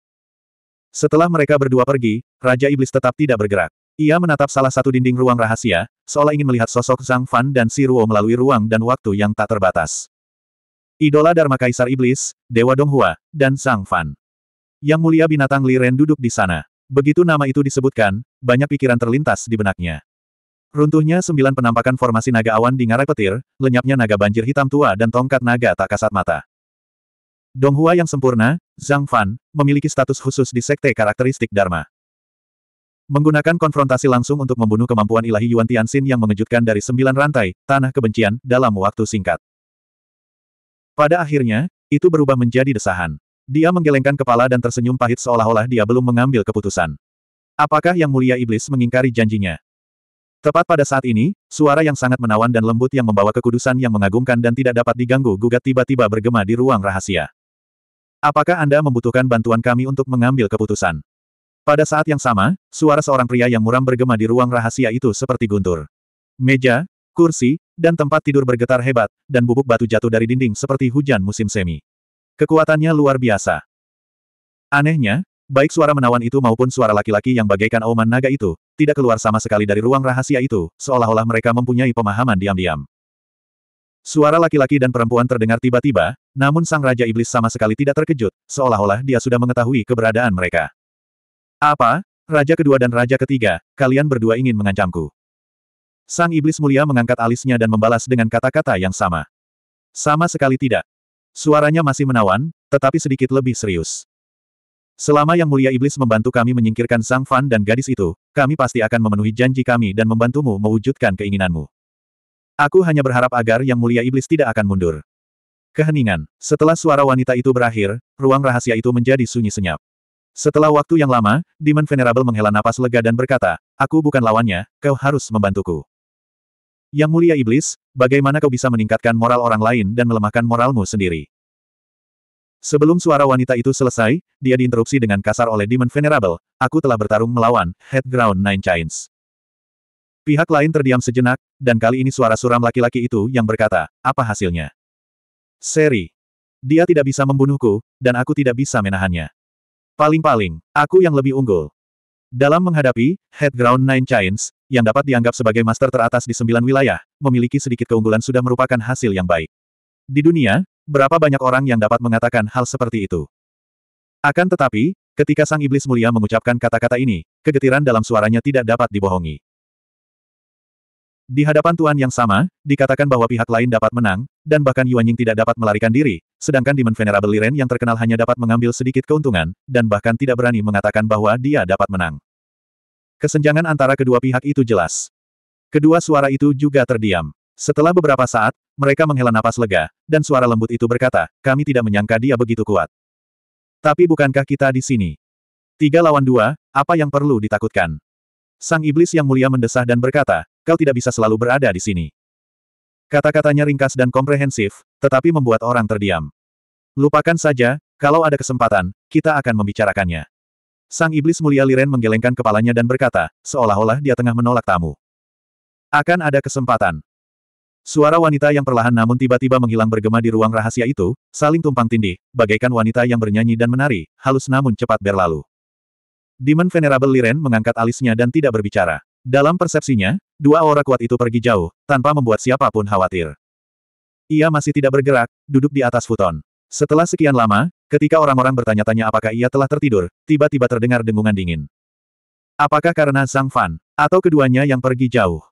A: Setelah mereka berdua pergi, Raja Iblis tetap tidak bergerak. Ia menatap salah satu dinding ruang rahasia, seolah ingin melihat sosok Zhang Fan dan Si Ruo melalui ruang dan waktu yang tak terbatas. Idola Dharma Kaisar Iblis, Dewa Donghua, dan Zhang Fan. Yang mulia binatang Li Ren duduk di sana. Begitu nama itu disebutkan, banyak pikiran terlintas di benaknya. Runtuhnya sembilan penampakan formasi naga awan di ngarai petir, lenyapnya naga banjir hitam tua dan tongkat naga tak kasat mata. Donghua yang sempurna, Zhang Fan, memiliki status khusus di sekte karakteristik Dharma. Menggunakan konfrontasi langsung untuk membunuh kemampuan ilahi Yuan Tianxin yang mengejutkan dari sembilan rantai, tanah kebencian, dalam waktu singkat. Pada akhirnya, itu berubah menjadi desahan. Dia menggelengkan kepala dan tersenyum pahit seolah-olah dia belum mengambil keputusan. Apakah Yang Mulia Iblis mengingkari janjinya? Tepat pada saat ini, suara yang sangat menawan dan lembut yang membawa kekudusan yang mengagumkan dan tidak dapat diganggu gugat tiba-tiba bergema di ruang rahasia. Apakah Anda membutuhkan bantuan kami untuk mengambil keputusan? Pada saat yang sama, suara seorang pria yang muram bergema di ruang rahasia itu seperti guntur. Meja, kursi, dan tempat tidur bergetar hebat, dan bubuk batu jatuh dari dinding seperti hujan musim semi. Kekuatannya luar biasa. Anehnya, baik suara menawan itu maupun suara laki-laki yang bagaikan oman naga itu, tidak keluar sama sekali dari ruang rahasia itu, seolah-olah mereka mempunyai pemahaman diam-diam. Suara laki-laki dan perempuan terdengar tiba-tiba, namun sang Raja Iblis sama sekali tidak terkejut, seolah-olah dia sudah mengetahui keberadaan mereka. Apa, Raja kedua dan Raja ketiga, kalian berdua ingin mengancamku. Sang Iblis Mulia mengangkat alisnya dan membalas dengan kata-kata yang sama. Sama sekali tidak. Suaranya masih menawan, tetapi sedikit lebih serius. Selama Yang Mulia Iblis membantu kami menyingkirkan Sang Fan dan gadis itu, kami pasti akan memenuhi janji kami dan membantumu mewujudkan keinginanmu. Aku hanya berharap agar Yang Mulia Iblis tidak akan mundur. Keheningan. Setelah suara wanita itu berakhir, ruang rahasia itu menjadi sunyi senyap. Setelah waktu yang lama, Demon Venerable menghela napas lega dan berkata, Aku bukan lawannya, kau harus membantuku. Yang mulia iblis, bagaimana kau bisa meningkatkan moral orang lain dan melemahkan moralmu sendiri? Sebelum suara wanita itu selesai, dia diinterupsi dengan kasar oleh Demon Venerable, aku telah bertarung melawan Headground Nine Chains. Pihak lain terdiam sejenak, dan kali ini suara suram laki-laki itu yang berkata, apa hasilnya? Seri. Dia tidak bisa membunuhku, dan aku tidak bisa menahannya. Paling-paling, aku yang lebih unggul. Dalam menghadapi Headground Nine Chains yang dapat dianggap sebagai master teratas di sembilan wilayah, memiliki sedikit keunggulan sudah merupakan hasil yang baik. Di dunia, berapa banyak orang yang dapat mengatakan hal seperti itu? Akan tetapi, ketika sang iblis mulia mengucapkan kata-kata ini, kegetiran dalam suaranya tidak dapat dibohongi. Di hadapan tuan yang sama, dikatakan bahwa pihak lain dapat menang, dan bahkan Yuan Ying tidak dapat melarikan diri, Sedangkan Demon Venerable Liren yang terkenal hanya dapat mengambil sedikit keuntungan, dan bahkan tidak berani mengatakan bahwa dia dapat menang. Kesenjangan antara kedua pihak itu jelas. Kedua suara itu juga terdiam. Setelah beberapa saat, mereka menghela napas lega, dan suara lembut itu berkata, kami tidak menyangka dia begitu kuat. Tapi bukankah kita di sini? Tiga lawan dua, apa yang perlu ditakutkan? Sang iblis yang mulia mendesah dan berkata, kau tidak bisa selalu berada di sini. Kata-katanya ringkas dan komprehensif, tetapi membuat orang terdiam. Lupakan saja, kalau ada kesempatan, kita akan membicarakannya. Sang iblis mulia Liren menggelengkan kepalanya dan berkata, seolah-olah dia tengah menolak tamu. Akan ada kesempatan. Suara wanita yang perlahan namun tiba-tiba menghilang bergema di ruang rahasia itu, saling tumpang tindih, bagaikan wanita yang bernyanyi dan menari, halus namun cepat berlalu. Demon Venerable Liren mengangkat alisnya dan tidak berbicara. Dalam persepsinya, dua aura kuat itu pergi jauh, tanpa membuat siapapun khawatir. Ia masih tidak bergerak, duduk di atas futon. Setelah sekian lama, ketika orang-orang bertanya-tanya apakah ia telah tertidur, tiba-tiba terdengar dengungan dingin. Apakah karena Zhang Fan, atau keduanya yang pergi jauh?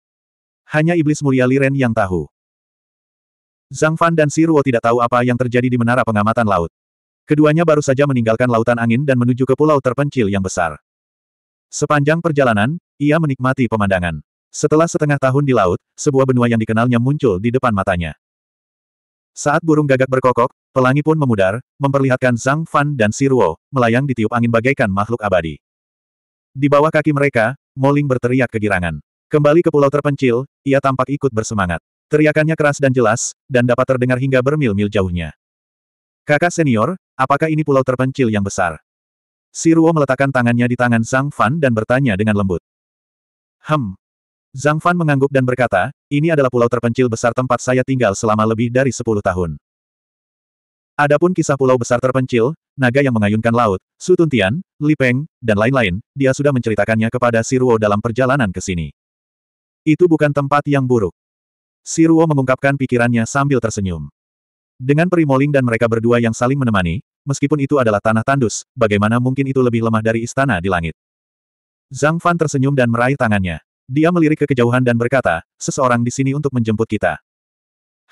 A: Hanya iblis mulia Liren yang tahu. Zhang Fan dan Si Ruo tidak tahu apa yang terjadi di menara pengamatan laut. Keduanya baru saja meninggalkan lautan angin dan menuju ke pulau terpencil yang besar. Sepanjang perjalanan, ia menikmati pemandangan. Setelah setengah tahun di laut, sebuah benua yang dikenalnya muncul di depan matanya. Saat burung gagak berkokok, pelangi pun memudar, memperlihatkan Zhang Fan dan Siruo, melayang di tiup angin bagaikan makhluk abadi. Di bawah kaki mereka, Moling berteriak kegirangan. Kembali ke pulau terpencil, ia tampak ikut bersemangat. Teriakannya keras dan jelas, dan dapat terdengar hingga bermil-mil jauhnya. Kakak senior, apakah ini pulau terpencil yang besar? Siruo meletakkan tangannya di tangan Zhang Fan dan bertanya dengan lembut. Hem. Zhang Fan mengangguk dan berkata, ini adalah pulau terpencil besar tempat saya tinggal selama lebih dari sepuluh tahun. Adapun kisah pulau besar terpencil, naga yang mengayunkan laut, Su Lipeng, lipeng, dan lain-lain, dia sudah menceritakannya kepada Siruo dalam perjalanan ke sini. Itu bukan tempat yang buruk. Siruo mengungkapkan pikirannya sambil tersenyum. Dengan Primoling dan mereka berdua yang saling menemani, meskipun itu adalah tanah tandus, bagaimana mungkin itu lebih lemah dari istana di langit. Zhang Fan tersenyum dan meraih tangannya. Dia melirik ke kejauhan dan berkata, seseorang di sini untuk menjemput kita.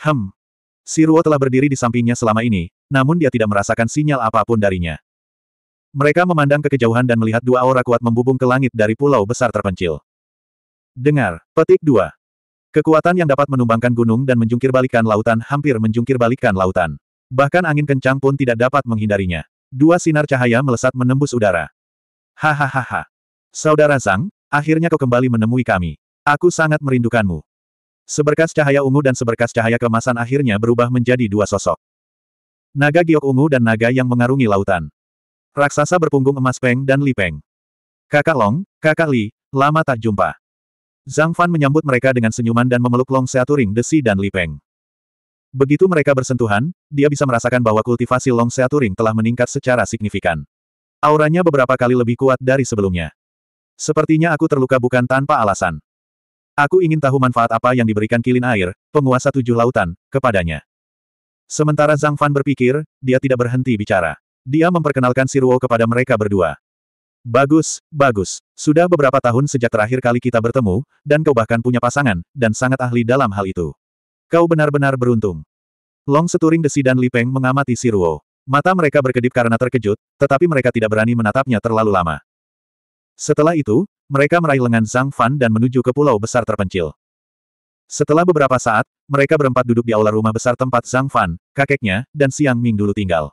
A: Hem. Si Ruo telah berdiri di sampingnya selama ini, namun dia tidak merasakan sinyal apapun darinya. Mereka memandang ke kejauhan dan melihat dua aura kuat membubung ke langit dari pulau besar terpencil. Dengar, petik dua. Kekuatan yang dapat menumbangkan gunung dan menjungkirbalikkan lautan hampir menjungkirbalikkan lautan. Bahkan angin kencang pun tidak dapat menghindarinya. Dua sinar cahaya melesat menembus udara. Hahaha. Saudara Zhang, akhirnya kau kembali menemui kami. Aku sangat merindukanmu. Seberkas cahaya ungu dan seberkas cahaya kemasan akhirnya berubah menjadi dua sosok. Naga giok ungu dan naga yang mengarungi lautan. Raksasa berpunggung emas Peng dan Li Peng. Kakak Long, kakak Li, lama tak jumpa. Zhang Fan menyambut mereka dengan senyuman dan memeluk Long Seaturing Desi dan Li Peng. Begitu mereka bersentuhan, dia bisa merasakan bahwa kultivasi Long Seaturing telah meningkat secara signifikan. Auranya beberapa kali lebih kuat dari sebelumnya. Sepertinya aku terluka bukan tanpa alasan. Aku ingin tahu manfaat apa yang diberikan kilin air, penguasa tujuh lautan, kepadanya. Sementara Zhang Fan berpikir, dia tidak berhenti bicara. Dia memperkenalkan Siruo kepada mereka berdua. Bagus, bagus. Sudah beberapa tahun sejak terakhir kali kita bertemu, dan kau bahkan punya pasangan, dan sangat ahli dalam hal itu. Kau benar-benar beruntung. Long Seturing Desi dan Li Peng mengamati Siruo. Mata mereka berkedip karena terkejut, tetapi mereka tidak berani menatapnya terlalu lama. Setelah itu, mereka meraih lengan Zhang Fan dan menuju ke pulau besar terpencil. Setelah beberapa saat, mereka berempat duduk di aula rumah besar tempat Zhang Fan, kakeknya, dan Siang Ming dulu tinggal.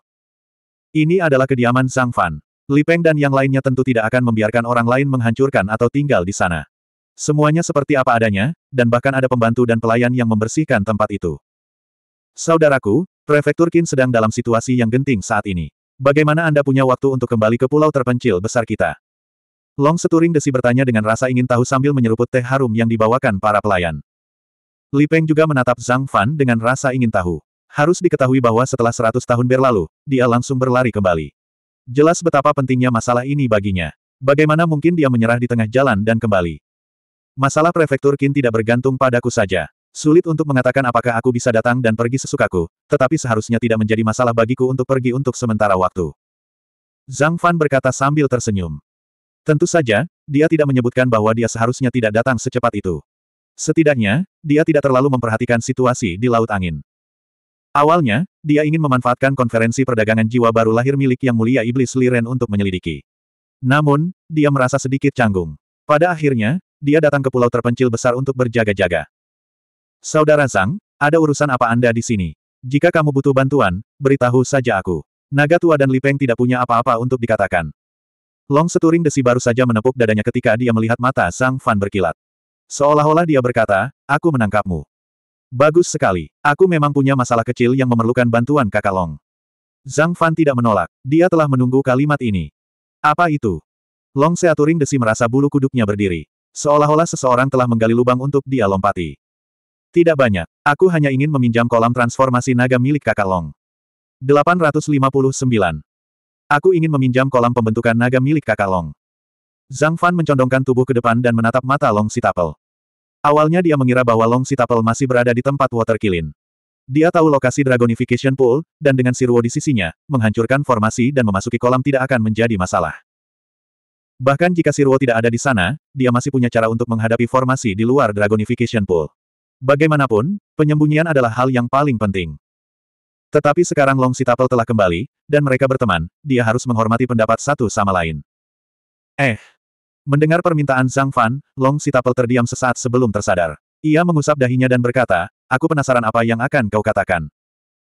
A: Ini adalah kediaman Zhang Fan. Li Peng dan yang lainnya tentu tidak akan membiarkan orang lain menghancurkan atau tinggal di sana. Semuanya seperti apa adanya, dan bahkan ada pembantu dan pelayan yang membersihkan tempat itu. Saudaraku, Prefektur Qin sedang dalam situasi yang genting saat ini. Bagaimana Anda punya waktu untuk kembali ke pulau terpencil besar kita? Long seturing desi bertanya dengan rasa ingin tahu sambil menyeruput teh harum yang dibawakan para pelayan. Li Peng juga menatap Zhang Fan dengan rasa ingin tahu. Harus diketahui bahwa setelah 100 tahun berlalu, dia langsung berlari kembali. Jelas betapa pentingnya masalah ini baginya. Bagaimana mungkin dia menyerah di tengah jalan dan kembali? Masalah prefektur Qin tidak bergantung padaku saja. Sulit untuk mengatakan apakah aku bisa datang dan pergi sesukaku, tetapi seharusnya tidak menjadi masalah bagiku untuk pergi untuk sementara waktu. Zhang Fan berkata sambil tersenyum. Tentu saja, dia tidak menyebutkan bahwa dia seharusnya tidak datang secepat itu. Setidaknya, dia tidak terlalu memperhatikan situasi di Laut Angin. Awalnya, dia ingin memanfaatkan konferensi perdagangan jiwa baru lahir milik Yang Mulia Iblis Liren untuk menyelidiki. Namun, dia merasa sedikit canggung. Pada akhirnya, dia datang ke pulau terpencil besar untuk berjaga-jaga. Saudara Zhang, ada urusan apa Anda di sini? Jika kamu butuh bantuan, beritahu saja aku. Naga tua dan Lipeng tidak punya apa-apa untuk dikatakan. Long seturing desi baru saja menepuk dadanya ketika dia melihat mata Zhang Fan berkilat. Seolah-olah dia berkata, aku menangkapmu. Bagus sekali, aku memang punya masalah kecil yang memerlukan bantuan kakak Long. Zhang Fan tidak menolak, dia telah menunggu kalimat ini. Apa itu? Long Seaturing desi merasa bulu kuduknya berdiri. Seolah-olah seseorang telah menggali lubang untuk dia lompati. Tidak banyak. Aku hanya ingin meminjam kolam transformasi naga milik kakak Long. 859. Aku ingin meminjam kolam pembentukan naga milik kakak Long. Zhang Fan mencondongkan tubuh ke depan dan menatap mata Long Sitapel. Awalnya dia mengira bahwa Long Sitapel masih berada di tempat Water Kilin. Dia tahu lokasi Dragonification Pool, dan dengan Sirwo di sisinya, menghancurkan formasi dan memasuki kolam tidak akan menjadi masalah. Bahkan jika Sirwo tidak ada di sana, dia masih punya cara untuk menghadapi formasi di luar Dragonification Pool. Bagaimanapun, penyembunyian adalah hal yang paling penting. Tetapi sekarang Long Sitapel telah kembali, dan mereka berteman, dia harus menghormati pendapat satu sama lain. Eh! Mendengar permintaan Zhang Fan, Long Sitapel terdiam sesaat sebelum tersadar. Ia mengusap dahinya dan berkata, aku penasaran apa yang akan kau katakan.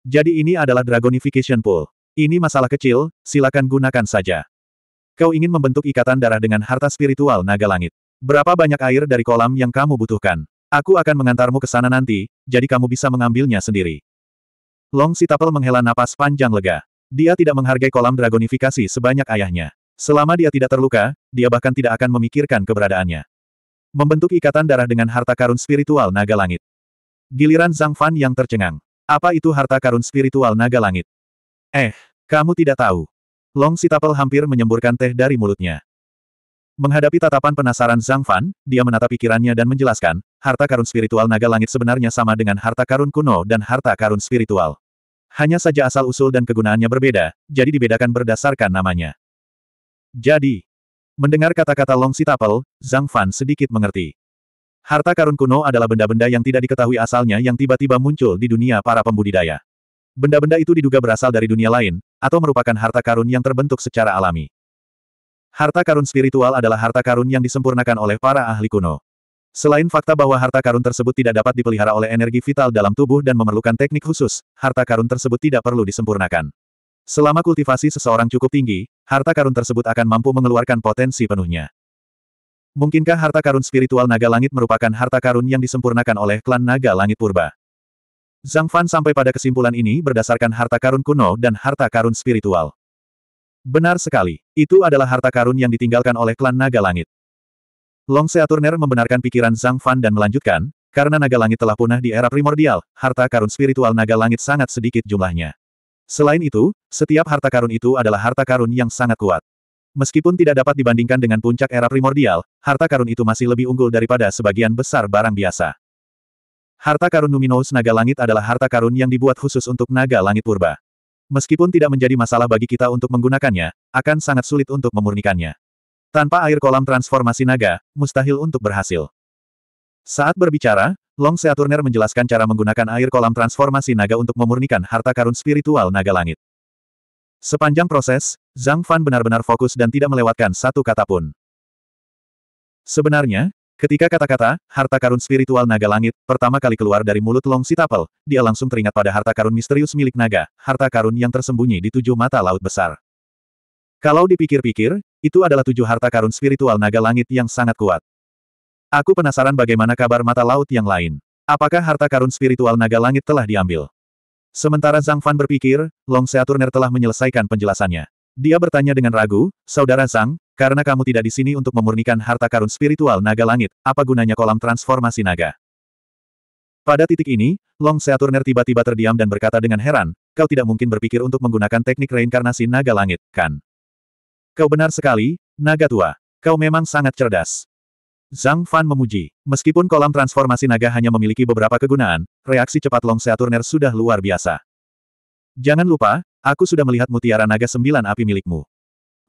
A: Jadi ini adalah Dragonification Pool. Ini masalah kecil, silakan gunakan saja. Kau ingin membentuk ikatan darah dengan harta spiritual naga langit. Berapa banyak air dari kolam yang kamu butuhkan? Aku akan mengantarmu ke sana nanti, jadi kamu bisa mengambilnya sendiri. Long Sitapel menghela napas panjang lega. Dia tidak menghargai kolam dragonifikasi sebanyak ayahnya. Selama dia tidak terluka, dia bahkan tidak akan memikirkan keberadaannya. Membentuk ikatan darah dengan harta karun spiritual naga langit. Giliran Zhang Fan yang tercengang. Apa itu harta karun spiritual naga langit? Eh, kamu tidak tahu. Long Sitapel hampir menyemburkan teh dari mulutnya. Menghadapi tatapan penasaran Zhang Fan, dia menata pikirannya dan menjelaskan, harta karun spiritual naga langit sebenarnya sama dengan harta karun kuno dan harta karun spiritual. Hanya saja asal-usul dan kegunaannya berbeda, jadi dibedakan berdasarkan namanya. Jadi, mendengar kata-kata Long Sitapel, Zhang Fan sedikit mengerti. Harta karun kuno adalah benda-benda yang tidak diketahui asalnya yang tiba-tiba muncul di dunia para pembudidaya. Benda-benda itu diduga berasal dari dunia lain, atau merupakan harta karun yang terbentuk secara alami. Harta karun spiritual adalah harta karun yang disempurnakan oleh para ahli kuno. Selain fakta bahwa harta karun tersebut tidak dapat dipelihara oleh energi vital dalam tubuh dan memerlukan teknik khusus, harta karun tersebut tidak perlu disempurnakan. Selama kultivasi seseorang cukup tinggi, harta karun tersebut akan mampu mengeluarkan potensi penuhnya. Mungkinkah harta karun spiritual naga langit merupakan harta karun yang disempurnakan oleh klan naga langit purba? Zhang Fan sampai pada kesimpulan ini berdasarkan harta karun kuno dan harta karun spiritual. Benar sekali, itu adalah harta karun yang ditinggalkan oleh klan naga langit. Long Seaturner membenarkan pikiran Zhang Fan dan melanjutkan, karena naga langit telah punah di era primordial, harta karun spiritual naga langit sangat sedikit jumlahnya. Selain itu, setiap harta karun itu adalah harta karun yang sangat kuat. Meskipun tidak dapat dibandingkan dengan puncak era primordial, harta karun itu masih lebih unggul daripada sebagian besar barang biasa. Harta karun Numinous Naga Langit adalah harta karun yang dibuat khusus untuk Naga Langit Purba. Meskipun tidak menjadi masalah bagi kita untuk menggunakannya, akan sangat sulit untuk memurnikannya. Tanpa air kolam transformasi naga, mustahil untuk berhasil. Saat berbicara, Long Seaturner menjelaskan cara menggunakan air kolam transformasi naga untuk memurnikan harta karun spiritual naga langit. Sepanjang proses, Zhang Fan benar-benar fokus dan tidak melewatkan satu kata pun. Sebenarnya, ketika kata-kata, harta karun spiritual naga langit, pertama kali keluar dari mulut Long Sitapel, dia langsung teringat pada harta karun misterius milik naga, harta karun yang tersembunyi di tujuh mata laut besar. Kalau dipikir-pikir, itu adalah tujuh harta karun spiritual naga langit yang sangat kuat. Aku penasaran bagaimana kabar mata laut yang lain. Apakah harta karun spiritual naga langit telah diambil? Sementara Zhang Fan berpikir, Long Seaturner telah menyelesaikan penjelasannya. Dia bertanya dengan ragu, Saudara Zhang, karena kamu tidak di sini untuk memurnikan harta karun spiritual naga langit, apa gunanya kolam transformasi naga? Pada titik ini, Long Seaturner tiba-tiba terdiam dan berkata dengan heran, kau tidak mungkin berpikir untuk menggunakan teknik reinkarnasi naga langit, kan? Kau benar sekali, naga tua. Kau memang sangat cerdas. Zhang Fan memuji. Meskipun kolam transformasi naga hanya memiliki beberapa kegunaan, reaksi cepat Long Seaturner sudah luar biasa. Jangan lupa, aku sudah melihat mutiara naga sembilan api milikmu.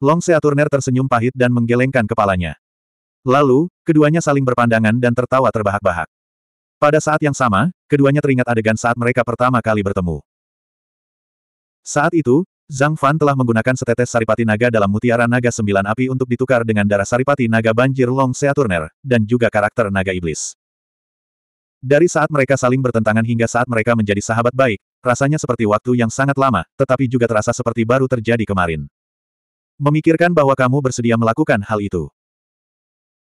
A: Long Seaturner tersenyum pahit dan menggelengkan kepalanya. Lalu, keduanya saling berpandangan dan tertawa terbahak-bahak. Pada saat yang sama, keduanya teringat adegan saat mereka pertama kali bertemu. Saat itu, Zhang Fan telah menggunakan setetes saripati naga dalam mutiara naga sembilan api untuk ditukar dengan darah saripati naga banjir Long Seaturner, dan juga karakter naga iblis. Dari saat mereka saling bertentangan hingga saat mereka menjadi sahabat baik, rasanya seperti waktu yang sangat lama, tetapi juga terasa seperti baru terjadi kemarin. Memikirkan bahwa kamu bersedia melakukan hal itu.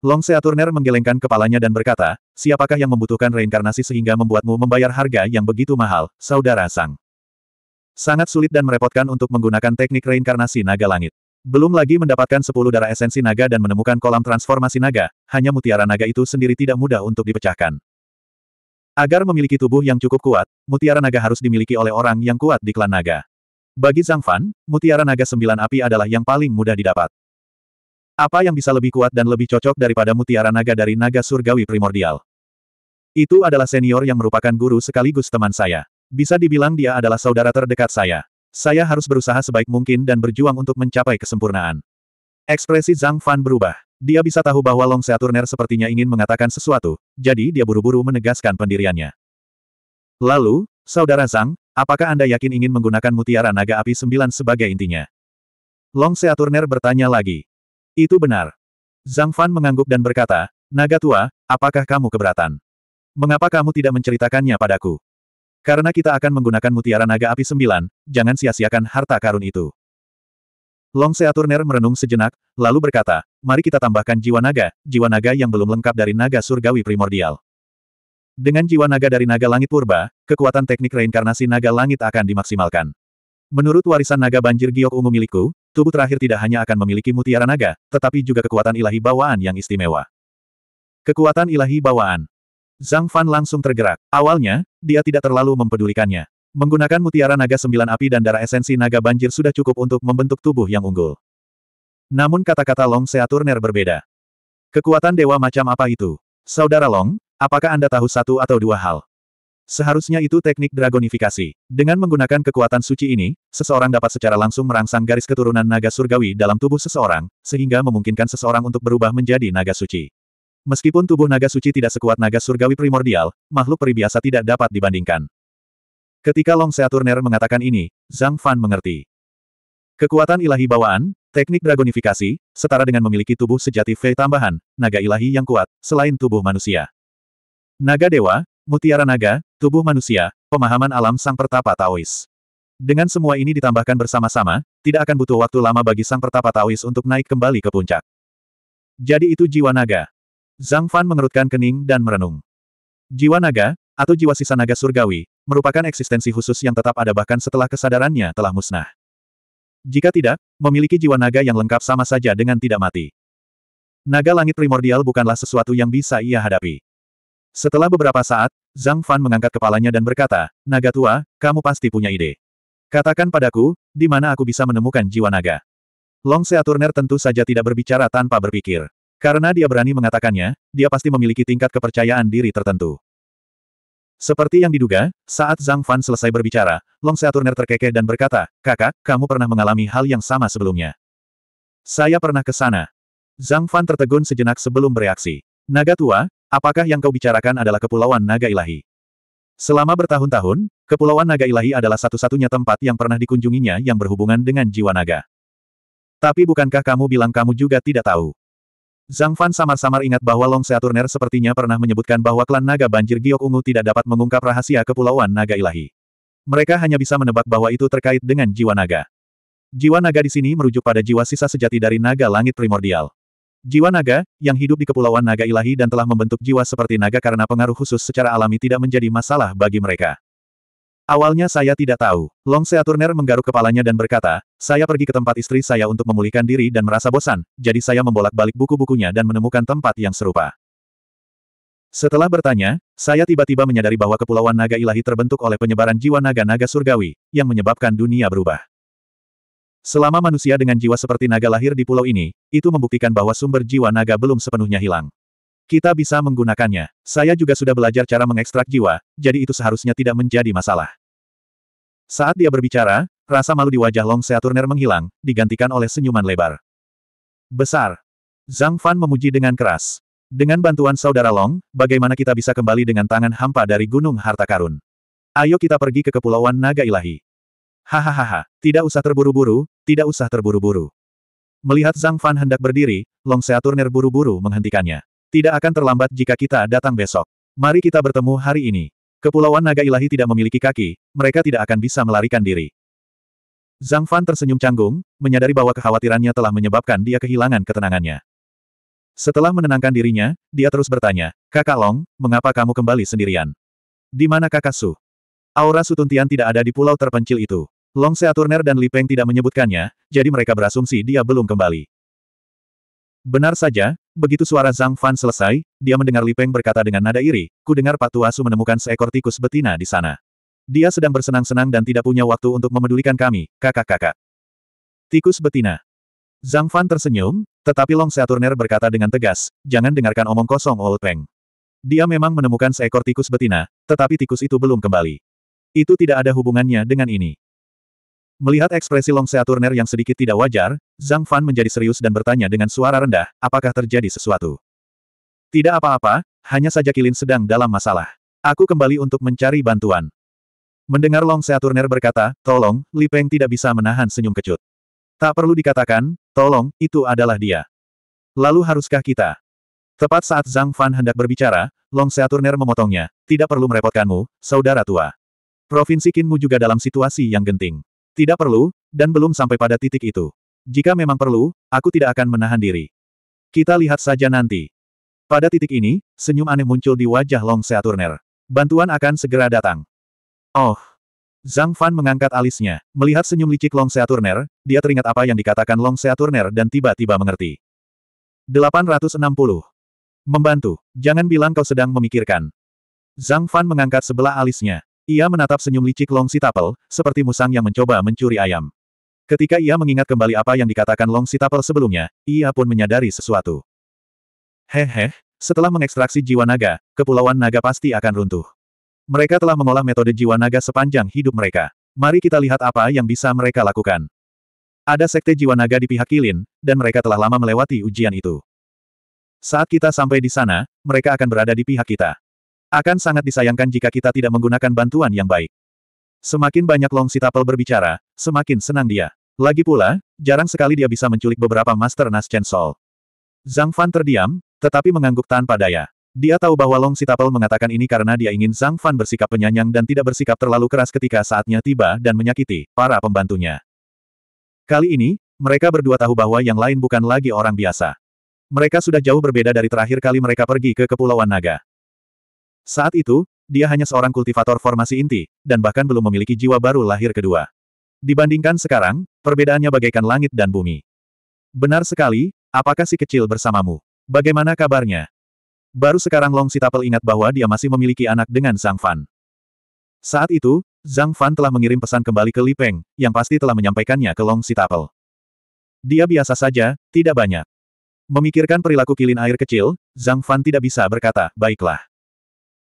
A: Long Seaturner menggelengkan kepalanya dan berkata, siapakah yang membutuhkan reinkarnasi sehingga membuatmu membayar harga yang begitu mahal, Saudara Sang? Sangat sulit dan merepotkan untuk menggunakan teknik reinkarnasi naga langit. Belum lagi mendapatkan 10 darah esensi naga dan menemukan kolam transformasi naga, hanya mutiara naga itu sendiri tidak mudah untuk dipecahkan. Agar memiliki tubuh yang cukup kuat, mutiara naga harus dimiliki oleh orang yang kuat di klan naga. Bagi Zhang Fan, mutiara naga sembilan api adalah yang paling mudah didapat. Apa yang bisa lebih kuat dan lebih cocok daripada mutiara naga dari naga surgawi primordial? Itu adalah senior yang merupakan guru sekaligus teman saya. Bisa dibilang dia adalah saudara terdekat saya. Saya harus berusaha sebaik mungkin dan berjuang untuk mencapai kesempurnaan. Ekspresi Zhang Fan berubah. Dia bisa tahu bahwa Long Seaturner sepertinya ingin mengatakan sesuatu, jadi dia buru-buru menegaskan pendiriannya. Lalu, Saudara Zhang, apakah Anda yakin ingin menggunakan mutiara naga api sembilan sebagai intinya? Long Seaturner bertanya lagi. Itu benar. Zhang Fan mengangguk dan berkata, Naga tua, apakah kamu keberatan? Mengapa kamu tidak menceritakannya padaku? Karena kita akan menggunakan mutiara naga api sembilan, jangan sia-siakan harta karun itu. Long Seaturner merenung sejenak, lalu berkata, mari kita tambahkan jiwa naga, jiwa naga yang belum lengkap dari naga surgawi primordial. Dengan jiwa naga dari naga langit purba, kekuatan teknik reinkarnasi naga langit akan dimaksimalkan. Menurut warisan naga banjir giok ungu milikku, tubuh terakhir tidak hanya akan memiliki mutiara naga, tetapi juga kekuatan ilahi bawaan yang istimewa. Kekuatan ilahi bawaan. Zhang Fan langsung tergerak. Awalnya, dia tidak terlalu mempedulikannya. Menggunakan mutiara naga sembilan api dan darah esensi naga banjir sudah cukup untuk membentuk tubuh yang unggul. Namun kata-kata Long Seaturner berbeda. Kekuatan dewa macam apa itu? Saudara Long, apakah Anda tahu satu atau dua hal? Seharusnya itu teknik dragonifikasi. Dengan menggunakan kekuatan suci ini, seseorang dapat secara langsung merangsang garis keturunan naga surgawi dalam tubuh seseorang, sehingga memungkinkan seseorang untuk berubah menjadi naga suci. Meskipun tubuh naga suci tidak sekuat naga surgawi primordial, makhluk peri biasa tidak dapat dibandingkan. Ketika Long Seaturner mengatakan ini, Zhang Fan mengerti. Kekuatan ilahi bawaan, teknik dragonifikasi, setara dengan memiliki tubuh sejati V tambahan, naga ilahi yang kuat, selain tubuh manusia. Naga dewa, mutiara naga, tubuh manusia, pemahaman alam sang pertapa Taois. Dengan semua ini ditambahkan bersama-sama, tidak akan butuh waktu lama bagi sang pertapa Taois untuk naik kembali ke puncak. Jadi itu jiwa naga. Zhang Fan mengerutkan kening dan merenung. Jiwa naga, atau jiwa sisa naga surgawi, merupakan eksistensi khusus yang tetap ada bahkan setelah kesadarannya telah musnah. Jika tidak, memiliki jiwa naga yang lengkap sama saja dengan tidak mati. Naga langit primordial bukanlah sesuatu yang bisa ia hadapi. Setelah beberapa saat, Zhang Fan mengangkat kepalanya dan berkata, Naga tua, kamu pasti punya ide. Katakan padaku, di mana aku bisa menemukan jiwa naga. Long Seaturner tentu saja tidak berbicara tanpa berpikir. Karena dia berani mengatakannya, dia pasti memiliki tingkat kepercayaan diri tertentu. Seperti yang diduga, saat Zhang Fan selesai berbicara, Long Seaturner terkekeh dan berkata, Kakak, kamu pernah mengalami hal yang sama sebelumnya. Saya pernah ke sana. Zhang Fan tertegun sejenak sebelum bereaksi. Naga tua, apakah yang kau bicarakan adalah kepulauan naga ilahi? Selama bertahun-tahun, Kepulauan Naga Ilahi adalah satu-satunya tempat yang pernah dikunjunginya yang berhubungan dengan jiwa naga. Tapi bukankah kamu bilang kamu juga tidak tahu? Zhang Fan samar-samar ingat bahwa Long Seaturner sepertinya pernah menyebutkan bahwa klan naga banjir giok ungu tidak dapat mengungkap rahasia kepulauan naga ilahi. Mereka hanya bisa menebak bahwa itu terkait dengan jiwa naga. Jiwa naga di sini merujuk pada jiwa sisa sejati dari naga langit primordial. Jiwa naga, yang hidup di kepulauan naga ilahi dan telah membentuk jiwa seperti naga karena pengaruh khusus secara alami tidak menjadi masalah bagi mereka. Awalnya saya tidak tahu. Long Seaturner menggaruk kepalanya dan berkata, saya pergi ke tempat istri saya untuk memulihkan diri dan merasa bosan, jadi saya membolak-balik buku-bukunya dan menemukan tempat yang serupa. Setelah bertanya, saya tiba-tiba menyadari bahwa Kepulauan Naga Ilahi terbentuk oleh penyebaran jiwa naga-naga surgawi, yang menyebabkan dunia berubah. Selama manusia dengan jiwa seperti naga lahir di pulau ini, itu membuktikan bahwa sumber jiwa naga belum sepenuhnya hilang. Kita bisa menggunakannya. Saya juga sudah belajar cara mengekstrak jiwa, jadi itu seharusnya tidak menjadi masalah. Saat dia berbicara, rasa malu di wajah Long Seaturner menghilang, digantikan oleh senyuman lebar. Besar. Zhang Fan memuji dengan keras. Dengan bantuan saudara Long, bagaimana kita bisa kembali dengan tangan hampa dari Gunung Harta Karun? Ayo kita pergi ke Kepulauan Naga Ilahi. Hahaha, tidak usah terburu-buru, tidak usah terburu-buru. Melihat Zhang Fan hendak berdiri, Long Seaturner buru-buru menghentikannya. Tidak akan terlambat jika kita datang besok. Mari kita bertemu hari ini. Kepulauan naga ilahi tidak memiliki kaki, mereka tidak akan bisa melarikan diri. Zhang Fan tersenyum canggung, menyadari bahwa kekhawatirannya telah menyebabkan dia kehilangan ketenangannya. Setelah menenangkan dirinya, dia terus bertanya, Kakak Long, mengapa kamu kembali sendirian? Di mana Kakak Su? Aura Sutuntian tidak ada di pulau terpencil itu. Long Seaturner dan Li Peng tidak menyebutkannya, jadi mereka berasumsi dia belum kembali. Benar saja, begitu suara Zhang Fan selesai, dia mendengar Li Peng berkata dengan nada iri, ku dengar Tua Su menemukan seekor tikus betina di sana. Dia sedang bersenang-senang dan tidak punya waktu untuk memedulikan kami, kakak-kakak. Tikus betina. Zhang Fan tersenyum, tetapi Long Seaturner berkata dengan tegas, jangan dengarkan omong kosong Old Peng. Dia memang menemukan seekor tikus betina, tetapi tikus itu belum kembali. Itu tidak ada hubungannya dengan ini. Melihat ekspresi Long Seaturner yang sedikit tidak wajar, Zhang Fan menjadi serius dan bertanya dengan suara rendah, apakah terjadi sesuatu? Tidak apa-apa, hanya saja Kilin sedang dalam masalah. Aku kembali untuk mencari bantuan. Mendengar Long Seaturner berkata, tolong, Li Peng tidak bisa menahan senyum kecut. Tak perlu dikatakan, tolong, itu adalah dia. Lalu haruskah kita? Tepat saat Zhang Fan hendak berbicara, Long Seaturner memotongnya, tidak perlu merepotkanmu, saudara tua. Provinsi Kinmu juga dalam situasi yang genting. Tidak perlu, dan belum sampai pada titik itu. Jika memang perlu, aku tidak akan menahan diri. Kita lihat saja nanti. Pada titik ini, senyum aneh muncul di wajah Long Seaturner. Bantuan akan segera datang. Oh. Zhang Fan mengangkat alisnya. Melihat senyum licik Long Seaturner, dia teringat apa yang dikatakan Long Seaturner dan tiba-tiba mengerti. 860. Membantu. Jangan bilang kau sedang memikirkan. Zhang Fan mengangkat sebelah alisnya. Ia menatap senyum licik Long Sitapel, seperti musang yang mencoba mencuri ayam. Ketika ia mengingat kembali apa yang dikatakan Long Sitapel sebelumnya, ia pun menyadari sesuatu. Hehe, setelah mengekstraksi jiwa naga, kepulauan naga pasti akan runtuh. Mereka telah mengolah metode jiwa naga sepanjang hidup mereka. Mari kita lihat apa yang bisa mereka lakukan. Ada sekte jiwa naga di pihak Kilin, dan mereka telah lama melewati ujian itu. Saat kita sampai di sana, mereka akan berada di pihak kita. Akan sangat disayangkan jika kita tidak menggunakan bantuan yang baik. Semakin banyak Long Sitapel berbicara, semakin senang dia. Lagi pula, jarang sekali dia bisa menculik beberapa Master Chen sol. Zhang Fan terdiam, tetapi mengangguk tanpa daya. Dia tahu bahwa Long Sitapel mengatakan ini karena dia ingin Zhang Fan bersikap penyanyang dan tidak bersikap terlalu keras ketika saatnya tiba dan menyakiti para pembantunya. Kali ini, mereka berdua tahu bahwa yang lain bukan lagi orang biasa. Mereka sudah jauh berbeda dari terakhir kali mereka pergi ke Kepulauan Naga. Saat itu, dia hanya seorang kultivator formasi inti, dan bahkan belum memiliki jiwa baru lahir kedua. Dibandingkan sekarang, perbedaannya bagaikan langit dan bumi. Benar sekali, apakah si kecil bersamamu? Bagaimana kabarnya? Baru sekarang Long Sitapel ingat bahwa dia masih memiliki anak dengan Zhang Fan. Saat itu, Zhang Fan telah mengirim pesan kembali ke Li Peng, yang pasti telah menyampaikannya ke Long Sitapel. Dia biasa saja, tidak banyak. Memikirkan perilaku kilin air kecil, Zhang Fan tidak bisa berkata, baiklah.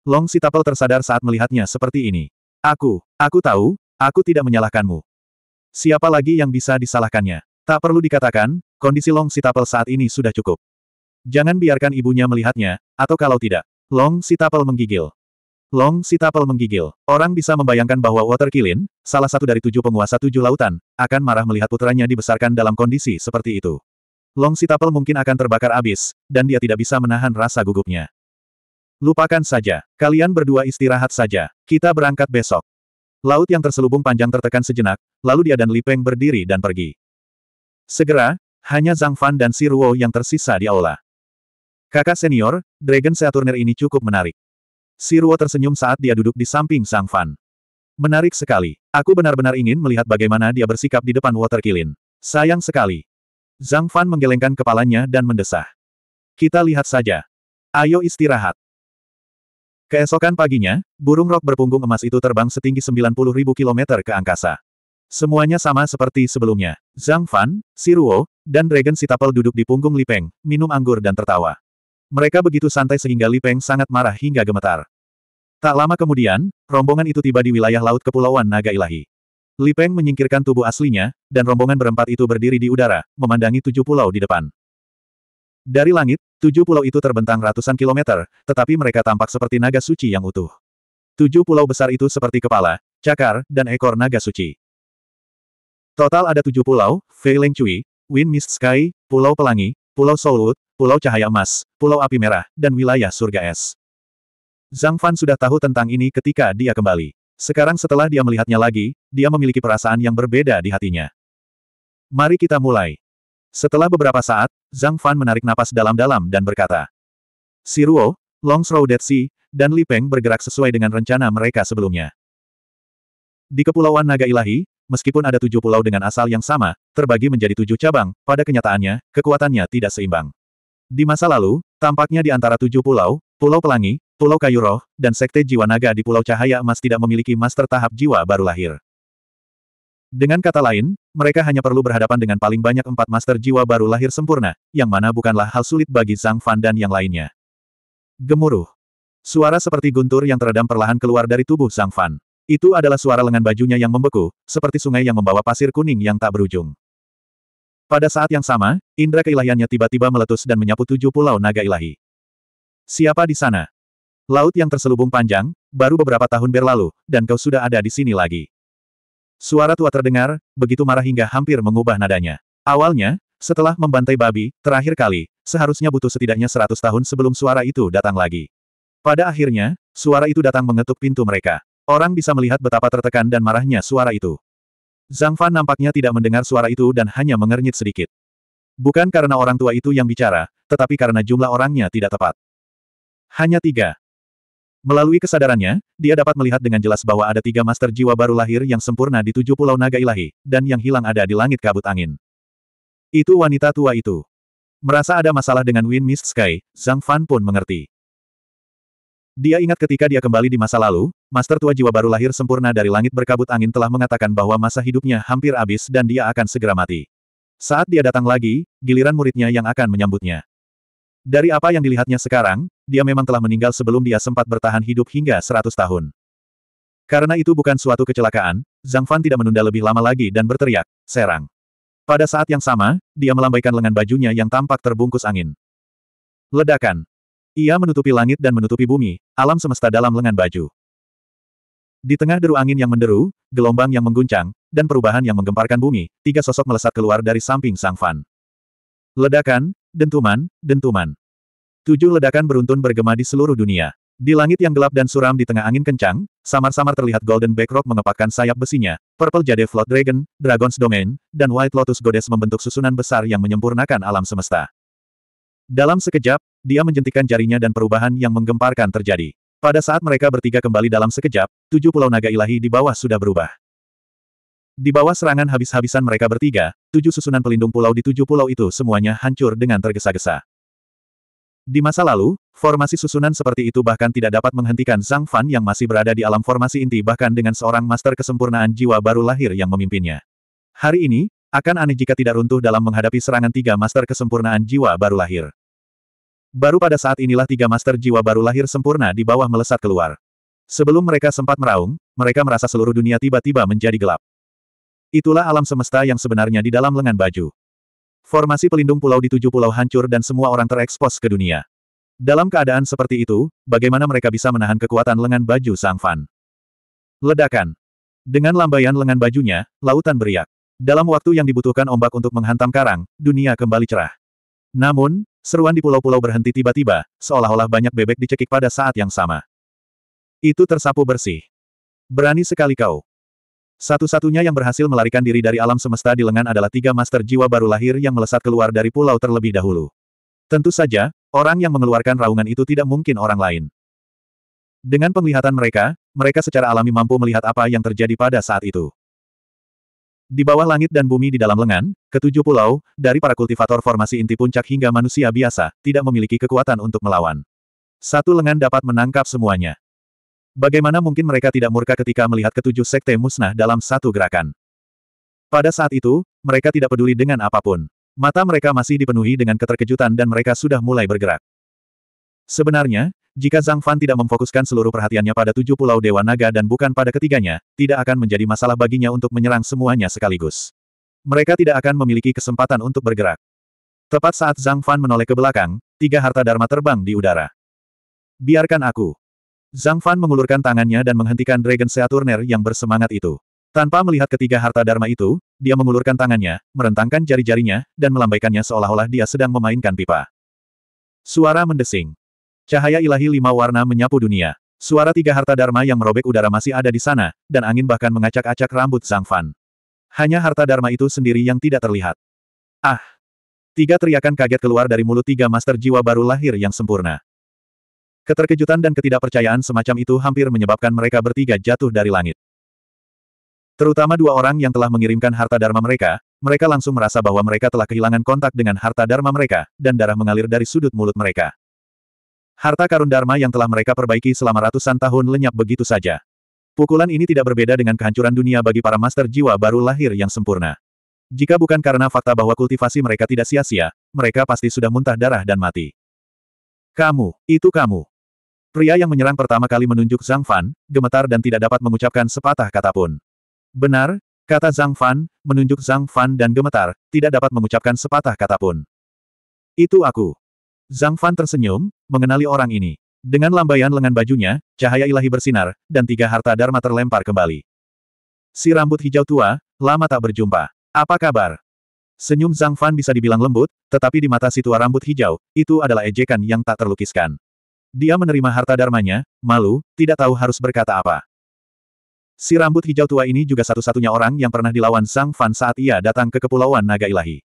A: Long Sitapel tersadar saat melihatnya seperti ini. Aku, aku tahu, aku tidak menyalahkanmu. Siapa lagi yang bisa disalahkannya? Tak perlu dikatakan, kondisi Long Sitapel saat ini sudah cukup. Jangan biarkan ibunya melihatnya, atau kalau tidak, Long Sitapel menggigil. Long Sitapel menggigil. Orang bisa membayangkan bahwa Water Kilin, salah satu dari tujuh penguasa tujuh lautan, akan marah melihat putranya dibesarkan dalam kondisi seperti itu. Long Sitapel mungkin akan terbakar abis, dan dia tidak bisa menahan rasa gugupnya. Lupakan saja. Kalian berdua istirahat saja. Kita berangkat besok. Laut yang terselubung panjang tertekan sejenak, lalu dia dan Li Peng berdiri dan pergi. Segera, hanya Zhang Fan dan Si Ruo yang tersisa di aula. Kakak senior, Dragon Saturner ini cukup menarik. Si Ruo tersenyum saat dia duduk di samping Zhang Fan. Menarik sekali. Aku benar-benar ingin melihat bagaimana dia bersikap di depan Water Kilin. Sayang sekali. Zhang Fan menggelengkan kepalanya dan mendesah. Kita lihat saja. Ayo istirahat. Keesokan paginya, burung rok berpunggung emas itu terbang setinggi 90.000 km ke angkasa. Semuanya sama seperti sebelumnya. Zhang Fan, Si Siruo, dan Dragon Sitapel duduk di punggung Li Peng, minum anggur dan tertawa. Mereka begitu santai sehingga Li Peng sangat marah hingga gemetar. Tak lama kemudian, rombongan itu tiba di wilayah laut Kepulauan Naga Ilahi. Li Peng menyingkirkan tubuh aslinya, dan rombongan berempat itu berdiri di udara, memandangi tujuh pulau di depan. Dari langit, tujuh pulau itu terbentang ratusan kilometer, tetapi mereka tampak seperti naga suci yang utuh. Tujuh pulau besar itu seperti kepala, cakar, dan ekor naga suci. Total ada tujuh pulau, Fei Cui, Wind Mist Sky, Pulau Pelangi, Pulau Solut, Pulau Cahaya Emas, Pulau Api Merah, dan Wilayah Surga Es. Zhang Fan sudah tahu tentang ini ketika dia kembali. Sekarang setelah dia melihatnya lagi, dia memiliki perasaan yang berbeda di hatinya. Mari kita mulai. Setelah beberapa saat, Zhang Fan menarik napas dalam-dalam dan berkata. Si Ruo, Long Shrow Dead Sea, dan Li Peng bergerak sesuai dengan rencana mereka sebelumnya. Di Kepulauan Naga Ilahi, meskipun ada tujuh pulau dengan asal yang sama, terbagi menjadi tujuh cabang, pada kenyataannya, kekuatannya tidak seimbang. Di masa lalu, tampaknya di antara tujuh pulau, Pulau Pelangi, Pulau Kayu Roh, dan Sekte Jiwa Naga di Pulau Cahaya Emas tidak memiliki master tahap jiwa baru lahir. Dengan kata lain, mereka hanya perlu berhadapan dengan paling banyak empat master jiwa baru lahir sempurna, yang mana bukanlah hal sulit bagi Zhang Fan dan yang lainnya. Gemuruh. Suara seperti guntur yang teredam perlahan keluar dari tubuh Zhang Fan. Itu adalah suara lengan bajunya yang membeku, seperti sungai yang membawa pasir kuning yang tak berujung. Pada saat yang sama, indera keilahiannya tiba-tiba meletus dan menyapu tujuh pulau naga ilahi. Siapa di sana? Laut yang terselubung panjang, baru beberapa tahun berlalu, dan kau sudah ada di sini lagi. Suara tua terdengar, begitu marah hingga hampir mengubah nadanya. Awalnya, setelah membantai babi, terakhir kali, seharusnya butuh setidaknya seratus tahun sebelum suara itu datang lagi. Pada akhirnya, suara itu datang mengetuk pintu mereka. Orang bisa melihat betapa tertekan dan marahnya suara itu. Zhang Fan nampaknya tidak mendengar suara itu dan hanya mengernyit sedikit. Bukan karena orang tua itu yang bicara, tetapi karena jumlah orangnya tidak tepat. Hanya tiga, Melalui kesadarannya, dia dapat melihat dengan jelas bahwa ada tiga master jiwa baru lahir yang sempurna di tujuh pulau naga ilahi, dan yang hilang ada di langit kabut angin. Itu wanita tua itu. Merasa ada masalah dengan Wind Mist Sky, Zhang Fan pun mengerti. Dia ingat ketika dia kembali di masa lalu, Master Tua Jiwa baru lahir sempurna dari langit berkabut angin telah mengatakan bahwa masa hidupnya hampir habis dan dia akan segera mati. Saat dia datang lagi, giliran muridnya yang akan menyambutnya. Dari apa yang dilihatnya sekarang, dia memang telah meninggal sebelum dia sempat bertahan hidup hingga 100 tahun. Karena itu bukan suatu kecelakaan, Zhang Fan tidak menunda lebih lama lagi dan berteriak, serang. Pada saat yang sama, dia melambaikan lengan bajunya yang tampak terbungkus angin. Ledakan. Ia menutupi langit dan menutupi bumi, alam semesta dalam lengan baju. Di tengah deru angin yang menderu, gelombang yang mengguncang, dan perubahan yang menggemparkan bumi, tiga sosok melesat keluar dari samping Sang Fan. Ledakan, dentuman, dentuman. Tujuh ledakan beruntun bergema di seluruh dunia. Di langit yang gelap dan suram di tengah angin kencang, samar-samar terlihat Golden Backrock mengepakkan sayap besinya, Purple Jade Flood Dragon, Dragon's Domain, dan White Lotus Goddess membentuk susunan besar yang menyempurnakan alam semesta. Dalam sekejap, dia menjentikan jarinya dan perubahan yang menggemparkan terjadi. Pada saat mereka bertiga kembali dalam sekejap, tujuh pulau naga ilahi di bawah sudah berubah. Di bawah serangan habis-habisan mereka bertiga, tujuh susunan pelindung pulau di tujuh pulau itu semuanya hancur dengan tergesa-gesa. Di masa lalu, formasi susunan seperti itu bahkan tidak dapat menghentikan Zhang Fan yang masih berada di alam formasi inti bahkan dengan seorang master kesempurnaan jiwa baru lahir yang memimpinnya. Hari ini, akan aneh jika tidak runtuh dalam menghadapi serangan tiga master kesempurnaan jiwa baru lahir. Baru pada saat inilah tiga master jiwa baru lahir sempurna di bawah melesat keluar. Sebelum mereka sempat meraung, mereka merasa seluruh dunia tiba-tiba menjadi gelap. Itulah alam semesta yang sebenarnya di dalam lengan baju. Formasi pelindung pulau di tujuh pulau hancur dan semua orang terekspos ke dunia. Dalam keadaan seperti itu, bagaimana mereka bisa menahan kekuatan lengan baju Sang Fan? Ledakan. Dengan lambaian lengan bajunya, lautan beriak. Dalam waktu yang dibutuhkan ombak untuk menghantam karang, dunia kembali cerah. Namun, seruan di pulau-pulau berhenti tiba-tiba, seolah-olah banyak bebek dicekik pada saat yang sama. Itu tersapu bersih. Berani sekali kau. Satu-satunya yang berhasil melarikan diri dari alam semesta di lengan adalah tiga master jiwa baru lahir yang melesat keluar dari pulau terlebih dahulu. Tentu saja, orang yang mengeluarkan raungan itu tidak mungkin orang lain. Dengan penglihatan mereka, mereka secara alami mampu melihat apa yang terjadi pada saat itu. Di bawah langit dan bumi di dalam lengan, ketujuh pulau, dari para kultivator formasi inti puncak hingga manusia biasa, tidak memiliki kekuatan untuk melawan. Satu lengan dapat menangkap semuanya. Bagaimana mungkin mereka tidak murka ketika melihat ketujuh sekte musnah dalam satu gerakan? Pada saat itu, mereka tidak peduli dengan apapun. Mata mereka masih dipenuhi dengan keterkejutan dan mereka sudah mulai bergerak. Sebenarnya, jika Zhang Fan tidak memfokuskan seluruh perhatiannya pada tujuh pulau Dewa Naga dan bukan pada ketiganya, tidak akan menjadi masalah baginya untuk menyerang semuanya sekaligus. Mereka tidak akan memiliki kesempatan untuk bergerak. Tepat saat Zhang Fan menoleh ke belakang, tiga harta Dharma terbang di udara. Biarkan aku, Zhang Fan mengulurkan tangannya dan menghentikan Dragon Seaturner yang bersemangat itu. Tanpa melihat ketiga harta dharma itu, dia mengulurkan tangannya, merentangkan jari-jarinya, dan melambaikannya seolah-olah dia sedang memainkan pipa. Suara mendesing. Cahaya ilahi lima warna menyapu dunia. Suara tiga harta dharma yang merobek udara masih ada di sana, dan angin bahkan mengacak-acak rambut Zhang Fan. Hanya harta dharma itu sendiri yang tidak terlihat. Ah! Tiga teriakan kaget keluar dari mulut tiga master jiwa baru lahir yang sempurna. Keterkejutan dan ketidakpercayaan semacam itu hampir menyebabkan mereka bertiga jatuh dari langit. Terutama dua orang yang telah mengirimkan harta dharma mereka, mereka langsung merasa bahwa mereka telah kehilangan kontak dengan harta dharma mereka, dan darah mengalir dari sudut mulut mereka. Harta karun dharma yang telah mereka perbaiki selama ratusan tahun lenyap begitu saja. Pukulan ini tidak berbeda dengan kehancuran dunia bagi para master jiwa baru lahir yang sempurna. Jika bukan karena fakta bahwa kultivasi mereka tidak sia-sia, mereka pasti sudah muntah darah dan mati. Kamu, itu kamu. Pria yang menyerang pertama kali menunjuk Zhang Fan, gemetar dan tidak dapat mengucapkan sepatah kata pun. Benar, kata Zhang Fan, menunjuk Zhang Fan dan gemetar, tidak dapat mengucapkan sepatah kata pun. Itu aku. Zhang Fan tersenyum, mengenali orang ini. Dengan lambaian lengan bajunya, cahaya ilahi bersinar, dan tiga harta dharma terlempar kembali. Si rambut hijau tua, lama tak berjumpa. Apa kabar? Senyum Zhang Fan bisa dibilang lembut, tetapi di mata si tua rambut hijau, itu adalah ejekan yang tak terlukiskan. Dia menerima harta darmanya, malu, tidak tahu harus berkata apa. Si rambut hijau tua ini juga satu-satunya orang yang pernah dilawan Zhang Fan saat ia datang ke Kepulauan Naga Ilahi.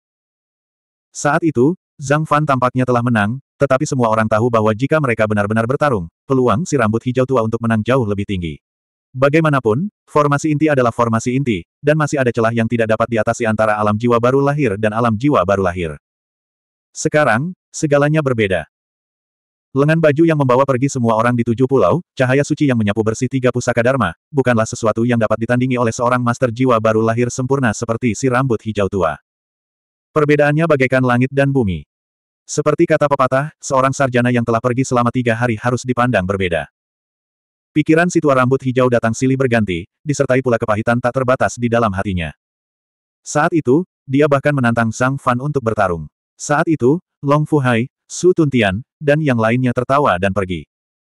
A: Saat itu, Zhang Fan tampaknya telah menang, tetapi semua orang tahu bahwa jika mereka benar-benar bertarung, peluang si rambut hijau tua untuk menang jauh lebih tinggi. Bagaimanapun, formasi inti adalah formasi inti, dan masih ada celah yang tidak dapat diatasi antara alam jiwa baru lahir dan alam jiwa baru lahir. Sekarang, segalanya berbeda. Lengan baju yang membawa pergi semua orang di tujuh pulau, cahaya suci yang menyapu bersih tiga pusaka dharma, bukanlah sesuatu yang dapat ditandingi oleh seorang master jiwa baru lahir sempurna seperti si rambut hijau tua. Perbedaannya bagaikan langit dan bumi. Seperti kata pepatah, seorang sarjana yang telah pergi selama tiga hari harus dipandang berbeda. Pikiran si tua rambut hijau datang silih berganti, disertai pula kepahitan tak terbatas di dalam hatinya. Saat itu, dia bahkan menantang Sang Fan untuk bertarung. Saat itu, Long Fu Hai, Su Tuntian, dan yang lainnya tertawa dan pergi.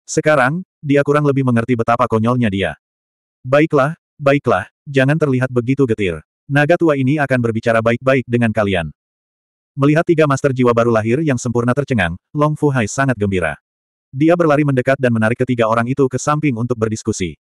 A: Sekarang, dia kurang lebih mengerti betapa konyolnya dia. Baiklah, baiklah, jangan terlihat begitu getir. Naga tua ini akan berbicara baik-baik dengan kalian. Melihat tiga master jiwa baru lahir yang sempurna tercengang, Long Fu Hai sangat gembira. Dia berlari mendekat dan menarik ketiga orang itu ke samping untuk berdiskusi.